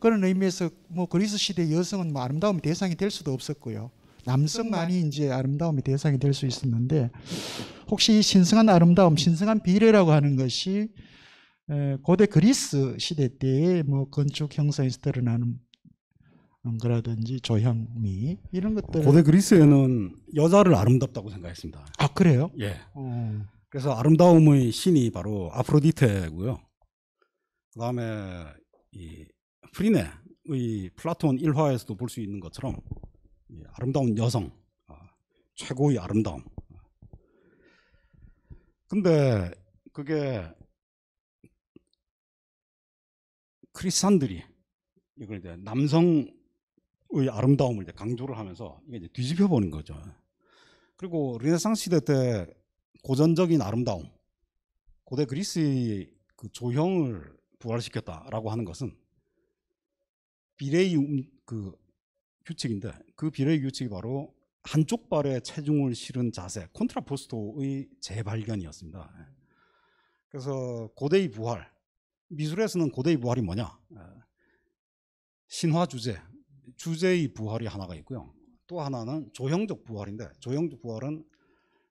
그런 의미에서 뭐 그리스 시대 여성은 뭐 아름다움의 대상이 될 수도 없었고요. 남성만이 이제 아름다움의 대상이 될 수 있었는데 혹시 신성한 아름다움, 신성한 비례라고 하는 것이 고대 그리스 시대 때의 뭐 건축 형상에서 드러나는 그라든지 조현미 이런 것들 고대 그리스에는 여자를 아름답다고 생각했습니다. 아 그래요? 예. 어. 그래서 아름다움의 신이 바로 아프로디테고요. 그다음에 이 프리네의 플라톤 일화에서도 볼 수 있는 것처럼 아름다운 여성, 아, 최고의 아름다움. 근데 그게 크리스찬들이 이걸 이제 남성 의 아름다움을 이제 강조를 하면서 이게 이제 뒤집혀 보는 거죠. 그리고 르네상 시대 때 고전적인 아름다움, 고대 그리스의 그 조형을 부활시켰다라고 하는 것은 비례의 그 규칙인데 그 비례의 규칙이 바로 한쪽 발에 체중을 실은 자세, 콘트라포스토의 재발견이었습니다. 그래서 고대의 부활, 미술에서는 고대의 부활이 뭐냐? 아, 신화 주제, 주제의 부활이 하나가 있고요. 또 하나는 조형적 부활인데 조형적 부활은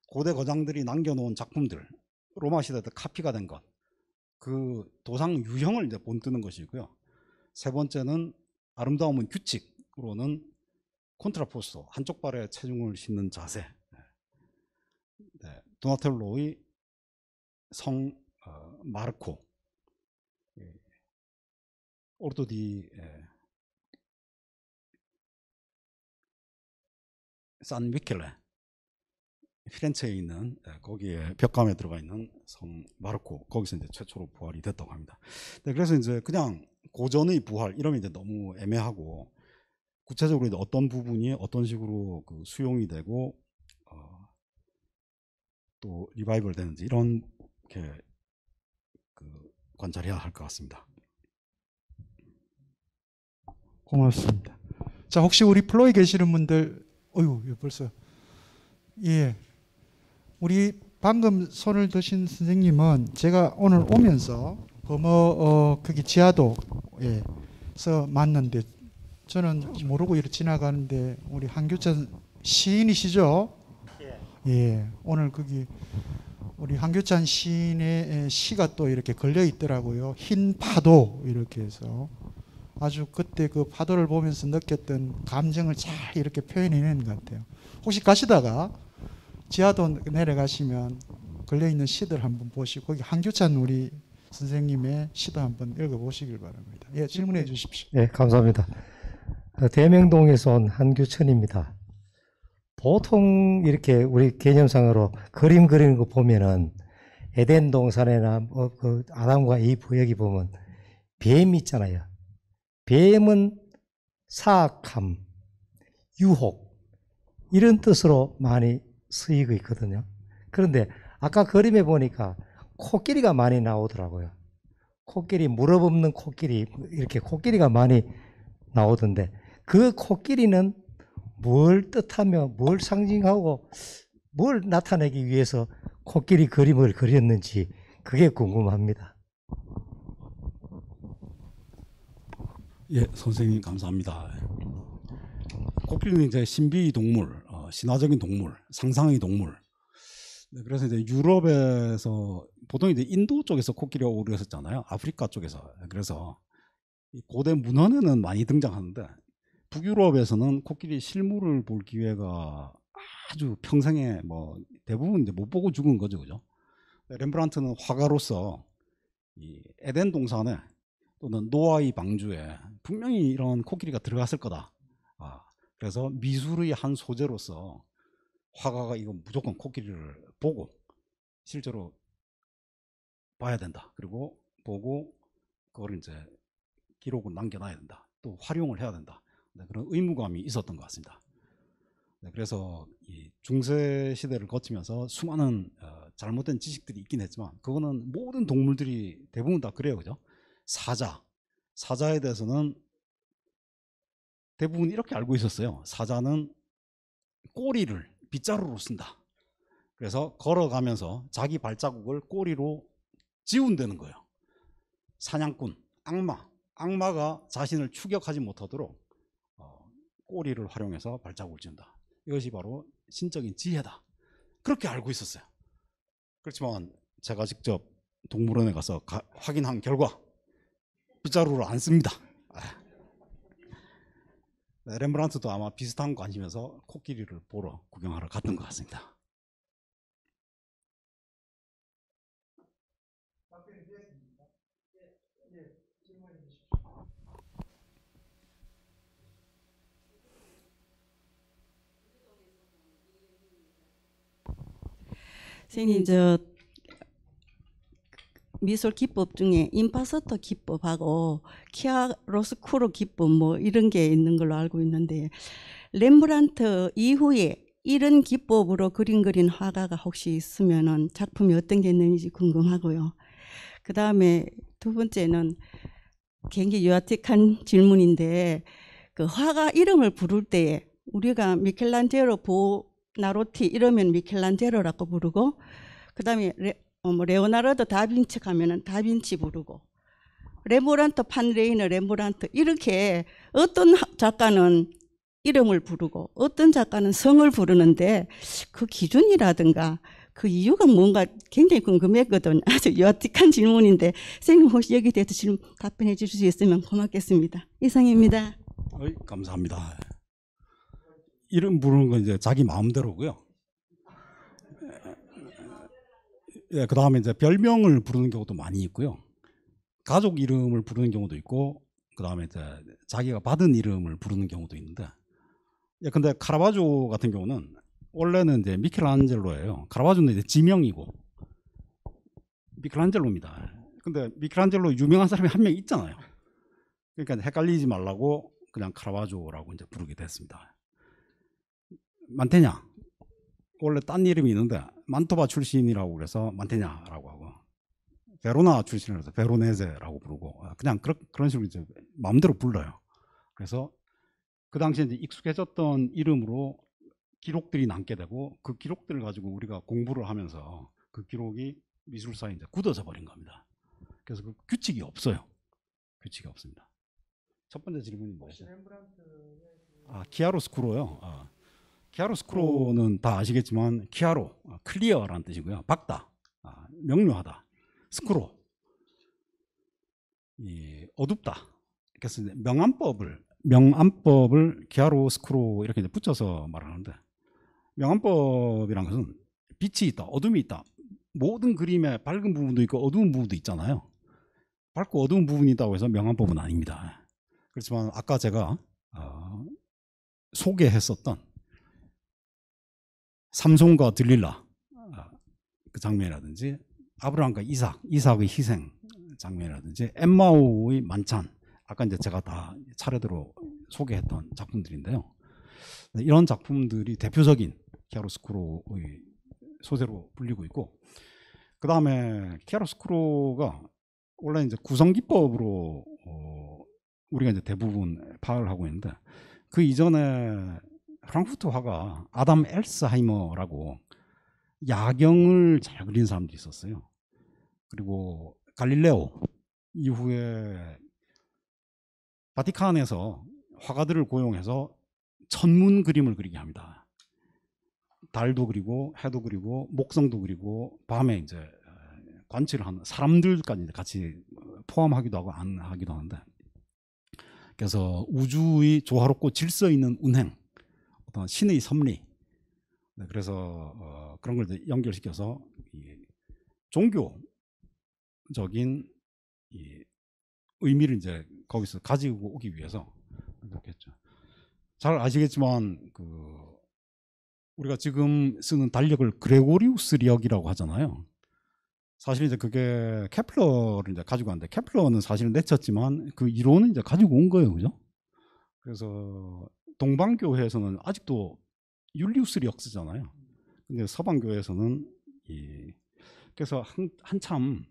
고대 거장들이 남겨놓은 작품들 로마 시대 때 카피가 된것그 도상 유형을 이제 본뜨는 것이고요. 세 번째는 아름다움은 규칙으로는 콘트라포스토 한쪽 발에 체중을 싣는 자세 네, 네. 도나텔로의 성 어, 마르코 오르토디 예, 산 미켈레 피렌체에 있는 거기에 벽감에 들어가 있는 성 마르코 거기서 이제 최초로 부활이 됐다고 합니다. 네, 그래서 이제 그냥 고전의 부활 이러면 이제 너무 애매하고 구체적으로 이제 어떤 부분이 어떤 식으로 그 수용이 되고 어, 또 리바이벌 되는지 이런 이렇게 그 관찰해야 할 것 같습니다. 고맙습니다. 자 혹시 우리 플로이 계시는 분들 어유 예, 벌써 예 우리 방금 손을 드신 선생님은 제가 오늘 오면서 범어 어, 거기 지하도에서 예, 만는데 저는 모르고 이렇게 지나가는데 우리 한교찬 시인이시죠? 예. 예. 오늘 거기 우리 한교찬 시인의 시가 또 이렇게 걸려 있더라고요. 흰 파도 이렇게 해서 아주 그때 그 파도를 보면서 느꼈던 감정을 잘 이렇게 표현해낸것 같아요. 혹시 가시다가 지하도 내려가시면 걸려있는 시들 한번 보시고 거기 한규찬 우리 선생님의 시도 한번 읽어보시길 바랍니다. 예, 질문해 주십시오. 예, 감사합니다. 대명동에서 온 한규천입니다. 보통 이렇게 우리 개념상으로 그림 그리는 거 보면은 에덴 동산이나 뭐그 아담과 이브 여기 보면 뱀 있잖아요. 뱀은 사악함, 유혹 이런 뜻으로 많이 쓰이고 있거든요. 그런데 아까 그림에 보니까 코끼리가 많이 나오더라고요. 코끼리 무릎 없는 코끼리 이렇게 코끼리가 많이 나오던데 그 코끼리는 뭘 뜻하며 뭘 상징하고 뭘 나타내기 위해서 코끼리 그림을 그렸는지 그게 궁금합니다. 예, 선생님 감사합니다. 코끼리는 이제 신비 동물, 어, 신화적인 동물, 상상의 동물. 네, 그래서 이제 유럽에서 보통 이제 인도 쪽에서 코끼리가 오르였었잖아요. 아프리카 쪽에서. 네, 그래서 고대 문헌에는 많이 등장하는데 북유럽에서는 코끼리 실물을 볼 기회가 아주 평생에 뭐 대부분 이제 못 보고 죽은 거죠, 그죠? 네, 렘브란트는 화가로서 이 에덴 동산에 또는 노아의 방주에 분명히 이런 코끼리가 들어갔을 거다. 아, 그래서 미술의 한 소재로서 화가가 이거 무조건 코끼리를 보고 실제로 봐야 된다. 그리고 보고 그걸 이제 기록을 남겨놔야 된다. 또 활용을 해야 된다. 네, 그런 의무감이 있었던 것 같습니다. 네, 그래서 이 중세 시대를 거치면서 수많은 어, 잘못된 지식들이 있긴 했지만 그거는 모든 동물들이 대부분 다 그래요, 그죠? 사자. 사자에 대해서는 대부분 이렇게 알고 있었어요. 사자는 꼬리를 빗자루로 쓴다. 그래서 걸어가면서 자기 발자국을 꼬리로 지운다는 거예요. 사냥꾼, 악마. 악마가 자신을 추격하지 못하도록 어, 꼬리를 활용해서 발자국을 지운다. 이것이 바로 신적인 지혜다. 그렇게 알고 있었어요. 그렇지만 제가 직접 동물원에 가서 가, 확인한 결과 빗자루를 안 씁니다. 아. 네, 렘브란트도 아마 비슷한 거아니면서 코끼리를 보러 구경하러 갔던 것 같습니다. 선생님 저 미술 기법 중에 임파서터 기법하고 키아로스쿠르 기법 뭐 이런 게 있는 걸로 알고 있는데 렘브란트 이후에 이런 기법으로 그림 그린 화가가 혹시 있으면은 작품이 어떤 게 있는지 궁금하고요. 그 다음에 두 번째는 굉장히 유아틱한 질문인데 그 화가 이름을 부를 때에 우리가 미켈란젤로 보나로티 이러면 미켈란젤로라고 부르고 그 다음에 어, 뭐 레오나르도 다빈치 가면은 다빈치 부르고 레모란트 판레이너 레모란트 이렇게 어떤 작가는 이름을 부르고 어떤 작가는 성을 부르는데 그 기준이라든가 그 이유가 뭔가 굉장히 궁금했거든. 아주 여틱한 질문인데 선생님 혹시 여기 대해서 질문 답변해 주실 수 있으면 고맙겠습니다. 이상입니다. 어이, 어, 예, 감사합니다. 이름 부르는 건 이제 자기 마음대로고요. 예, 그 다음에 이제 별명을 부르는 경우도 많이 있고요. 가족 이름을 부르는 경우도 있고, 그 다음에 이제 자기가 받은 이름을 부르는 경우도 있는데, 예, 근데 카라바조 같은 경우는 원래는 이제 미켈란젤로예요. 카라바조는 이제 지명이고 미켈란젤로입니다. 근데 미켈란젤로 유명한 사람이 한 명 있잖아요. 그러니까 헷갈리지 말라고 그냥 카라바조라고 이제 부르게 됐습니다. 많대냐? 원래 딴 이름이 있는데 만토바 출신이라고 그래서 만테냐라고 하고 베로나 출신이라서 베로네제라고 부르고 아, 그냥 그런 그런 식으로 이제 마음대로 불러요. 그래서 그 당시에 이제 익숙해졌던 이름으로 기록들이 남게 되고 그 기록들을 가지고 우리가 공부를 하면서 그 기록이 미술사에 이제 굳어져 버린 겁니다. 그래서 그 규칙이 없어요. 규칙이 없습니다. 첫 번째 질문이 뭐죠? 아, 키아로스쿠로요. 아. 키아로 스크로는다 아시겠지만 키아로 아, 클리어라는 뜻이고요. 밝다, 아, 명료하다, 스크로 예, 어둡다. 그래서 명암법을 명암법을 기아로 스크로 이렇게 붙여서 말하는데 명암법이란 것은 빛이 있다, 어둠이 있다. 모든 그림에 밝은 부분도 있고 어두운 부분도 있잖아요. 밝고 어두운 부분이 있다고 해서 명암법은 아닙니다. 그렇지만 아까 제가 어, 소개했었던 삼손과 들릴라 어. 아, 그 장면이라든지 아브라함과 이삭, 이삭의 희생 장면이라든지 엠마오의 만찬 아까 이제 제가 다 차례대로 소개했던 작품들인데요. 네, 이런 작품들이 대표적인 키아로스크로의 소재로 불리고 있고 그 다음에 키아로스크로가 원래 이제 구성 기법으로 어, 우리가 이제 대부분 파악을 하고 있는데 그 이전에 프랑크푸르트 화가 아담 엘스하이머라고 야경을 잘 그린 사람도 있었어요. 그리고 갈릴레오 이후에 바티칸에서 화가들을 고용해서 천문 그림을 그리게 합니다. 달도 그리고 해도 그리고 목성도 그리고 밤에 이제 관측을 하는 사람들까지 같이 포함하기도 하고 안 하기도 하는데 그래서 우주의 조화롭고 질서 있는 운행 어떤 신의 섭리 네, 그래서 어, 그런 걸 연결시켜서 종교적인 의미를 이제 거기서 가지고 오기 위해서 그렇겠죠. 잘 아시겠지만 그 우리가 지금 쓰는 달력을 그레고리우스력이라고 하잖아요. 사실 이제 그게 케플러를 이제 가지고 왔는데 케플러는 사실은 내쳤지만 그 이론은 이제 가지고 온 거예요, 그죠? 그래서 동방교회에서는 아직도 율리우스를 역쓰잖아요. 근데 서방교회에서는 이 그래서 한, 한참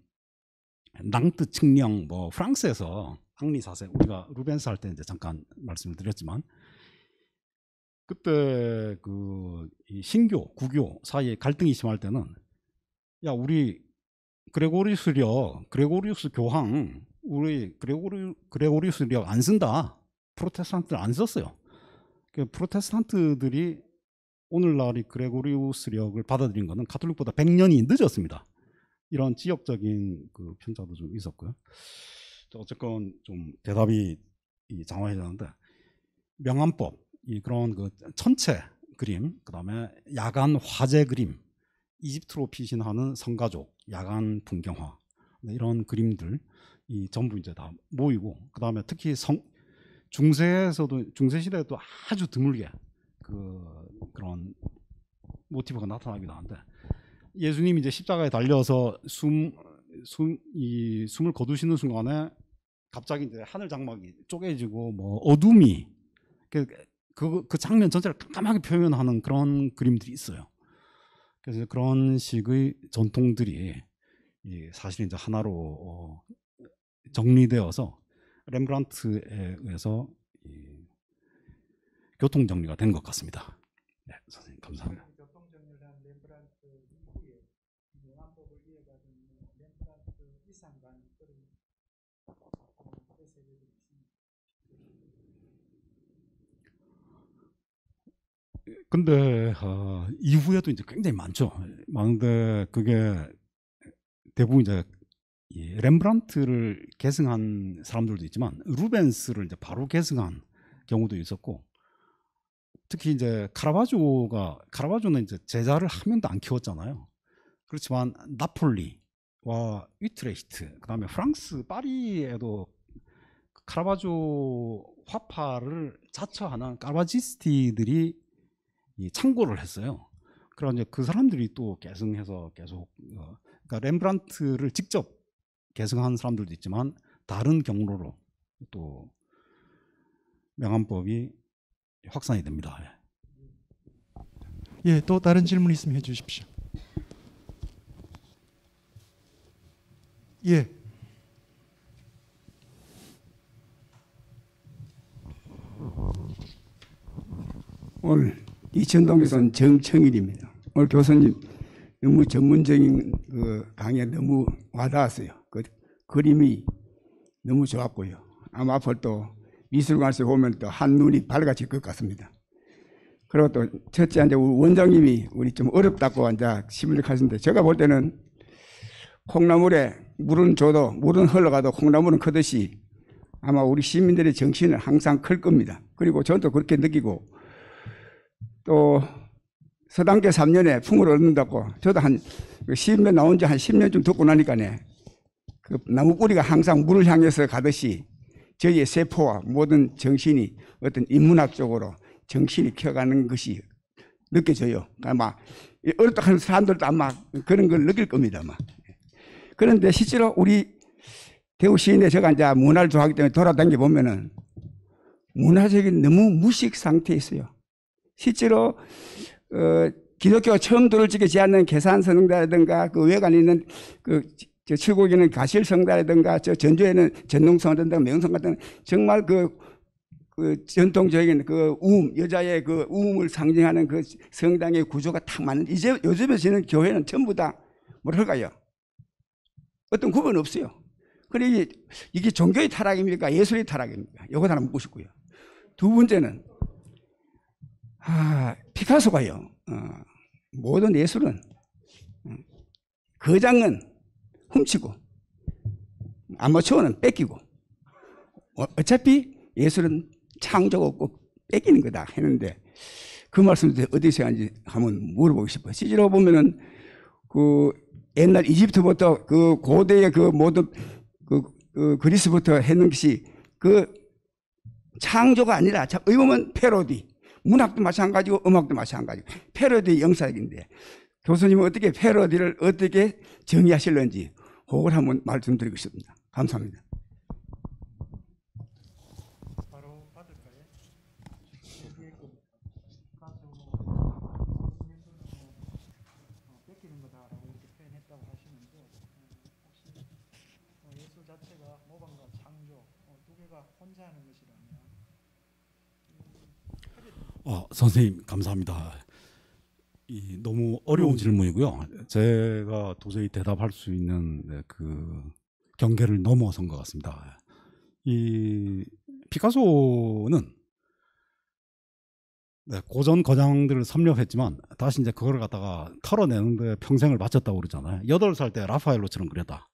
낭트 측령 뭐 프랑스에서 앙리 사세 우리가 루벤스 할 때 이제 잠깐 말씀을 드렸지만 그때 그 신교 구교 사이에 갈등이 심할 때는 야 우리 그레고리우스력 그레고리우스 교황 우리 그레고리 그레고리우스력안 쓴다 프로테스탄트를 안 썼어요 그 프로테스탄트들이 오늘날이 그레고리우스력을 받아들인 것은 가톨릭보다 100년이 늦었습니다. 이런 지역적인 그 편차도 좀 있었고요. 어쨌건 좀 대답이 장황해졌는데 명암법 이 그런 그 천체 그림 그다음에 야간 화재 그림 이집트로 피신하는 성가족 야간 풍경화 네, 이런 그림들 이 전부 이제 다 모이고 그다음에 특히 성 중세에서도 중세 시대에도 아주 드물게 그 그런 모티브가 나타나기도 한데 예수님이 이제 십자가에 달려서 숨 숨 이 숨을 거두시는 순간에 갑자기 이제 하늘 장막이 쪼개지고 뭐 어둠이 그, 그, 그 장면 전체를 깜깜하게 표현하는 그런 그림들이 있어요. 그래서 그런 식의 전통들이 사실 이제 하나로 어, 정리되어서 렘브란트에 의해서 교통 정리가 된 것 같습니다. 네, 선생님 감사합니다. 근데 어, 이후에도 이제 굉장히 많죠. 많은데 그게 대부분 이제 예, 렘브란트를 계승한 사람들도 있지만 루벤스를 이제 바로 계승한 경우도 있었고 특히 이제 카라바조가 카라바조는 이제 제자를 한 명도 안 키웠잖아요. 그렇지만 나폴리와 위트레히트 그다음에 프랑스 파리에도 그 카라바조 화파를 자처하는 카르바지스티들이 창고를 했어요. 그러 이제 그 사람들이 또 계승해서 계속 어, 그러니까 렘브란트를 직접 계승한 사람들도 있지만 다른 경로로 또 명함법이 확산이 됩니다. 예, 예 또 다른 질문 있으면 해주십시오. 예. 오늘 이천동에선 정청일입니다. 오늘 교수님 너무 전문적인 그 강의 너무 와닿았어요. 그림이 너무 좋았고요. 아마 앞으로 또 미술관에서 보면 또 한눈이 밝아질 것 같습니다. 그리고 또 첫째 이제 우리 원장님이 우리 좀 어렵다고 이제 시민을 하셨는데 제가 볼 때는 콩나물에 물은 줘도 물은 흘러가도 콩나물은 크듯이 아마 우리 시민들의 정신은 항상 클 겁니다. 그리고 저도 그렇게 느끼고 또 서당계 3년에 풍을 얻는다고 저도 한 그 시인면 나온 지 한 10년쯤 듣고 나니까 네그 나무 뿌리가 항상 물을 향해서 가듯이 저희의 세포와 모든 정신이 어떤 인문학적으로 정신이 켜가는 것이 느껴져요. 그러니까 막 어렵다 하는 사람들도 아마 그런 걸 느낄 겁니다. 아마. 그런데 실제로 우리 대구 시인의 제가 이제 문화를 좋아하기 때문에 돌아다니 게 보면은 문화적인 너무 무식 상태에 있어요. 실제로 어, 기독교가 처음 들를 지게 제하는 계산 선흥다라든가 그 외관에 있는 그저 출국에는 가실성당이라든가 저 전주에는 전동성당이든가 명성 같은 정말 그, 그 전통적인 그 우음, 여자의 그 우음을 상징하는 그 성당의 구조가 딱 맞는, 이제 요즘에 지는 교회는 전부 다 뭐랄까요? 어떤 구분 없어요. 그래, 이게, 이게 종교의 타락입니까? 예술의 타락입니까? 요거 하나 묻고 싶고요. 두 번째는, 아, 피카소가요, 어, 모든 예술은, 어, 거장은 훔치고 아마추어는 뺏기고 어, 어차피 예술은 창조가 없고 뺏기는 거다 했는데 그 말씀을 어디서 는지 한번 물어보고 싶어요. 실제로 보면은 그 옛날 이집트부터 그 고대의 그 모든 그, 그 그리스부터 했는 것이 그 창조가 아니라 의문은 패러디 문학도 마찬가지고 음악도 마찬가지고 패러디 영사인데 교수님은 어떻게 패러디를 어떻게 정의하실는지 그걸 한번 말씀드리고 싶습니다. 감사합니다. 어, 선생님 감사합니다. 이 너무 어려운 음. 질문이고요. 제가 도저히 대답할 수 있는 네, 그 경계를 넘어선 것 같습니다. 이 피카소는 네, 고전 거장들을 섭렵했지만 다시 이제 그걸 갖다가 털어내는데 평생을 바쳤다고 그러잖아요. 여덟 살 때 라파엘로처럼 그렸다.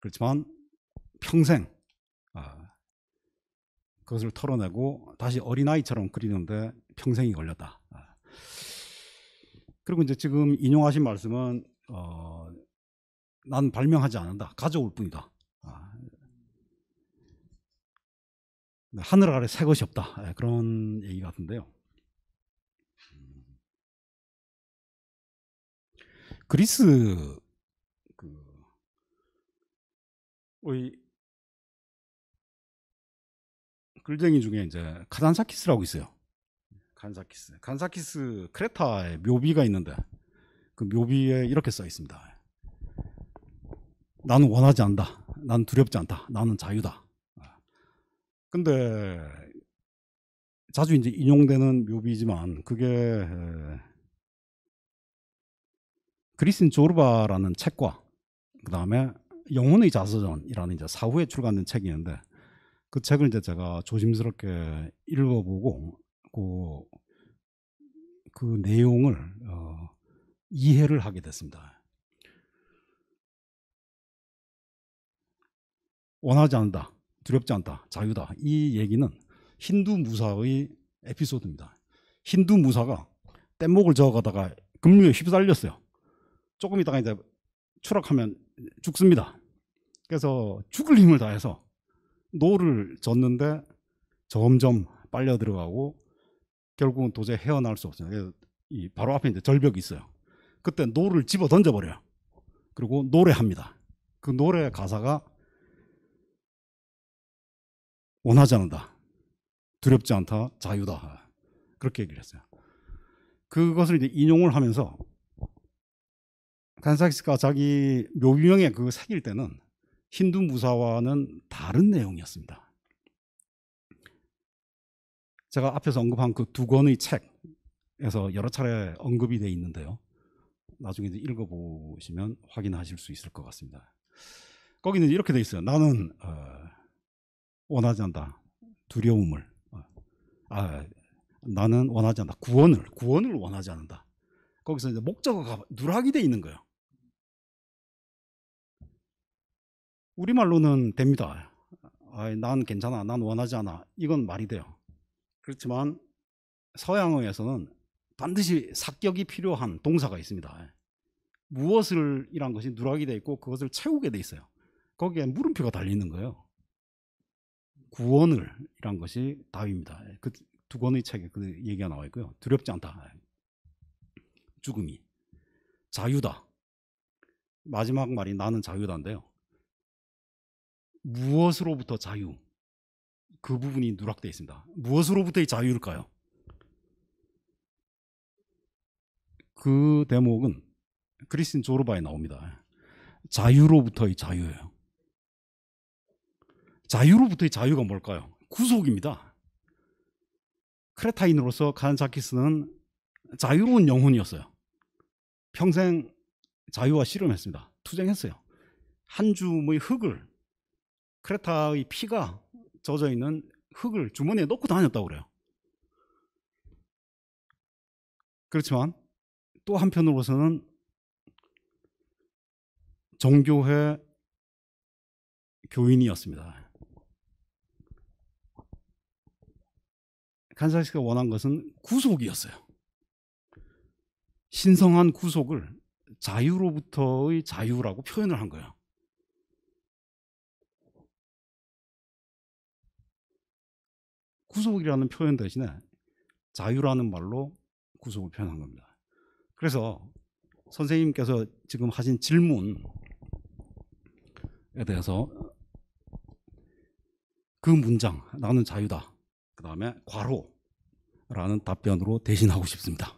그렇지만 평생 아, 그것을 털어내고 다시 어린아이처럼 그리는데 평생이 걸렸다. 그리고 이제 지금 인용하신 말씀은 어, 난 발명하지 않는다. 가져올 뿐이다. 아, 네, 하늘 아래 새 것이 없다. 네, 그런 얘기 같은데요. 그리스 그 글쟁이 중에 이제 카단사키스라고 있어요. 간사키스. 간사키스 크레타에 묘비가 있는데 그 묘비에 이렇게 써 있습니다. 나는 원하지 않다. 나는 두렵지 않다. 나는 자유다. 아. 근데 자주 이제 인용되는 묘비지만 그게 그리스인 조르바라는 책과 그 다음에 영혼의 자서전이라는 이제 사후에 출간된 책이 있는데 그 책을 이제 제가 조심스럽게 읽어보고 그, 그 내용을 어, 이해를 하게 됐습니다. 원하지 않는다, 두렵지 않다, 자유다. 이 얘기는 힌두 무사의 에피소드입니다. 힌두 무사가 뗏목을 저어가다가 급류에 휩쓸렸어요. 조금 있다가 이제 추락하면 죽습니다. 그래서 죽을 힘을 다해서 노를 졌는데 점점 빨려 들어가고 결국은 도저히 헤어나올 수 없어요. 이 바로 앞에 이제 절벽이 있어요. 그때 노를 집어 던져버려요. 그리고 노래합니다. 그 노래 가사가 원하지 않는다. 두렵지 않다. 자유다. 그렇게 얘기를 했어요. 그것을 이제 인용을 하면서 간사키스가 자기 묘유형의 그 새길 때는 힌두 무사와는 다른 내용이었습니다. 제가 앞에서 언급한 그 두 권의 책에서 여러 차례 언급이 돼 있는데요. 나중에 읽어보시면 확인하실 수 있을 것 같습니다. 거기는 이렇게 돼 있어요. 나는 어, 원하지 않다 두려움을, 어, 아, 나는 원하지 않다 구원을 구원을 원하지 않는다. 거기서 이제 목적어가 누락이 돼 있는 거예요. 우리말로는 됩니다. 아, 난 괜찮아. 난 원하지 않아. 이건 말이 돼요. 그렇죠. 그렇지만 서양어에서는 반드시 사격이 필요한 동사가 있습니다. 무엇을 이란 것이 누락이 돼 있고 그것을 채우게 돼 있어요. 거기에 물음표가 달려 있는 거예요. 구원을 이란 것이 답입니다. 그 두 권의 책에 그 얘기가 나와 있고요. 두렵지 않다. 죽음이 자유다. 마지막 말이 나는 자유다인데요. 무엇으로부터 자유? 그 부분이 누락되어 있습니다. 무엇으로부터의 자유일까요? 그 대목은 크리스틴 조르바에 나옵니다. 자유로부터의 자유예요. 자유로부터의 자유가 뭘까요? 구속입니다. 크레타인으로서 칸자키스는 자유로운 영혼이었어요. 평생 자유와 씨름했습니다 투쟁했어요. 한 줌의 흙을 크레타의 피가 젖어 있는 흙을 주머니에 넣고 다녔다고 그래요. 그렇지만 또 한편으로서는 정교회 교인이었습니다. 칸사스가 원한 것은 구속이었어요. 신성한 구속을 자유로부터의 자유라고 표현을 한 거예요. 구속이라는 표현 대신에 자유라는 말로 구속을 표현한 겁니다. 그래서 선생님께서 지금 하신 질문에 대해서 그 문장 나는 자유다. 그 다음에 과로라는 답변으로 대신하고 싶습니다.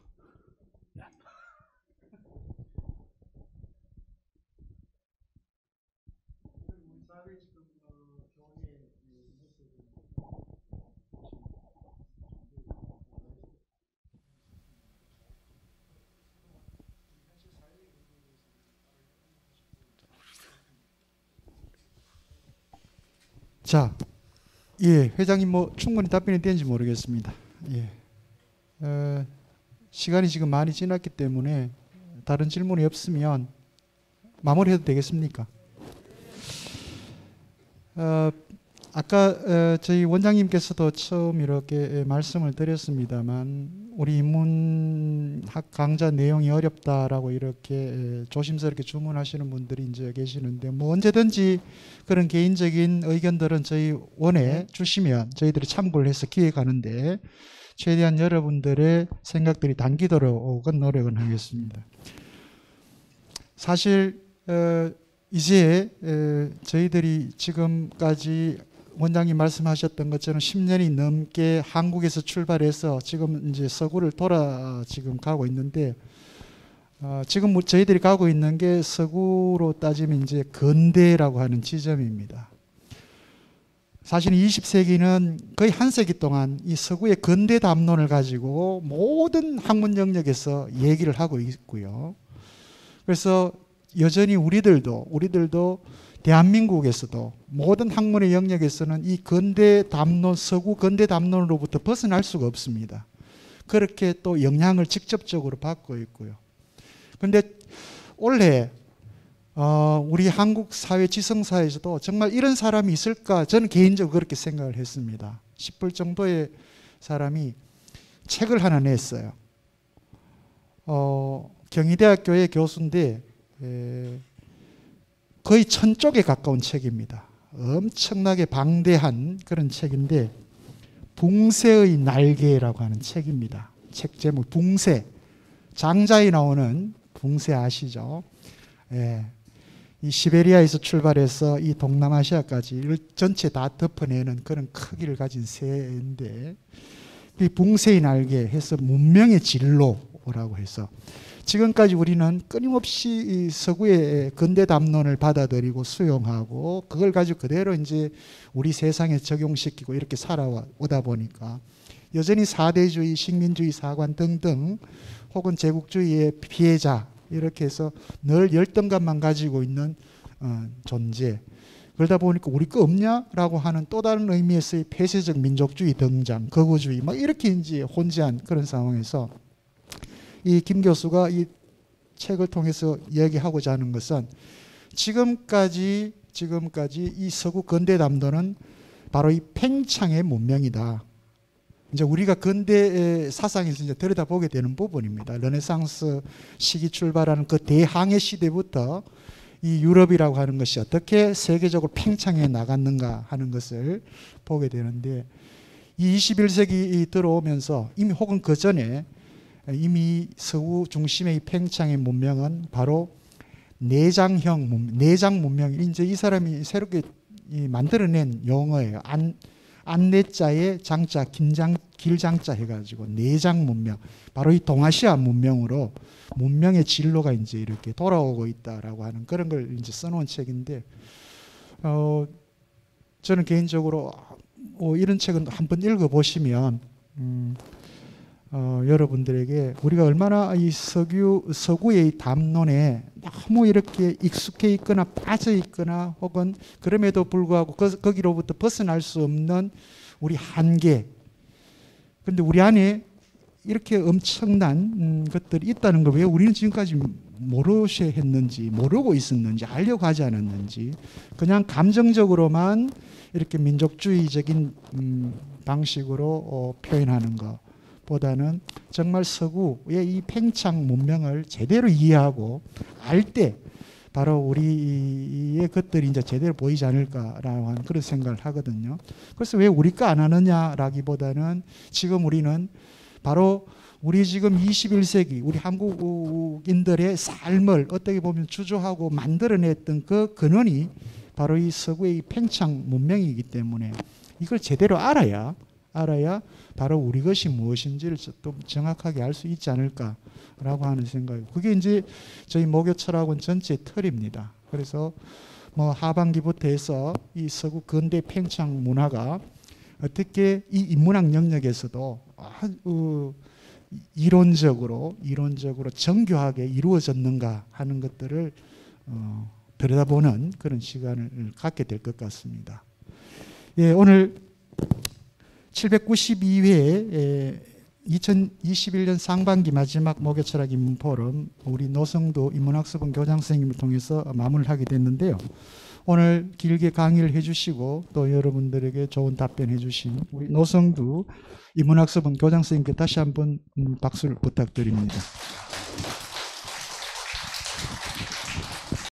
자, 예, 회장님 뭐 충분히 답변이 되는지 모르겠습니다. 예. 어, 시간이 지금 많이 지났기 때문에 다른 질문이 없으면 마무리해도 되겠습니까? 어, 아까 어, 저희 원장님께서도 처음 이렇게 예, 말씀을 드렸습니다만 우리 인문학 강좌 내용이 어렵다라고 이렇게 예, 조심스럽게 주문하시는 분들이 이제 계시는데 뭐 언제든지 그런 개인적인 의견들은 저희 원에 네. 주시면 저희들이 참고를 해서 기획하는데 최대한 여러분들의 생각들이 담기도록 노력은 하겠습니다. 사실 어, 이제 저희들이 지금까지 원장님 말씀하셨던 것처럼 10년이 넘게 한국에서 출발해서 지금 이제 서구를 돌아 어, 지금 가고 있는데 어, 지금 뭐 저희들이 가고 있는 게 서구로 따지면 이제 근대라고 하는 지점입니다. 사실 20세기는 거의 한 세기 동안 이 서구의 근대 담론을 가지고 모든 학문 영역에서 얘기를 하고 있고요. 그래서 여전히 우리들도 우리들도 대한민국에서도 모든 학문의 영역에서는 이 근대 담론, 서구 근대 담론으로부터 벗어날 수가 없습니다. 그렇게 또 영향을 직접적으로 받고 있고요. 그런데 올해 어, 우리 한국 사회 지성사에서도 정말 이런 사람이 있을까 저는 개인적으로 그렇게 생각을 했습니다. 싶을 정도의 사람이 책을 하나 냈어요. 어, 경희대학교의 교수인데 에, 거의 천 쪽에 가까운 책입니다. 엄청나게 방대한 그런 책인데 붕새의 날개라고 하는 책입니다. 책 제목 붕새 장자에 나오는 붕새 아시죠? 예. 이 시베리아에서 출발해서 이 동남아시아까지 전체 다 덮어내는 그런 크기를 가진 새인데 이 붕새의 날개 해서 문명의 진로라고 해서 지금까지 우리는 끊임없이 서구의 근대 담론을 받아들이고 수용하고 그걸 가지고 그대로 이제 우리 세상에 적용시키고 이렇게 살아오다 보니까 여전히 사대주의, 식민주의 사관 등등 혹은 제국주의의 피해자 이렇게 해서 늘 열등감만 가지고 있는 어, 존재. 그러다 보니까 우리 거 없냐라고 하는 또 다른 의미에서의 폐쇄적 민족주의 등장, 거구주의 막 뭐 이렇게 이제 혼재한 그런 상황에서 이김 교수가 이 책을 통해서 얘기하고자 하는 것은 지금까지 지금까지 이 서구 근대 담도는 바로 이 팽창의 문명이다. 이제 우리가 근대 사상에서 이제 들여다보게 되는 부분입니다. 르네상스 시기 출발하는 그 대항해 시대부터 이 유럽이라고 하는 것이 어떻게 세계적으로 팽창해 나갔는가 하는 것을 보게 되는데 이 21세기 들어오면서 이미 혹은 그 전에 이미 서구 중심의 팽창의 문명은 바로 내장형 내장 문명인데 이 사람이 새롭게 만들어낸 용어예요. 안 안내자에 장자 긴장 길장자 해가지고 내장 문명 바로 이 동아시아 문명으로 문명의 진로가 이제 이렇게 돌아오고 있다라고 하는 그런 걸 이제 써놓은 책인데 어 저는 개인적으로 어, 이런 책은 한번 읽어보시면 음, 어, 여러분들에게 우리가 얼마나 이 석유, 서구의 담론에 너무 이렇게 익숙해 있거나 빠져 있거나 혹은 그럼에도 불구하고 거, 기로부터 벗어날 수 없는 우리 한계. 그런데 우리 안에 이렇게 엄청난 음, 것들이 있다는 걸 왜 우리는 지금까지 모르셔 했는지, 모르고 있었는지, 알려고 하지 않았는지, 그냥 감정적으로만 이렇게 민족주의적인 음, 방식으로 어, 표현하는 것. 보다는 정말 서구의 이 팽창 문명을 제대로 이해하고 알 때 바로 우리의 것들이 이제 제대로 보이지 않을까라고 하는 그런 생각을 하거든요. 그래서 왜 우리가 안 하느냐라기보다는 지금 우리는 바로 우리 지금 21세기 우리 한국인들의 삶을 어떻게 보면 주조하고 만들어냈던 그 근원이 바로 이 서구의 팽창 문명이기 때문에 이걸 제대로 알아야 알아야 바로 우리 것이 무엇인지를 좀 정확하게 알 수 있지 않을까라고 하는 생각이 그게 이제 저희 목요 철학은 전체 틀입니다. 그래서 뭐 하반기부터 해서 이 서구 근대 팽창 문화가 어떻게 이 인문학 영역에서도 아주 이론적으로 이론적으로 정교하게 이루어졌는가 하는 것들을 어, 들여다보는 그런 시간을 갖게 될 것 같습니다. 예, 오늘 792회 2021년 상반기 마지막 목요철학 인문포럼 우리 노성도 인문학습원 교장 선생님을 통해서 마무리 하게 됐는데요. 오늘 길게 강의를 해주시고 또 여러분들에게 좋은 답변해 주신 우리 노성두 인문학습원 교장 선생님께 다시 한번 음, 박수를 부탁드립니다.